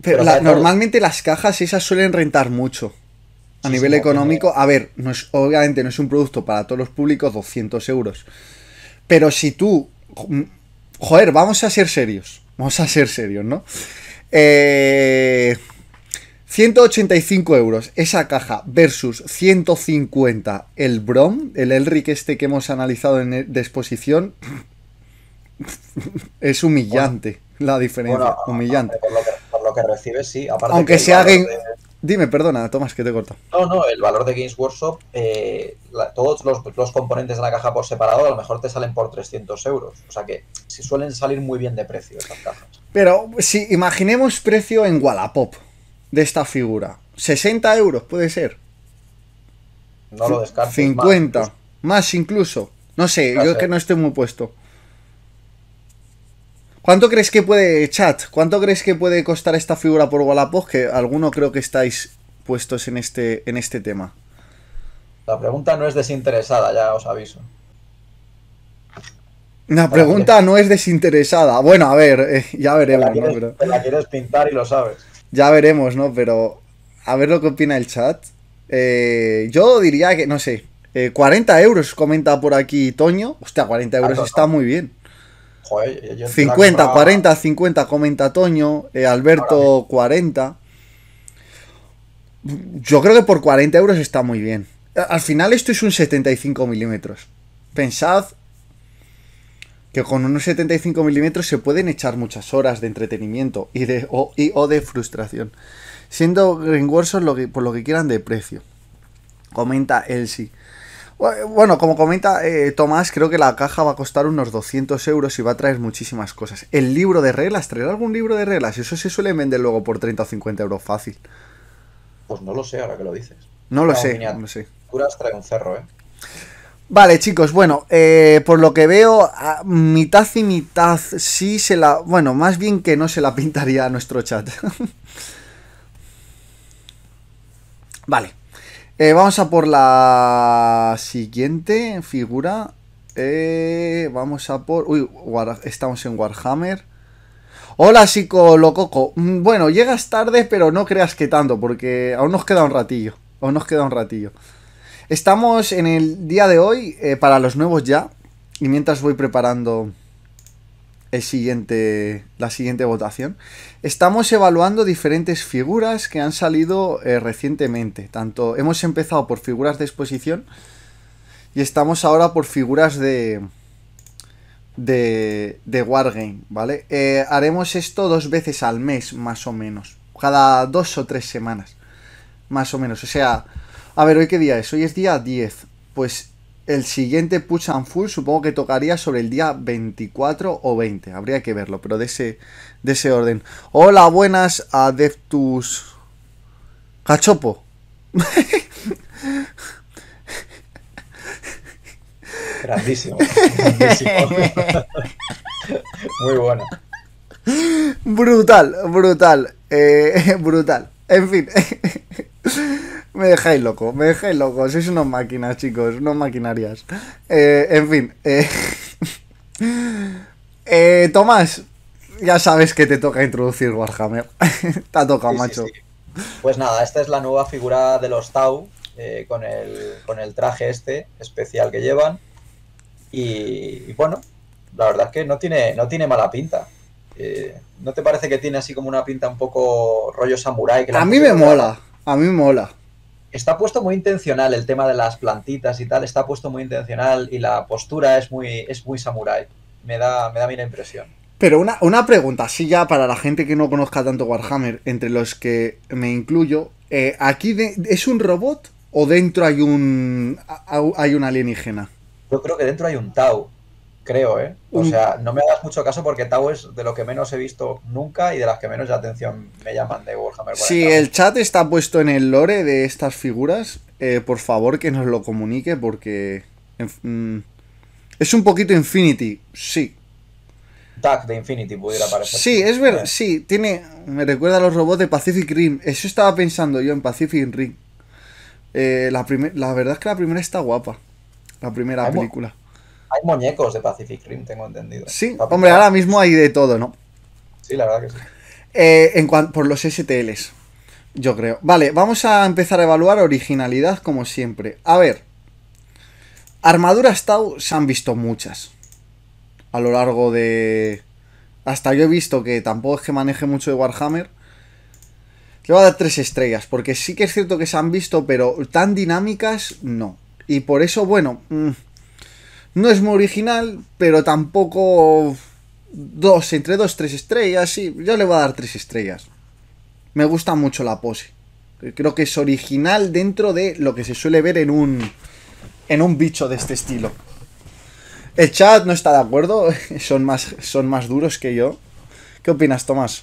Speaker 1: pero, normalmente las cajas esas suelen rentar mucho. A nivel económico, a ver, no es, obviamente no es un producto para todos los públicos 200 euros. Pero si tú... Joder, vamos a ser serios. Vamos a ser serios, ¿no? Eh, 185 euros esa caja versus 150 el Brom, el Elric este que hemos analizado en e-, exposición. es humillante la diferencia, humillante.
Speaker 2: Por lo, que, recibes, sí. Aparte Aunque se hagan...
Speaker 1: Dime, perdona, Tomás, que te corto.
Speaker 2: No, no, el valor de Games Workshop, eh, todos los, componentes de la caja por separado a lo mejor te salen por 300 euros. O sea que si suelen salir muy bien de precio esas cajas.
Speaker 1: Pero si imaginemos precio en Wallapop, de esta figura? ¿60 euros puede ser? No lo 50, más, incluso. No sé, yo que no estoy muy puesto. ¿Cuánto crees que puede, chat? ¿Cuánto crees que puede costar esta figura por Wallapop? Que alguno creo que estáis puestos en este, en este tema.
Speaker 2: La pregunta no es desinteresada, ya os aviso.
Speaker 1: La pregunta no es desinteresada. Bueno, a ver, eh, ya veremos.
Speaker 2: la quieres pintar y lo sabes
Speaker 1: ya veremos, ¿no? Pero a ver lo que opina el chat. Eh, yo diría que, no sé, 40 eh, euros comenta por aquí Toño. Hostia, 40 eh, euros está muy bien.
Speaker 2: 50,
Speaker 1: 40, 50 comenta Toño. Alberto, 40. Yo creo que por 40 euros está muy bien. Al final esto es un 75 milímetros. Pensad que con unos 75 milímetros se pueden echar muchas horas de entretenimiento y, de, o, de frustración, siendo Greenworks por lo que quieran de precio. Comenta Elsie. Bueno, como comenta eh, Tomás, creo que la caja va a costar unos 200 euros y va a traer muchísimas cosas. El libro de reglas, ¿traerá algún libro de reglas? Eso se suele vender luego por 30 o 50 euros fácil.
Speaker 2: Pues no lo sé ahora que lo dices. No lo sé, no lo sé. Curas trae un cerro, ¿eh?
Speaker 1: Vale, chicos, bueno, eh, por lo que veo, mitad y mitad sí se la... Bueno, más bien que no se la pintaría a nuestro chat. vale. Eh, vamos a por la siguiente figura. Eh, vamos a por... Uy, estamos en Warhammer. Hola, psicolococo. lococo. Mm, bueno, llegas tarde, pero no creas que tanto, porque aún nos queda un ratillo. Aún nos queda un ratillo. Estamos en el día de hoy eh, para los nuevos ya. Y mientras voy preparando el siguiente, la siguiente votación, estamos evaluando diferentes figuras que han salido eh, recientemente. Tanto hemos empezado por figuras de exposición y estamos ahora por figuras de, de, de Wargame, ¿vale? Eh, haremos esto dos veces al mes, más o menos. Cada dos o tres semanas, más o menos. O sea, a ver, ¿hoy qué día es? Hoy es día 10. Pues el siguiente Push and Full supongo que tocaría sobre el día 24 o 20. Habría que verlo, pero de ese, de ese orden. Hola, buenas, Adeptus. Cachopo. Grandísimo. Muy bueno. Brutal, brutal. Eh, brutal. En fin. me dejáis loco, me dejáis loco. Sois unos máquinas, chicos, unos maquinarias. Eh, en fin. Eh, eh, Tomás, ya sabes que te toca introducir Warhammer. te ha tocado, macho.
Speaker 2: Pues nada, esta es la nueva figura de los Tau. con, el, con el traje este especial que llevan y, y bueno la verdad es que no tiene no tiene mala pinta eh, ¿No te parece que tiene así como una pinta un poco rollo samurái? A mí me
Speaker 1: mola, a mí me mola.
Speaker 2: Está puesto muy intencional el tema de las plantitas y tal, está puesto muy intencional y la postura es muy, es muy samurái. Me da, me da bien impresión.
Speaker 1: Pero una, pregunta, así ya para la gente que no conozca tanto Warhammer, entre los que me incluyo, eh, ¿aquí es un robot o dentro hay un, hay un
Speaker 2: alienígena? Yo creo que dentro hay un Tau creo, ¿eh? O sea, no me hagas mucho caso porque Tau es de lo que menos he visto nunca y de las que menos atención me llaman de Warhammer 40.
Speaker 1: Si el chat está puesto en el lore de estas figuras, eh, por favor que nos lo comunique porque... Mm, es un poquito Infinity, sí.
Speaker 2: Tag de Infinity pudiera parecer. Sí, es
Speaker 1: verdad, eh. sí, tiene... Me recuerda a los robots de Pacific Rim. Eso estaba pensando yo en Pacific Rim. Eh, la, la verdad es que la primera está guapa. La primera película.
Speaker 2: Hay muñecos de Pacific Rim, tengo entendido.
Speaker 1: Sí, hombre, ahora mismo hay de todo, ¿no? Sí, la verdad que sí. Eh, por los STLs, yo creo. Vale, vamos a empezar a evaluar originalidad como siempre. A ver, armaduras Tau se han visto muchas a lo largo de... Hasta yo he visto que tampoco es que maneje mucho de Warhammer. Le voy a dar tres estrellas, porque sí que es cierto que se han visto, pero tan dinámicas, no. Y por eso, bueno... Mm, no es muy original, pero tampoco dos, entre dos, tres estrellas, sí. Yo le voy a dar tres estrellas. Me gusta mucho la pose. Creo que es original dentro de lo que se suele ver en un. en un bicho de este estilo. El chat no está de acuerdo, son más, son más duros que yo. ¿Qué opinas, Tomás?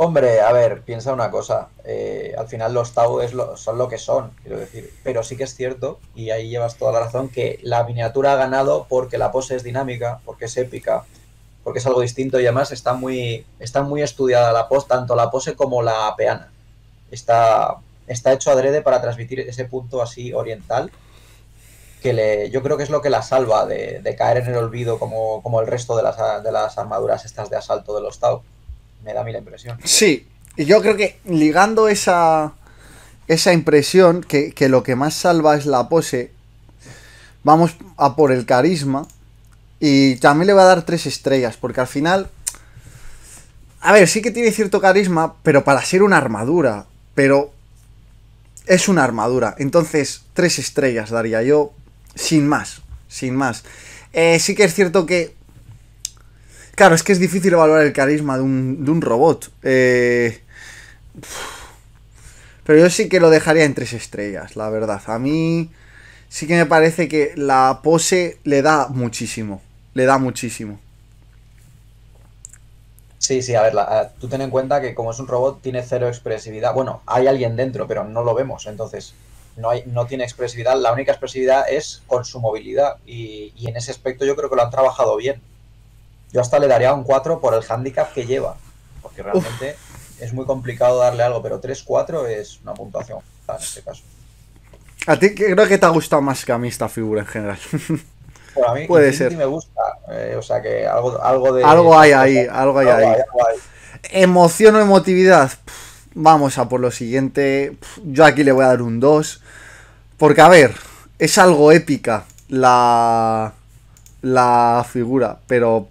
Speaker 2: Hombre, a ver, piensa una cosa. Eh, al final los Tau son lo que son, quiero decir. Pero sí que es cierto, y ahí llevas toda la razón, que la miniatura ha ganado porque la pose es dinámica, porque es épica, porque es algo distinto y además está muy, está muy estudiada la pose, tanto la pose como la peana. Está, está hecho adrede para transmitir ese punto así oriental que le, yo creo que es lo que la salva de, caer en el olvido como, como el resto de las, de las armaduras estas de asalto de los Tau me da mi la impresión.
Speaker 1: Sí, y yo creo que ligando esa, esa impresión, que, lo que más salva es la pose, vamos a por el carisma. Y también le va a dar tres estrellas, porque al final. A ver, sí que tiene cierto carisma, pero para ser una armadura. Pero. Es una armadura. Entonces, tres estrellas daría yo. Sin más. Sin más. Eh, sí que es cierto que Claro, es que es difícil evaluar el carisma de un, de un robot. Eh, pero yo sí que lo dejaría en tres estrellas, la verdad. A mí sí que me parece que la pose le da muchísimo. Le da muchísimo.
Speaker 2: Sí, sí, a ver, tú ten en cuenta que como es un robot tiene cero expresividad. Bueno, hay alguien dentro, pero no lo vemos, entonces no, no tiene expresividad. La única expresividad es con su movilidad y en ese aspecto yo creo que lo han trabajado bien. Yo hasta le daría un 4 por el handicap que lleva, porque realmente es muy complicado darle algo, pero 3-4 es una puntuación en este caso.
Speaker 1: A ti creo que te ha gustado más que a mí esta figura en general. Bueno, a mí Puede ser.
Speaker 2: me gusta, eh, o sea que algo, de... Algo hay ahí, algo hay ahí.
Speaker 1: Emoción o emotividad. vamos a por lo siguiente. yo aquí le voy a dar un 2. Porque, a ver, es algo épica la, la figura, pero...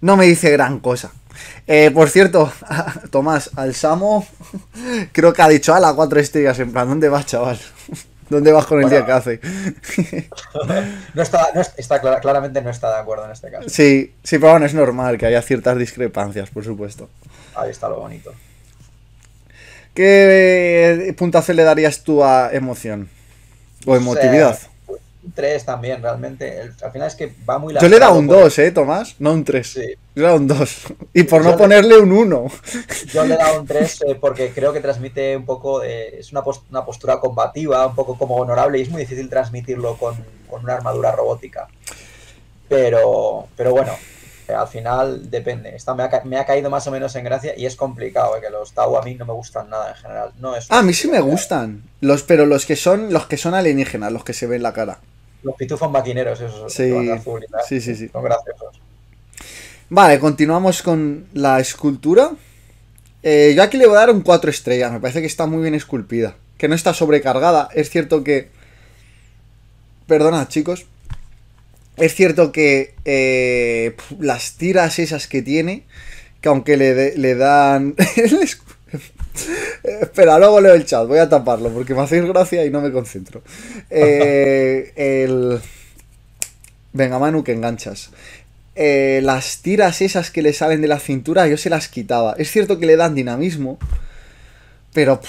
Speaker 1: No me dice gran cosa. Eh, por cierto, Tomás, al Samo creo que ha dicho a la cuatro estrellas. En plan, ¿dónde vas, chaval? ¿Dónde vas con el día que hace?
Speaker 2: no está, claramente no está de acuerdo en este caso. Sí,
Speaker 1: sí, pero bueno, es normal que haya ciertas discrepancias, por supuesto.
Speaker 2: Ahí está lo bonito.
Speaker 1: ¿Qué eh, puntazo le darías tú a emoción? ¿O emotividad?
Speaker 2: 3 también, realmente. al final es que va muy la. ¿eh, yo le he dado un 2,
Speaker 1: ¿eh, Tomás? No un 3. Le he dado un 2. Y por no ponerle un 1.
Speaker 2: Yo le he dado un 3 porque creo que transmite un poco. Eh, es una, postura combativa, un poco como honorable, y es muy difícil transmitirlo con, una armadura robótica. Pero, pero bueno, eh, al final depende. Esta me, ha, caído más o menos en gracia y es complicado, que los Tau a mí no me gustan nada en general. No es ah,
Speaker 1: a mí sí me gustan. Los, pero los que son, los que son alienígenas, los que se ven la cara.
Speaker 2: Los pitufos maquineros, esos. Sí, sí, sí, sí. Son
Speaker 1: Vale, continuamos con la escultura. Eh, yo aquí le voy a dar un 4 estrellas. Me parece que está muy bien esculpida. Que no está sobrecargada. Es cierto que. Perdona, chicos. Es cierto que eh, las tiras esas que tiene, que aunque le, le dan. Espera, luego leo el chat, voy a taparlo porque me hacéis gracia y no me concentro. Eh, el... Venga, Manu, que enganchas. Eh, las tiras esas que le salen de la cintura, yo se las quitaba. Es cierto que le dan dinamismo, pero...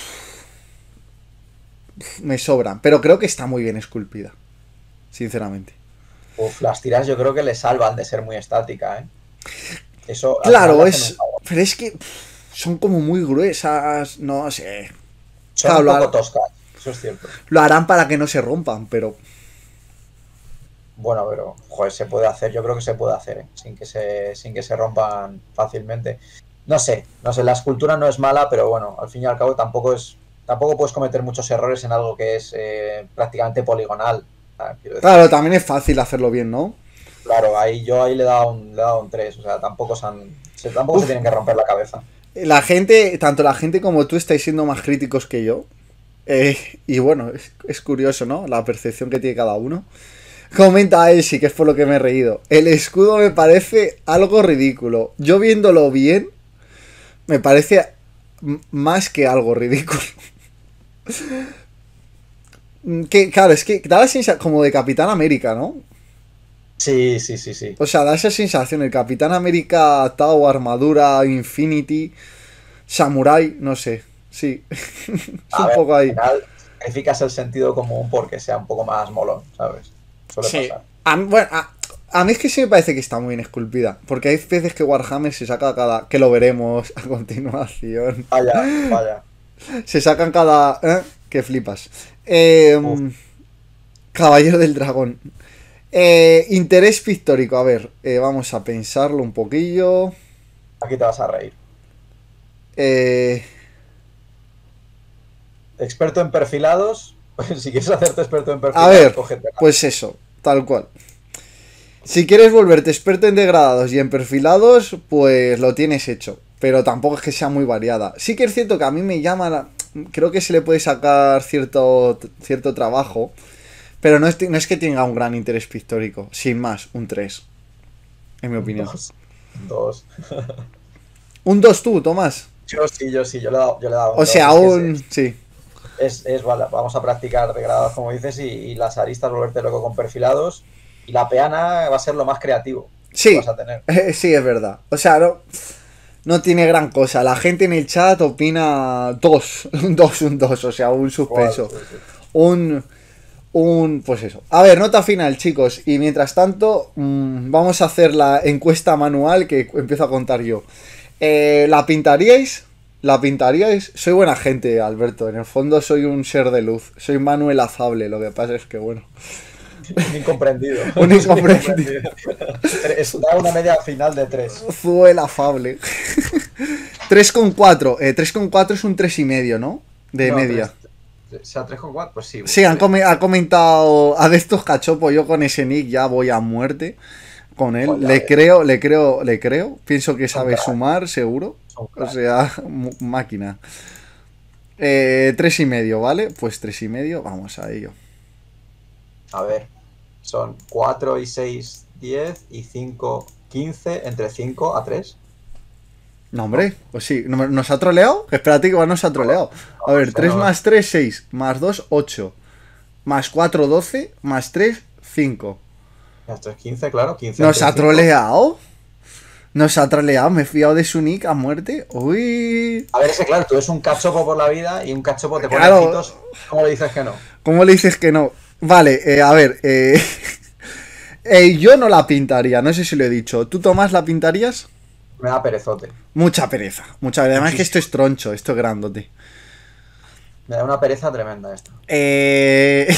Speaker 1: me sobran. Pero creo que está muy bien esculpida, sinceramente.
Speaker 2: Uf, las tiras yo creo que le salvan de ser muy estática, ¿eh? Eso...
Speaker 1: Claro, es... Pero es que son como muy gruesas, no sé. Son un poco lo, toscas, eso es cierto. Lo harán para que no se rompan, pero.
Speaker 2: Bueno, pero joder, se puede hacer, yo creo que se puede hacer, ¿eh? sin, que se, sin que se rompan fácilmente. No sé, no sé, la escultura no es mala, pero bueno, al fin y al cabo tampoco es. Tampoco puedes cometer muchos errores en algo que es eh, prácticamente poligonal. Claro,
Speaker 1: también es fácil hacerlo bien, ¿no?
Speaker 2: Claro, ahí yo ahí le he dado un, le he un 3, o sea, tampoco, se, tampoco se tienen que romper la cabeza
Speaker 1: la gente, tanto la gente como tú, estáis siendo más críticos que yo. Eh, y bueno, es, curioso, ¿no? La percepción que tiene cada uno. Comenta Elsie, que es por lo que me he reído. El escudo me parece algo ridículo. Yo viéndolo bien, me parece más que algo ridículo. Mm, que claro, es que da la sensación como de Capitán América, ¿no?
Speaker 2: Sí, sí, sí, sí.
Speaker 1: O sea, da esa sensación. El Capitán América tao, armadura, Infinity, Samurai, no sé.
Speaker 2: Sí. es un poco ahí. Al final, Eficaz el sentido común porque sea un poco más molón, ¿sabes? sí. pasar. A, bueno,
Speaker 1: a, mí es que sí me parece que está muy bien esculpida. Porque hay veces que Warhammer se saca cada. que lo veremos a continuación. Vaya, vaya. Se sacan cada. ¿eh? Que flipas. Em, Caballero del Dragón. Eh, interés pictórico, a ver, eh, vamos a pensarlo un poquillo. Aquí te vas a reír. Eh...
Speaker 2: Experto en perfilados. si quieres hacerte experto en perfilados, Pues
Speaker 1: eso, tal cual. Si quieres volverte experto en degradados y en perfilados, pues lo tienes hecho. Pero tampoco es que sea muy variada. Sí que es cierto que a mí me llama. Creo que se le puede sacar cierto, cierto trabajo pero no es, no es que tenga un gran interés pictórico, sin más, un 3. En mi opinión. Dos.
Speaker 2: dos.
Speaker 1: un 2 tú, Tomás.
Speaker 2: Yo sí, yo sí, yo le he dado. Yo le he dado o sea, un. sí. Es, es, vamos a practicar degradados, como dices, y, las aristas volverte loco con perfilados. Y la peana va a ser lo más creativo. Sí. Que vas a tener.
Speaker 1: Eh, sí, es verdad. O sea, no no tiene gran cosa. La gente en el chat opina dos, un dos, un dos, o sea, un suspenso. Un un, pues eso. A ver, nota final, chicos. Y mientras tanto, mm, vamos a hacer la encuesta manual que empiezo a contar yo. Eh, ¿La pintaríais? ¿La pintaríais? Soy buena gente, Alberto. En el fondo soy un ser de luz. Soy Manuel Afable. Lo que pasa es que, bueno.
Speaker 2: Un incomprendido. un incomprendido. es, una media final de 3. Fue el afable.
Speaker 1: 3,4. Eh, 3,4 es un 3,5, ¿no? De media
Speaker 2: sea 3,4, pues sí. Sí, han
Speaker 1: ha comentado a ah, de estos cachopos, yo con ese nick ya voy a muerte con él. le eh. creo, le creo, le creo. Pienso que sabe sumar, seguro. o sea, máquina. Eh, tres y medio, ¿vale? Pues tres y medio, vamos a ello.
Speaker 2: A ver, son 4 y 6, 10 y 5, 15, entre 5 a 3.
Speaker 1: No, hombre, pues sí, ¿nos ha troleado? Espérate que nos ha troleado. A ver, 3 más 3, 6, más 2, 8, más 4, 12, más 3, 5.
Speaker 2: Esto 15, claro, 15. ¿Nos ha
Speaker 1: troleado? Nos ha troleado, me he fiado de su nick a muerte. Uy.
Speaker 2: A ver, ese claro, tú eres un cachopo por la vida y un cachopo te pone citos. ¿Cómo le dices que no?
Speaker 1: ¿Cómo le dices que no? Vale, eh, a ver, eh, eh, yo no la pintaría, no sé si lo he dicho. ¿Tú, Tomás, la pintarías?
Speaker 2: Me da perezote.
Speaker 1: Mucha pereza. Mucha Además que esto es troncho, esto es grandote.
Speaker 2: Me da una pereza tremenda esto.
Speaker 1: Eh,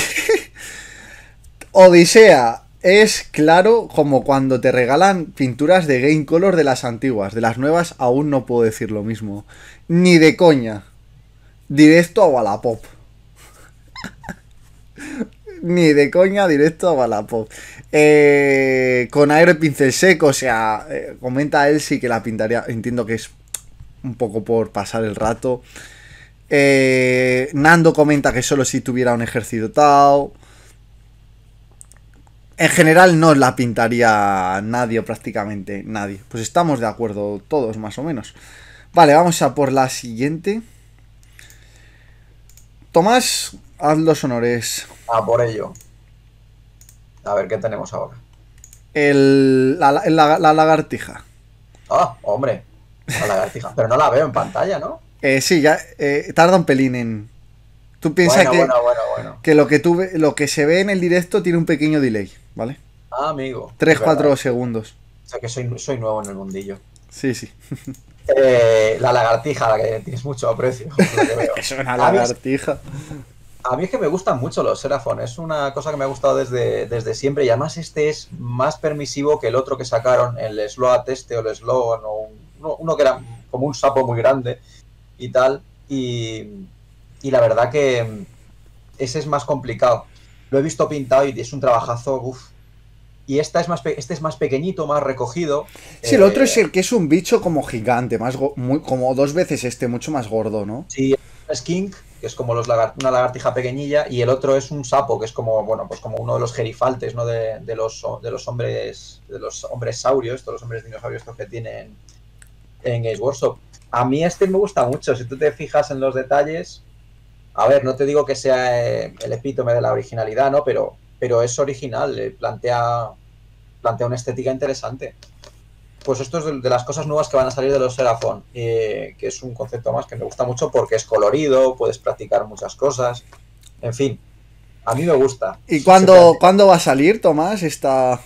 Speaker 1: Odisea es claro como cuando te regalan pinturas de Game Color de las antiguas. De las nuevas aún no puedo decir lo mismo. Ni de coña. Directo a Wallapop. Ni de coña, directo a Wallapop. Eh, con aire pincel seco, o sea, eh, comenta él sí que la pintaría, entiendo que es un poco por pasar el rato. Eh, Nando comenta que solo si tuviera un ejército tal. En general no la pintaría nadie prácticamente nadie. Pues estamos de acuerdo todos, más o menos. Vale, vamos a por la siguiente. Tomás, haz los honores.
Speaker 2: A por ello. A ver, ¿qué tenemos ahora?
Speaker 1: la, lagartija.
Speaker 2: Ah, hombre. La lagartija. Pero no la veo en pantalla, ¿no?
Speaker 1: Eh, sí, ya eh, tarda un pelín en... Tú piensas que, que, lo que lo que se ve en el directo tiene un pequeño delay, ¿vale?
Speaker 2: Ah, amigo. 3-4 segundos. O sea que soy, soy nuevo en el mundillo. Sí, sí. Eh, la lagartija, la que tienes mucho aprecio. es una lagartija. A mí es que me gustan mucho los Seraphon, es una cosa que me ha gustado desde, desde siempre y además este es más permisivo que el otro que sacaron, el Sloat este o el Sloan o uno, que era como un sapo muy grande y tal. Y, la verdad que ese es más complicado. Lo he visto pintado y es un trabajazo, uff. Y esta es más este es más pequeñito, más recogido. Sí, el otro es
Speaker 1: eh, el que es un bicho como gigante, más muy, como dos veces este, mucho más gordo, ¿no? Sí,
Speaker 2: es King, que es como los una lagartija pequeñilla, y el otro es un sapo, que es como, bueno, pues como uno de los gerifaltes, De, los, de los hombres, de los hombres saurios, todos los hombres dinosaurios que tienen en Games Workshop. A mí este me gusta mucho, si tú te fijas en los detalles, a ver, no te digo que sea eh, el epítome de la originalidad, ¿no? Pero, pero es original, eh, plantea, plantea una estética interesante pues esto es de, las cosas nuevas que van a salir de los Seraphon, que es un concepto más que me gusta mucho porque es colorido, puedes practicar muchas cosas, en fin, a mí me gusta. ¿Y cuándo,
Speaker 1: ¿cuándo va a salir, Tomás, esta,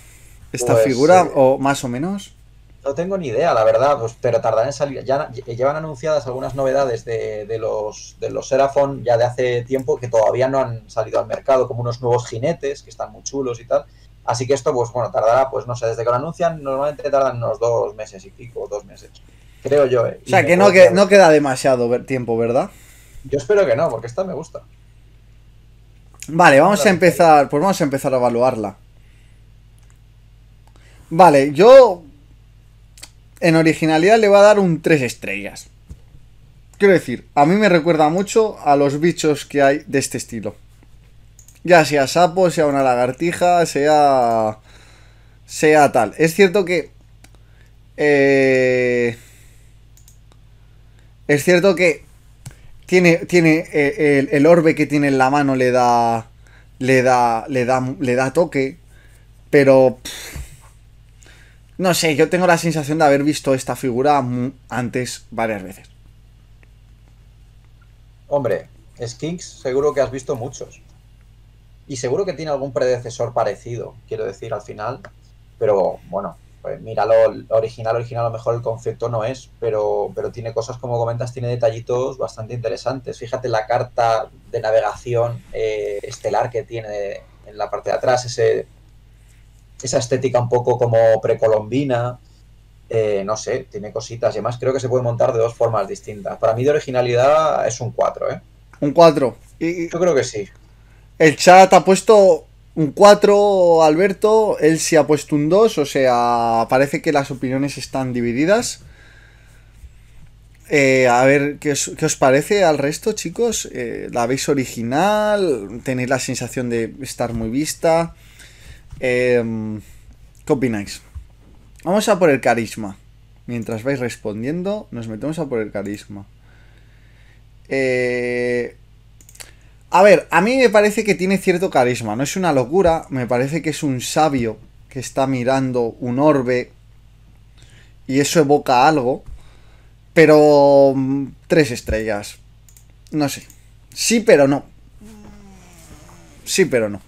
Speaker 2: esta pues, figura, eh,
Speaker 1: o más o menos?
Speaker 2: No tengo ni idea, la verdad, pues, pero tardarán en salir. Ya llevan anunciadas algunas novedades de, los, de los Seraphon ya de hace tiempo que todavía no han salido al mercado, como unos nuevos jinetes que están muy chulos y tal Así que esto, pues bueno, tardará, pues no sé, desde que lo anuncian, normalmente tardan unos dos meses y pico, dos meses. Creo yo, eh. O sea, que no,
Speaker 1: que no queda demasiado tiempo, ¿verdad?
Speaker 2: Yo espero que no, porque esta me gusta.
Speaker 1: Vale, vamos a empezar. Pues vamos a empezar a evaluarla. Vale, yo. En originalidad le voy a dar un 3 estrellas. Quiero decir, a mí me recuerda mucho a los bichos que hay de este estilo. Ya sea sapo, sea una lagartija, sea. sea tal. Es cierto que. Eh, es cierto que. Tiene. Tiene. Eh, el, orbe que tiene en la mano le da. Le da. Le da. Le da toque. Pero. no sé, yo tengo la sensación de haber visto esta figura antes varias veces.
Speaker 2: Hombre, Skinks seguro que has visto muchos. Y seguro que tiene algún predecesor parecido, quiero decir, al final. Pero bueno, pues mira, lo original, original, a lo mejor el concepto no es, pero, pero tiene cosas, como comentas, tiene detallitos bastante interesantes. Fíjate la carta de navegación eh, estelar que tiene en la parte de atrás, ese, esa estética un poco como precolombina. Eh, no sé, tiene cositas y además creo que se puede montar de dos formas distintas. Para mí de originalidad es un 4, ¿eh? Un 4. Y... Yo creo que sí.
Speaker 1: El chat ha puesto un 4, Alberto. Él sí ha puesto un 2. O sea, parece que las opiniones están divididas. Eh, a ver, ¿qué os, parece al resto, chicos? Eh, ¿La veis original? ¿Tenéis la sensación de estar muy vista? Em, ¿Qué opináis? Vamos a por el carisma. Mientras vais respondiendo, nos metemos a por el carisma. Eh, a ver, a mí me parece que tiene cierto carisma, no es una locura, me parece que es un sabio que está mirando un orbe y eso evoca algo, pero mm,
Speaker 2: tres estrellas, no sé, sí pero no, sí pero no.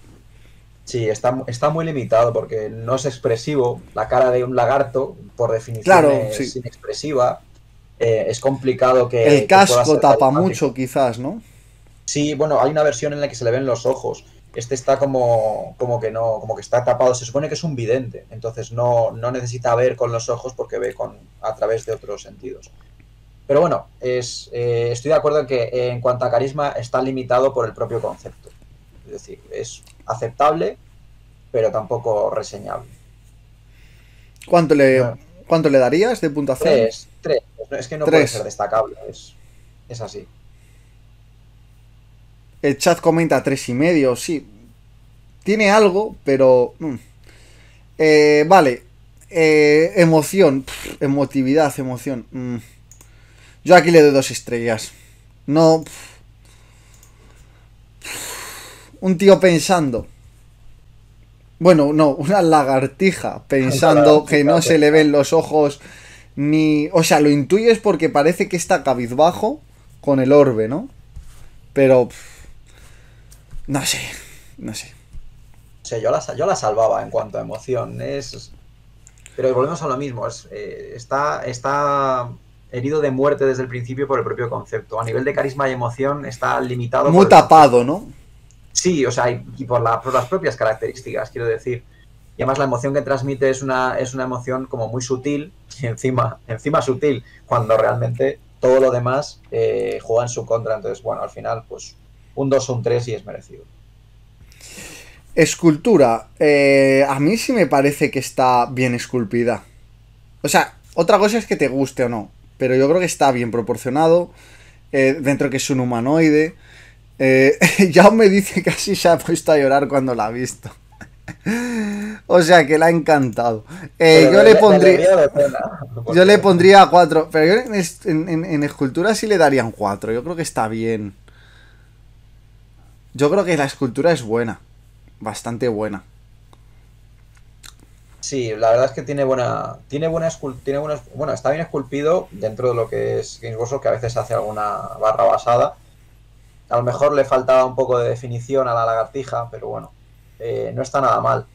Speaker 2: Sí, está, está muy limitado porque no es expresivo, la cara de un lagarto por definición es inexpresiva, eh, es complicado que... El casco tapa mucho quizás, ¿no? Sí, bueno, hay una versión en la que se le ven los ojos. Este está como, como que no, como que está tapado. Se supone que es un vidente, entonces no, no necesita ver con los ojos porque ve con, a través de otros sentidos. Pero bueno, es, eh, estoy de acuerdo en que eh, en cuanto a carisma está limitado por el propio concepto. Es decir, es aceptable, pero tampoco reseñable.
Speaker 1: ¿Cuánto le, ¿cuánto le darías de puntuación? Tres, tres.
Speaker 2: Es que no puede ser destacable, es así.
Speaker 1: El chat comenta tres y medio, sí. Tiene algo, pero... Mm. Eh, vale. Eh, emoción. emotividad, emoción. Mm. Yo aquí le doy dos estrellas. No... un tío pensando. Bueno, no, una lagartija pensando que no se le ven los ojos ni... O sea, lo intuyes porque parece que está cabizbajo con el orbe, ¿no? Pero... No sé, no sé.
Speaker 2: O yo la, yo la salvaba en cuanto a emociones. Pero volvemos a lo mismo. Eh, está, está herido de muerte desde el principio por el propio concepto. A nivel de carisma y emoción está limitado. Muy
Speaker 1: tapado, ¿no?
Speaker 2: Sí, o sea, y, por, las propias características, quiero decir. Y además la emoción que transmite es una, es una emoción como muy sutil, y encima, encima sutil, cuando realmente todo lo demás eh, juega en su contra. Entonces, bueno, al final, pues un 2 o un 3 y es merecido.
Speaker 1: Escultura. Eh, a mí sí me parece que está bien esculpida. O sea, otra cosa es que te guste o no, pero yo creo que está bien proporcionado. Eh, dentro que es un humanoide. ya eh, me dice que casi se ha puesto a llorar cuando la ha visto. o sea que la ha encantado. yo le pondría. yo le pondría cuatro. Pero yo en, en escultura sí le darían cuatro. Yo creo que está bien. Yo creo que la escultura es buena, bastante buena.
Speaker 2: Sí, la verdad es que tiene buena, tiene buena tiene bueno, está bien esculpido dentro de lo que es Gainsborough que a veces hace alguna barra basada. A lo mejor le faltaba un poco de definición a la lagartija, pero bueno, eh, no está nada mal.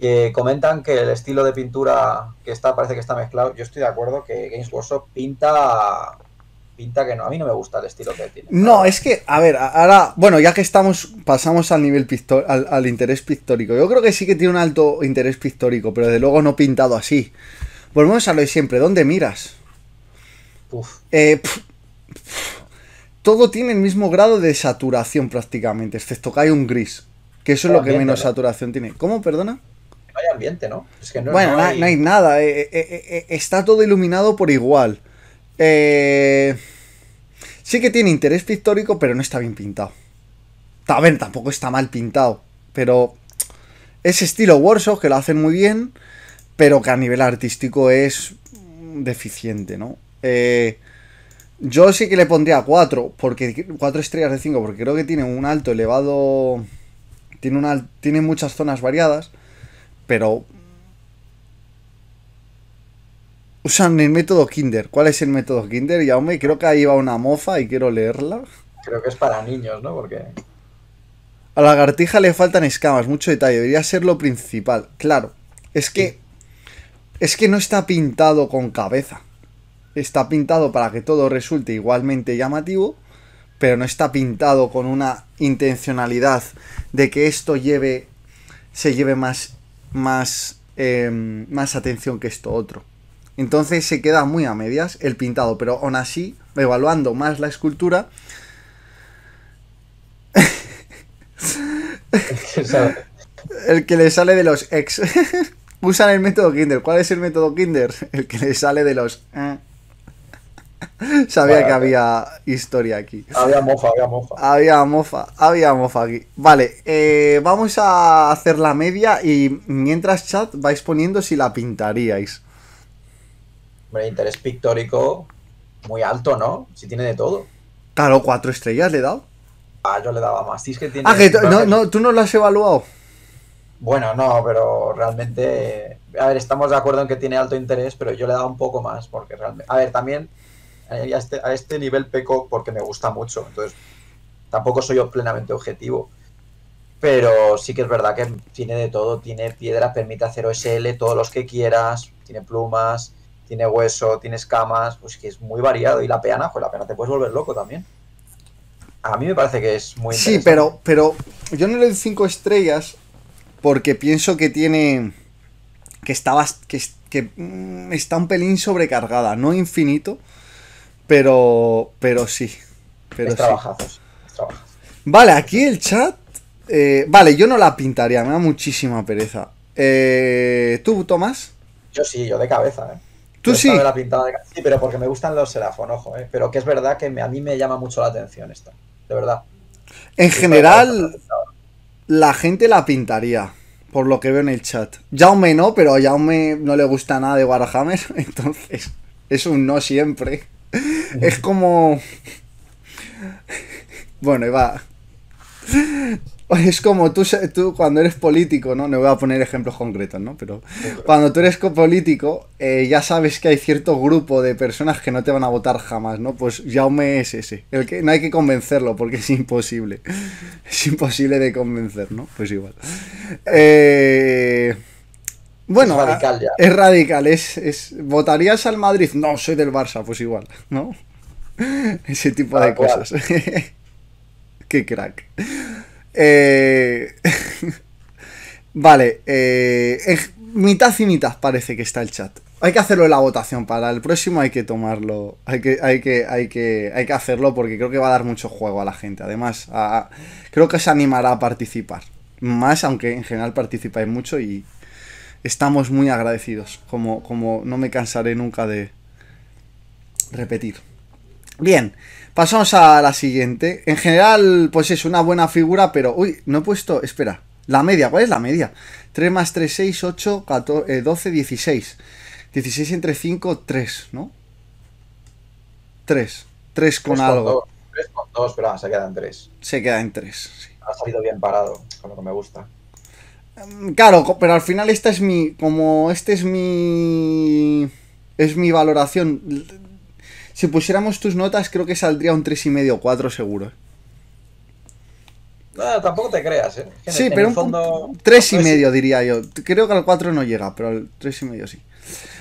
Speaker 2: Eh, comentan que el estilo de pintura que está parece que está mezclado. Yo estoy de acuerdo que Games pinta pinta que no. A mí no me gusta el estilo que tiene.
Speaker 1: No, es que, a ver, ahora, bueno, ya que estamos, pasamos al nivel pictórico, al, interés pictórico. Yo creo que sí que tiene un alto interés pictórico, pero de luego no pintado así. Volvemos a lo de siempre, ¿dónde miras? Eh, todo tiene el mismo grado de saturación prácticamente, excepto que hay un gris, que eso es lo que menos saturación tiene. ¿Cómo, perdona?
Speaker 2: No
Speaker 1: hay ambiente, ¿no?
Speaker 2: bueno, no hay...
Speaker 1: nada, eh, eh, está todo iluminado por igual. Eh, sí que tiene interés pictórico, pero no está bien pintado. A ver, tampoco está mal pintado, pero es estilo Warsaw, que lo hacen muy bien, pero que a nivel artístico es deficiente, ¿no? Eh, yo sí que le pondría 4, porque 4 estrellas de 5, porque creo que tiene un alto elevado tiene tiene muchas zonas variadas, pero Usan el método Kinder. ¿Cuál es el método Kinder? Yaume, creo que ahí va una mofa y quiero leerla.
Speaker 2: Creo que es para niños, ¿no? Porque.
Speaker 1: A la lagartija le faltan escamas, mucho detalle. Debería ser lo principal. Claro. Es que. Es que no está pintado con cabeza. Está pintado para que todo resulte igualmente llamativo. Pero no está pintado con una intencionalidad de que esto lleve. se lleve más. más. Em, más atención que esto otro. Entonces se queda muy a medias el pintado, pero aún así, evaluando más la escultura... el que le sale de los ex. Usan el método Kinder. ¿Cuál es el método Kinder? El que le sale de los... Eh. Sabía que había historia aquí. Había mofa, había mofa. Había mofa, había mofa aquí. Vale, eh, vamos a hacer la media y mientras chat vais poniendo si la pintaríais
Speaker 2: interés pictórico muy alto, ¿no? Si tiene de todo.
Speaker 1: Claro, cuatro estrellas le he dado.
Speaker 2: Ah, yo le daba más. ah, que no,
Speaker 1: no, tú no lo has evaluado.
Speaker 2: Bueno, no, pero realmente. A ver, estamos de acuerdo en que tiene alto interés, pero yo le he dado un poco más, porque realmente. A ver, también eh, a este, a este nivel peco porque me gusta mucho, entonces tampoco soy yo plenamente objetivo. Pero sí que es verdad que tiene de todo: tiene piedra, permite hacer OSL, todos los que quieras, tiene plumas, tiene hueso, tiene escamas, pues que es muy variado. Y la peana, pues la peana te puedes volver loco también. A mí me parece que es muy Sí,
Speaker 1: pero, pero yo no le doy cinco estrellas porque pienso que tiene. que estaba. que, mm, está un pelín sobrecargada, no infinito, pero. pero sí. Pero es trabajazos. Vale, aquí el chat. Eh, vale, yo no la pintaría, me da muchísima pereza.
Speaker 2: Eh, ¿Tú, Tomás? Yo sí, yo de cabeza, eh sí. La pintada pero porque me gustan los seráfonos, ojo, eh. pero que es verdad que a mí me llama mucho la atención Esto, de verdad.
Speaker 1: En general, la gente la pintaría, por lo que veo en el chat. Yaume no, pero a no le gusta nada de Warhammer, entonces es un no siempre. es como... bueno, va es como tú, tú cuando eres político, ¿no? No voy a poner ejemplos concretos, ¿no? Pero cuando tú eres político, eh, ya sabes que hay cierto grupo de personas que no te van a votar jamás, ¿no? Pues Jaume es ese. El que, no hay que convencerlo porque es imposible. Es imposible de convencer, ¿no? Pues igual. Eh, bueno, ah, es radical, es es, ¿Votarías al Madrid? No, soy del Barça, pues igual, ¿no? Ese tipo de cosas. Qué crack. Eh, vale, eh... mitad y mitad parece que está el chat. Hay que hacerlo en la votación para el próximo, hay que tomarlo, hay que, hay que, hay que, hay que hacerlo porque creo que va a dar mucho juego a la gente. Además, creo que se animará a participar. Más, aunque en general participáis mucho y estamos muy agradecidos. Como, como no me cansaré nunca de repetir. Bien, pasamos a la siguiente. En general, pues es una buena figura, pero... Uy, no he puesto... Espera. La media, ¿cuál es la media? 3 más 3, 6, 8, 14, 12, 16. 16 entre 5, 3, ¿no? 3. 3 con, algo.
Speaker 2: 3 con 2, pero se queda en 3. Se queda en 3, sí. Ha salido bien parado, con lo que me gusta.
Speaker 1: Mm, claro, pero al final esta es mi... Como este es mi... Es mi valoración. Si pusiéramos tus notas, creo que saldría un 3,5 o 4 seguro.
Speaker 2: No, ah, tampoco te creas, ¿eh? sí, pero un 3,5
Speaker 1: diría yo. Creo que al 4 no llega, pero al 3,5 sí.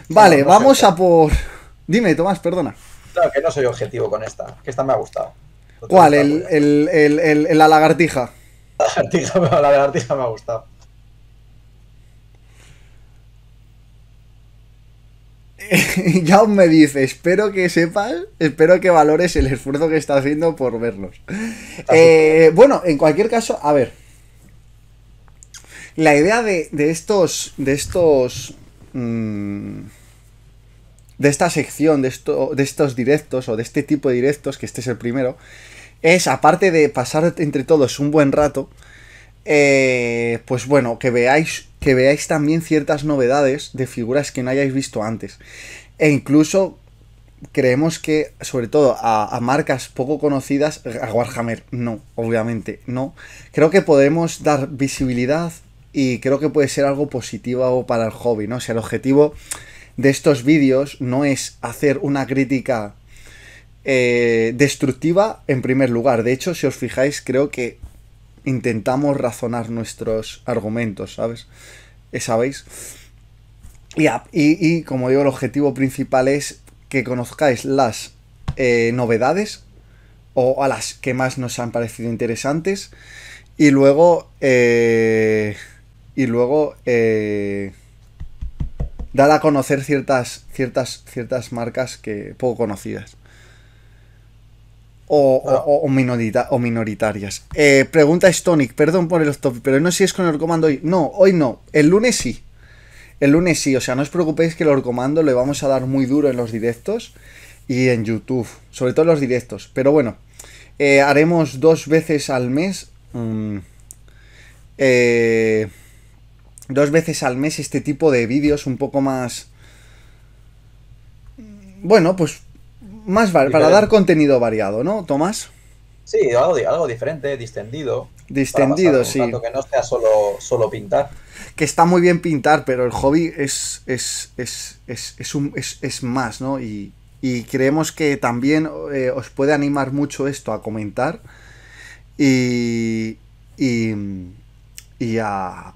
Speaker 1: Vale, vamos a por... Dime, Tomás, perdona.
Speaker 2: Claro, que no soy objetivo con esta, que esta me ha gustado.
Speaker 1: ¿Cuál? El, el, el, la lagartija. La lagartija,
Speaker 2: la lagartija me ha gustado.
Speaker 1: ya me dice, espero que sepas, espero que valores el esfuerzo que está haciendo por verlos. Ah, eh, bueno, en cualquier caso, a ver. La idea de, estos. de estos. Mm, de esta sección, de, esto, de estos directos, o de este tipo de directos, que este es el primero, es, aparte de pasar entre todos un buen rato, eh, pues bueno, que veáis que veáis también ciertas novedades de figuras que no hayáis visto antes. E incluso creemos que, sobre todo a, marcas poco conocidas, a Warhammer no, obviamente no. Creo que podemos dar visibilidad y creo que puede ser algo positivo para el hobby, ¿no? O sea, el objetivo de estos vídeos no es hacer una crítica eh, destructiva en primer lugar. De hecho, si os fijáis, creo que intentamos razonar nuestros argumentos, ¿sabes? Eh, ¿Sabéis? Y, como digo, el objetivo principal es que conozcáis las eh, novedades o a las que más nos han parecido interesantes y luego eh, y luego dar a conocer ciertas ciertas ciertas marcas que poco conocidas o, minoritarias. Eh, pregunta Stonic, perdón por el stop, pero no sé si es con el comando hoy. No, hoy no, el lunes sí. El lunes sí, o sea, no os preocupéis que el comando le vamos a dar muy duro en los directos y en YouTube, sobre todo en los directos. Pero bueno, eh, haremos dos veces al mes. Mm, eh, dos veces al mes este tipo de vídeos un poco más mm, bueno, pues más para dar contenido variado, ¿no, Tomás?
Speaker 2: Sí, algo, diferente, distendido.
Speaker 1: Distendido, sí. Tanto que no
Speaker 2: sea solo, solo pintar.
Speaker 1: Que está muy bien pintar, pero el hobby es, es, más, ¿no? Y, creemos que también eh, os puede animar mucho esto a comentar y, y,
Speaker 2: y a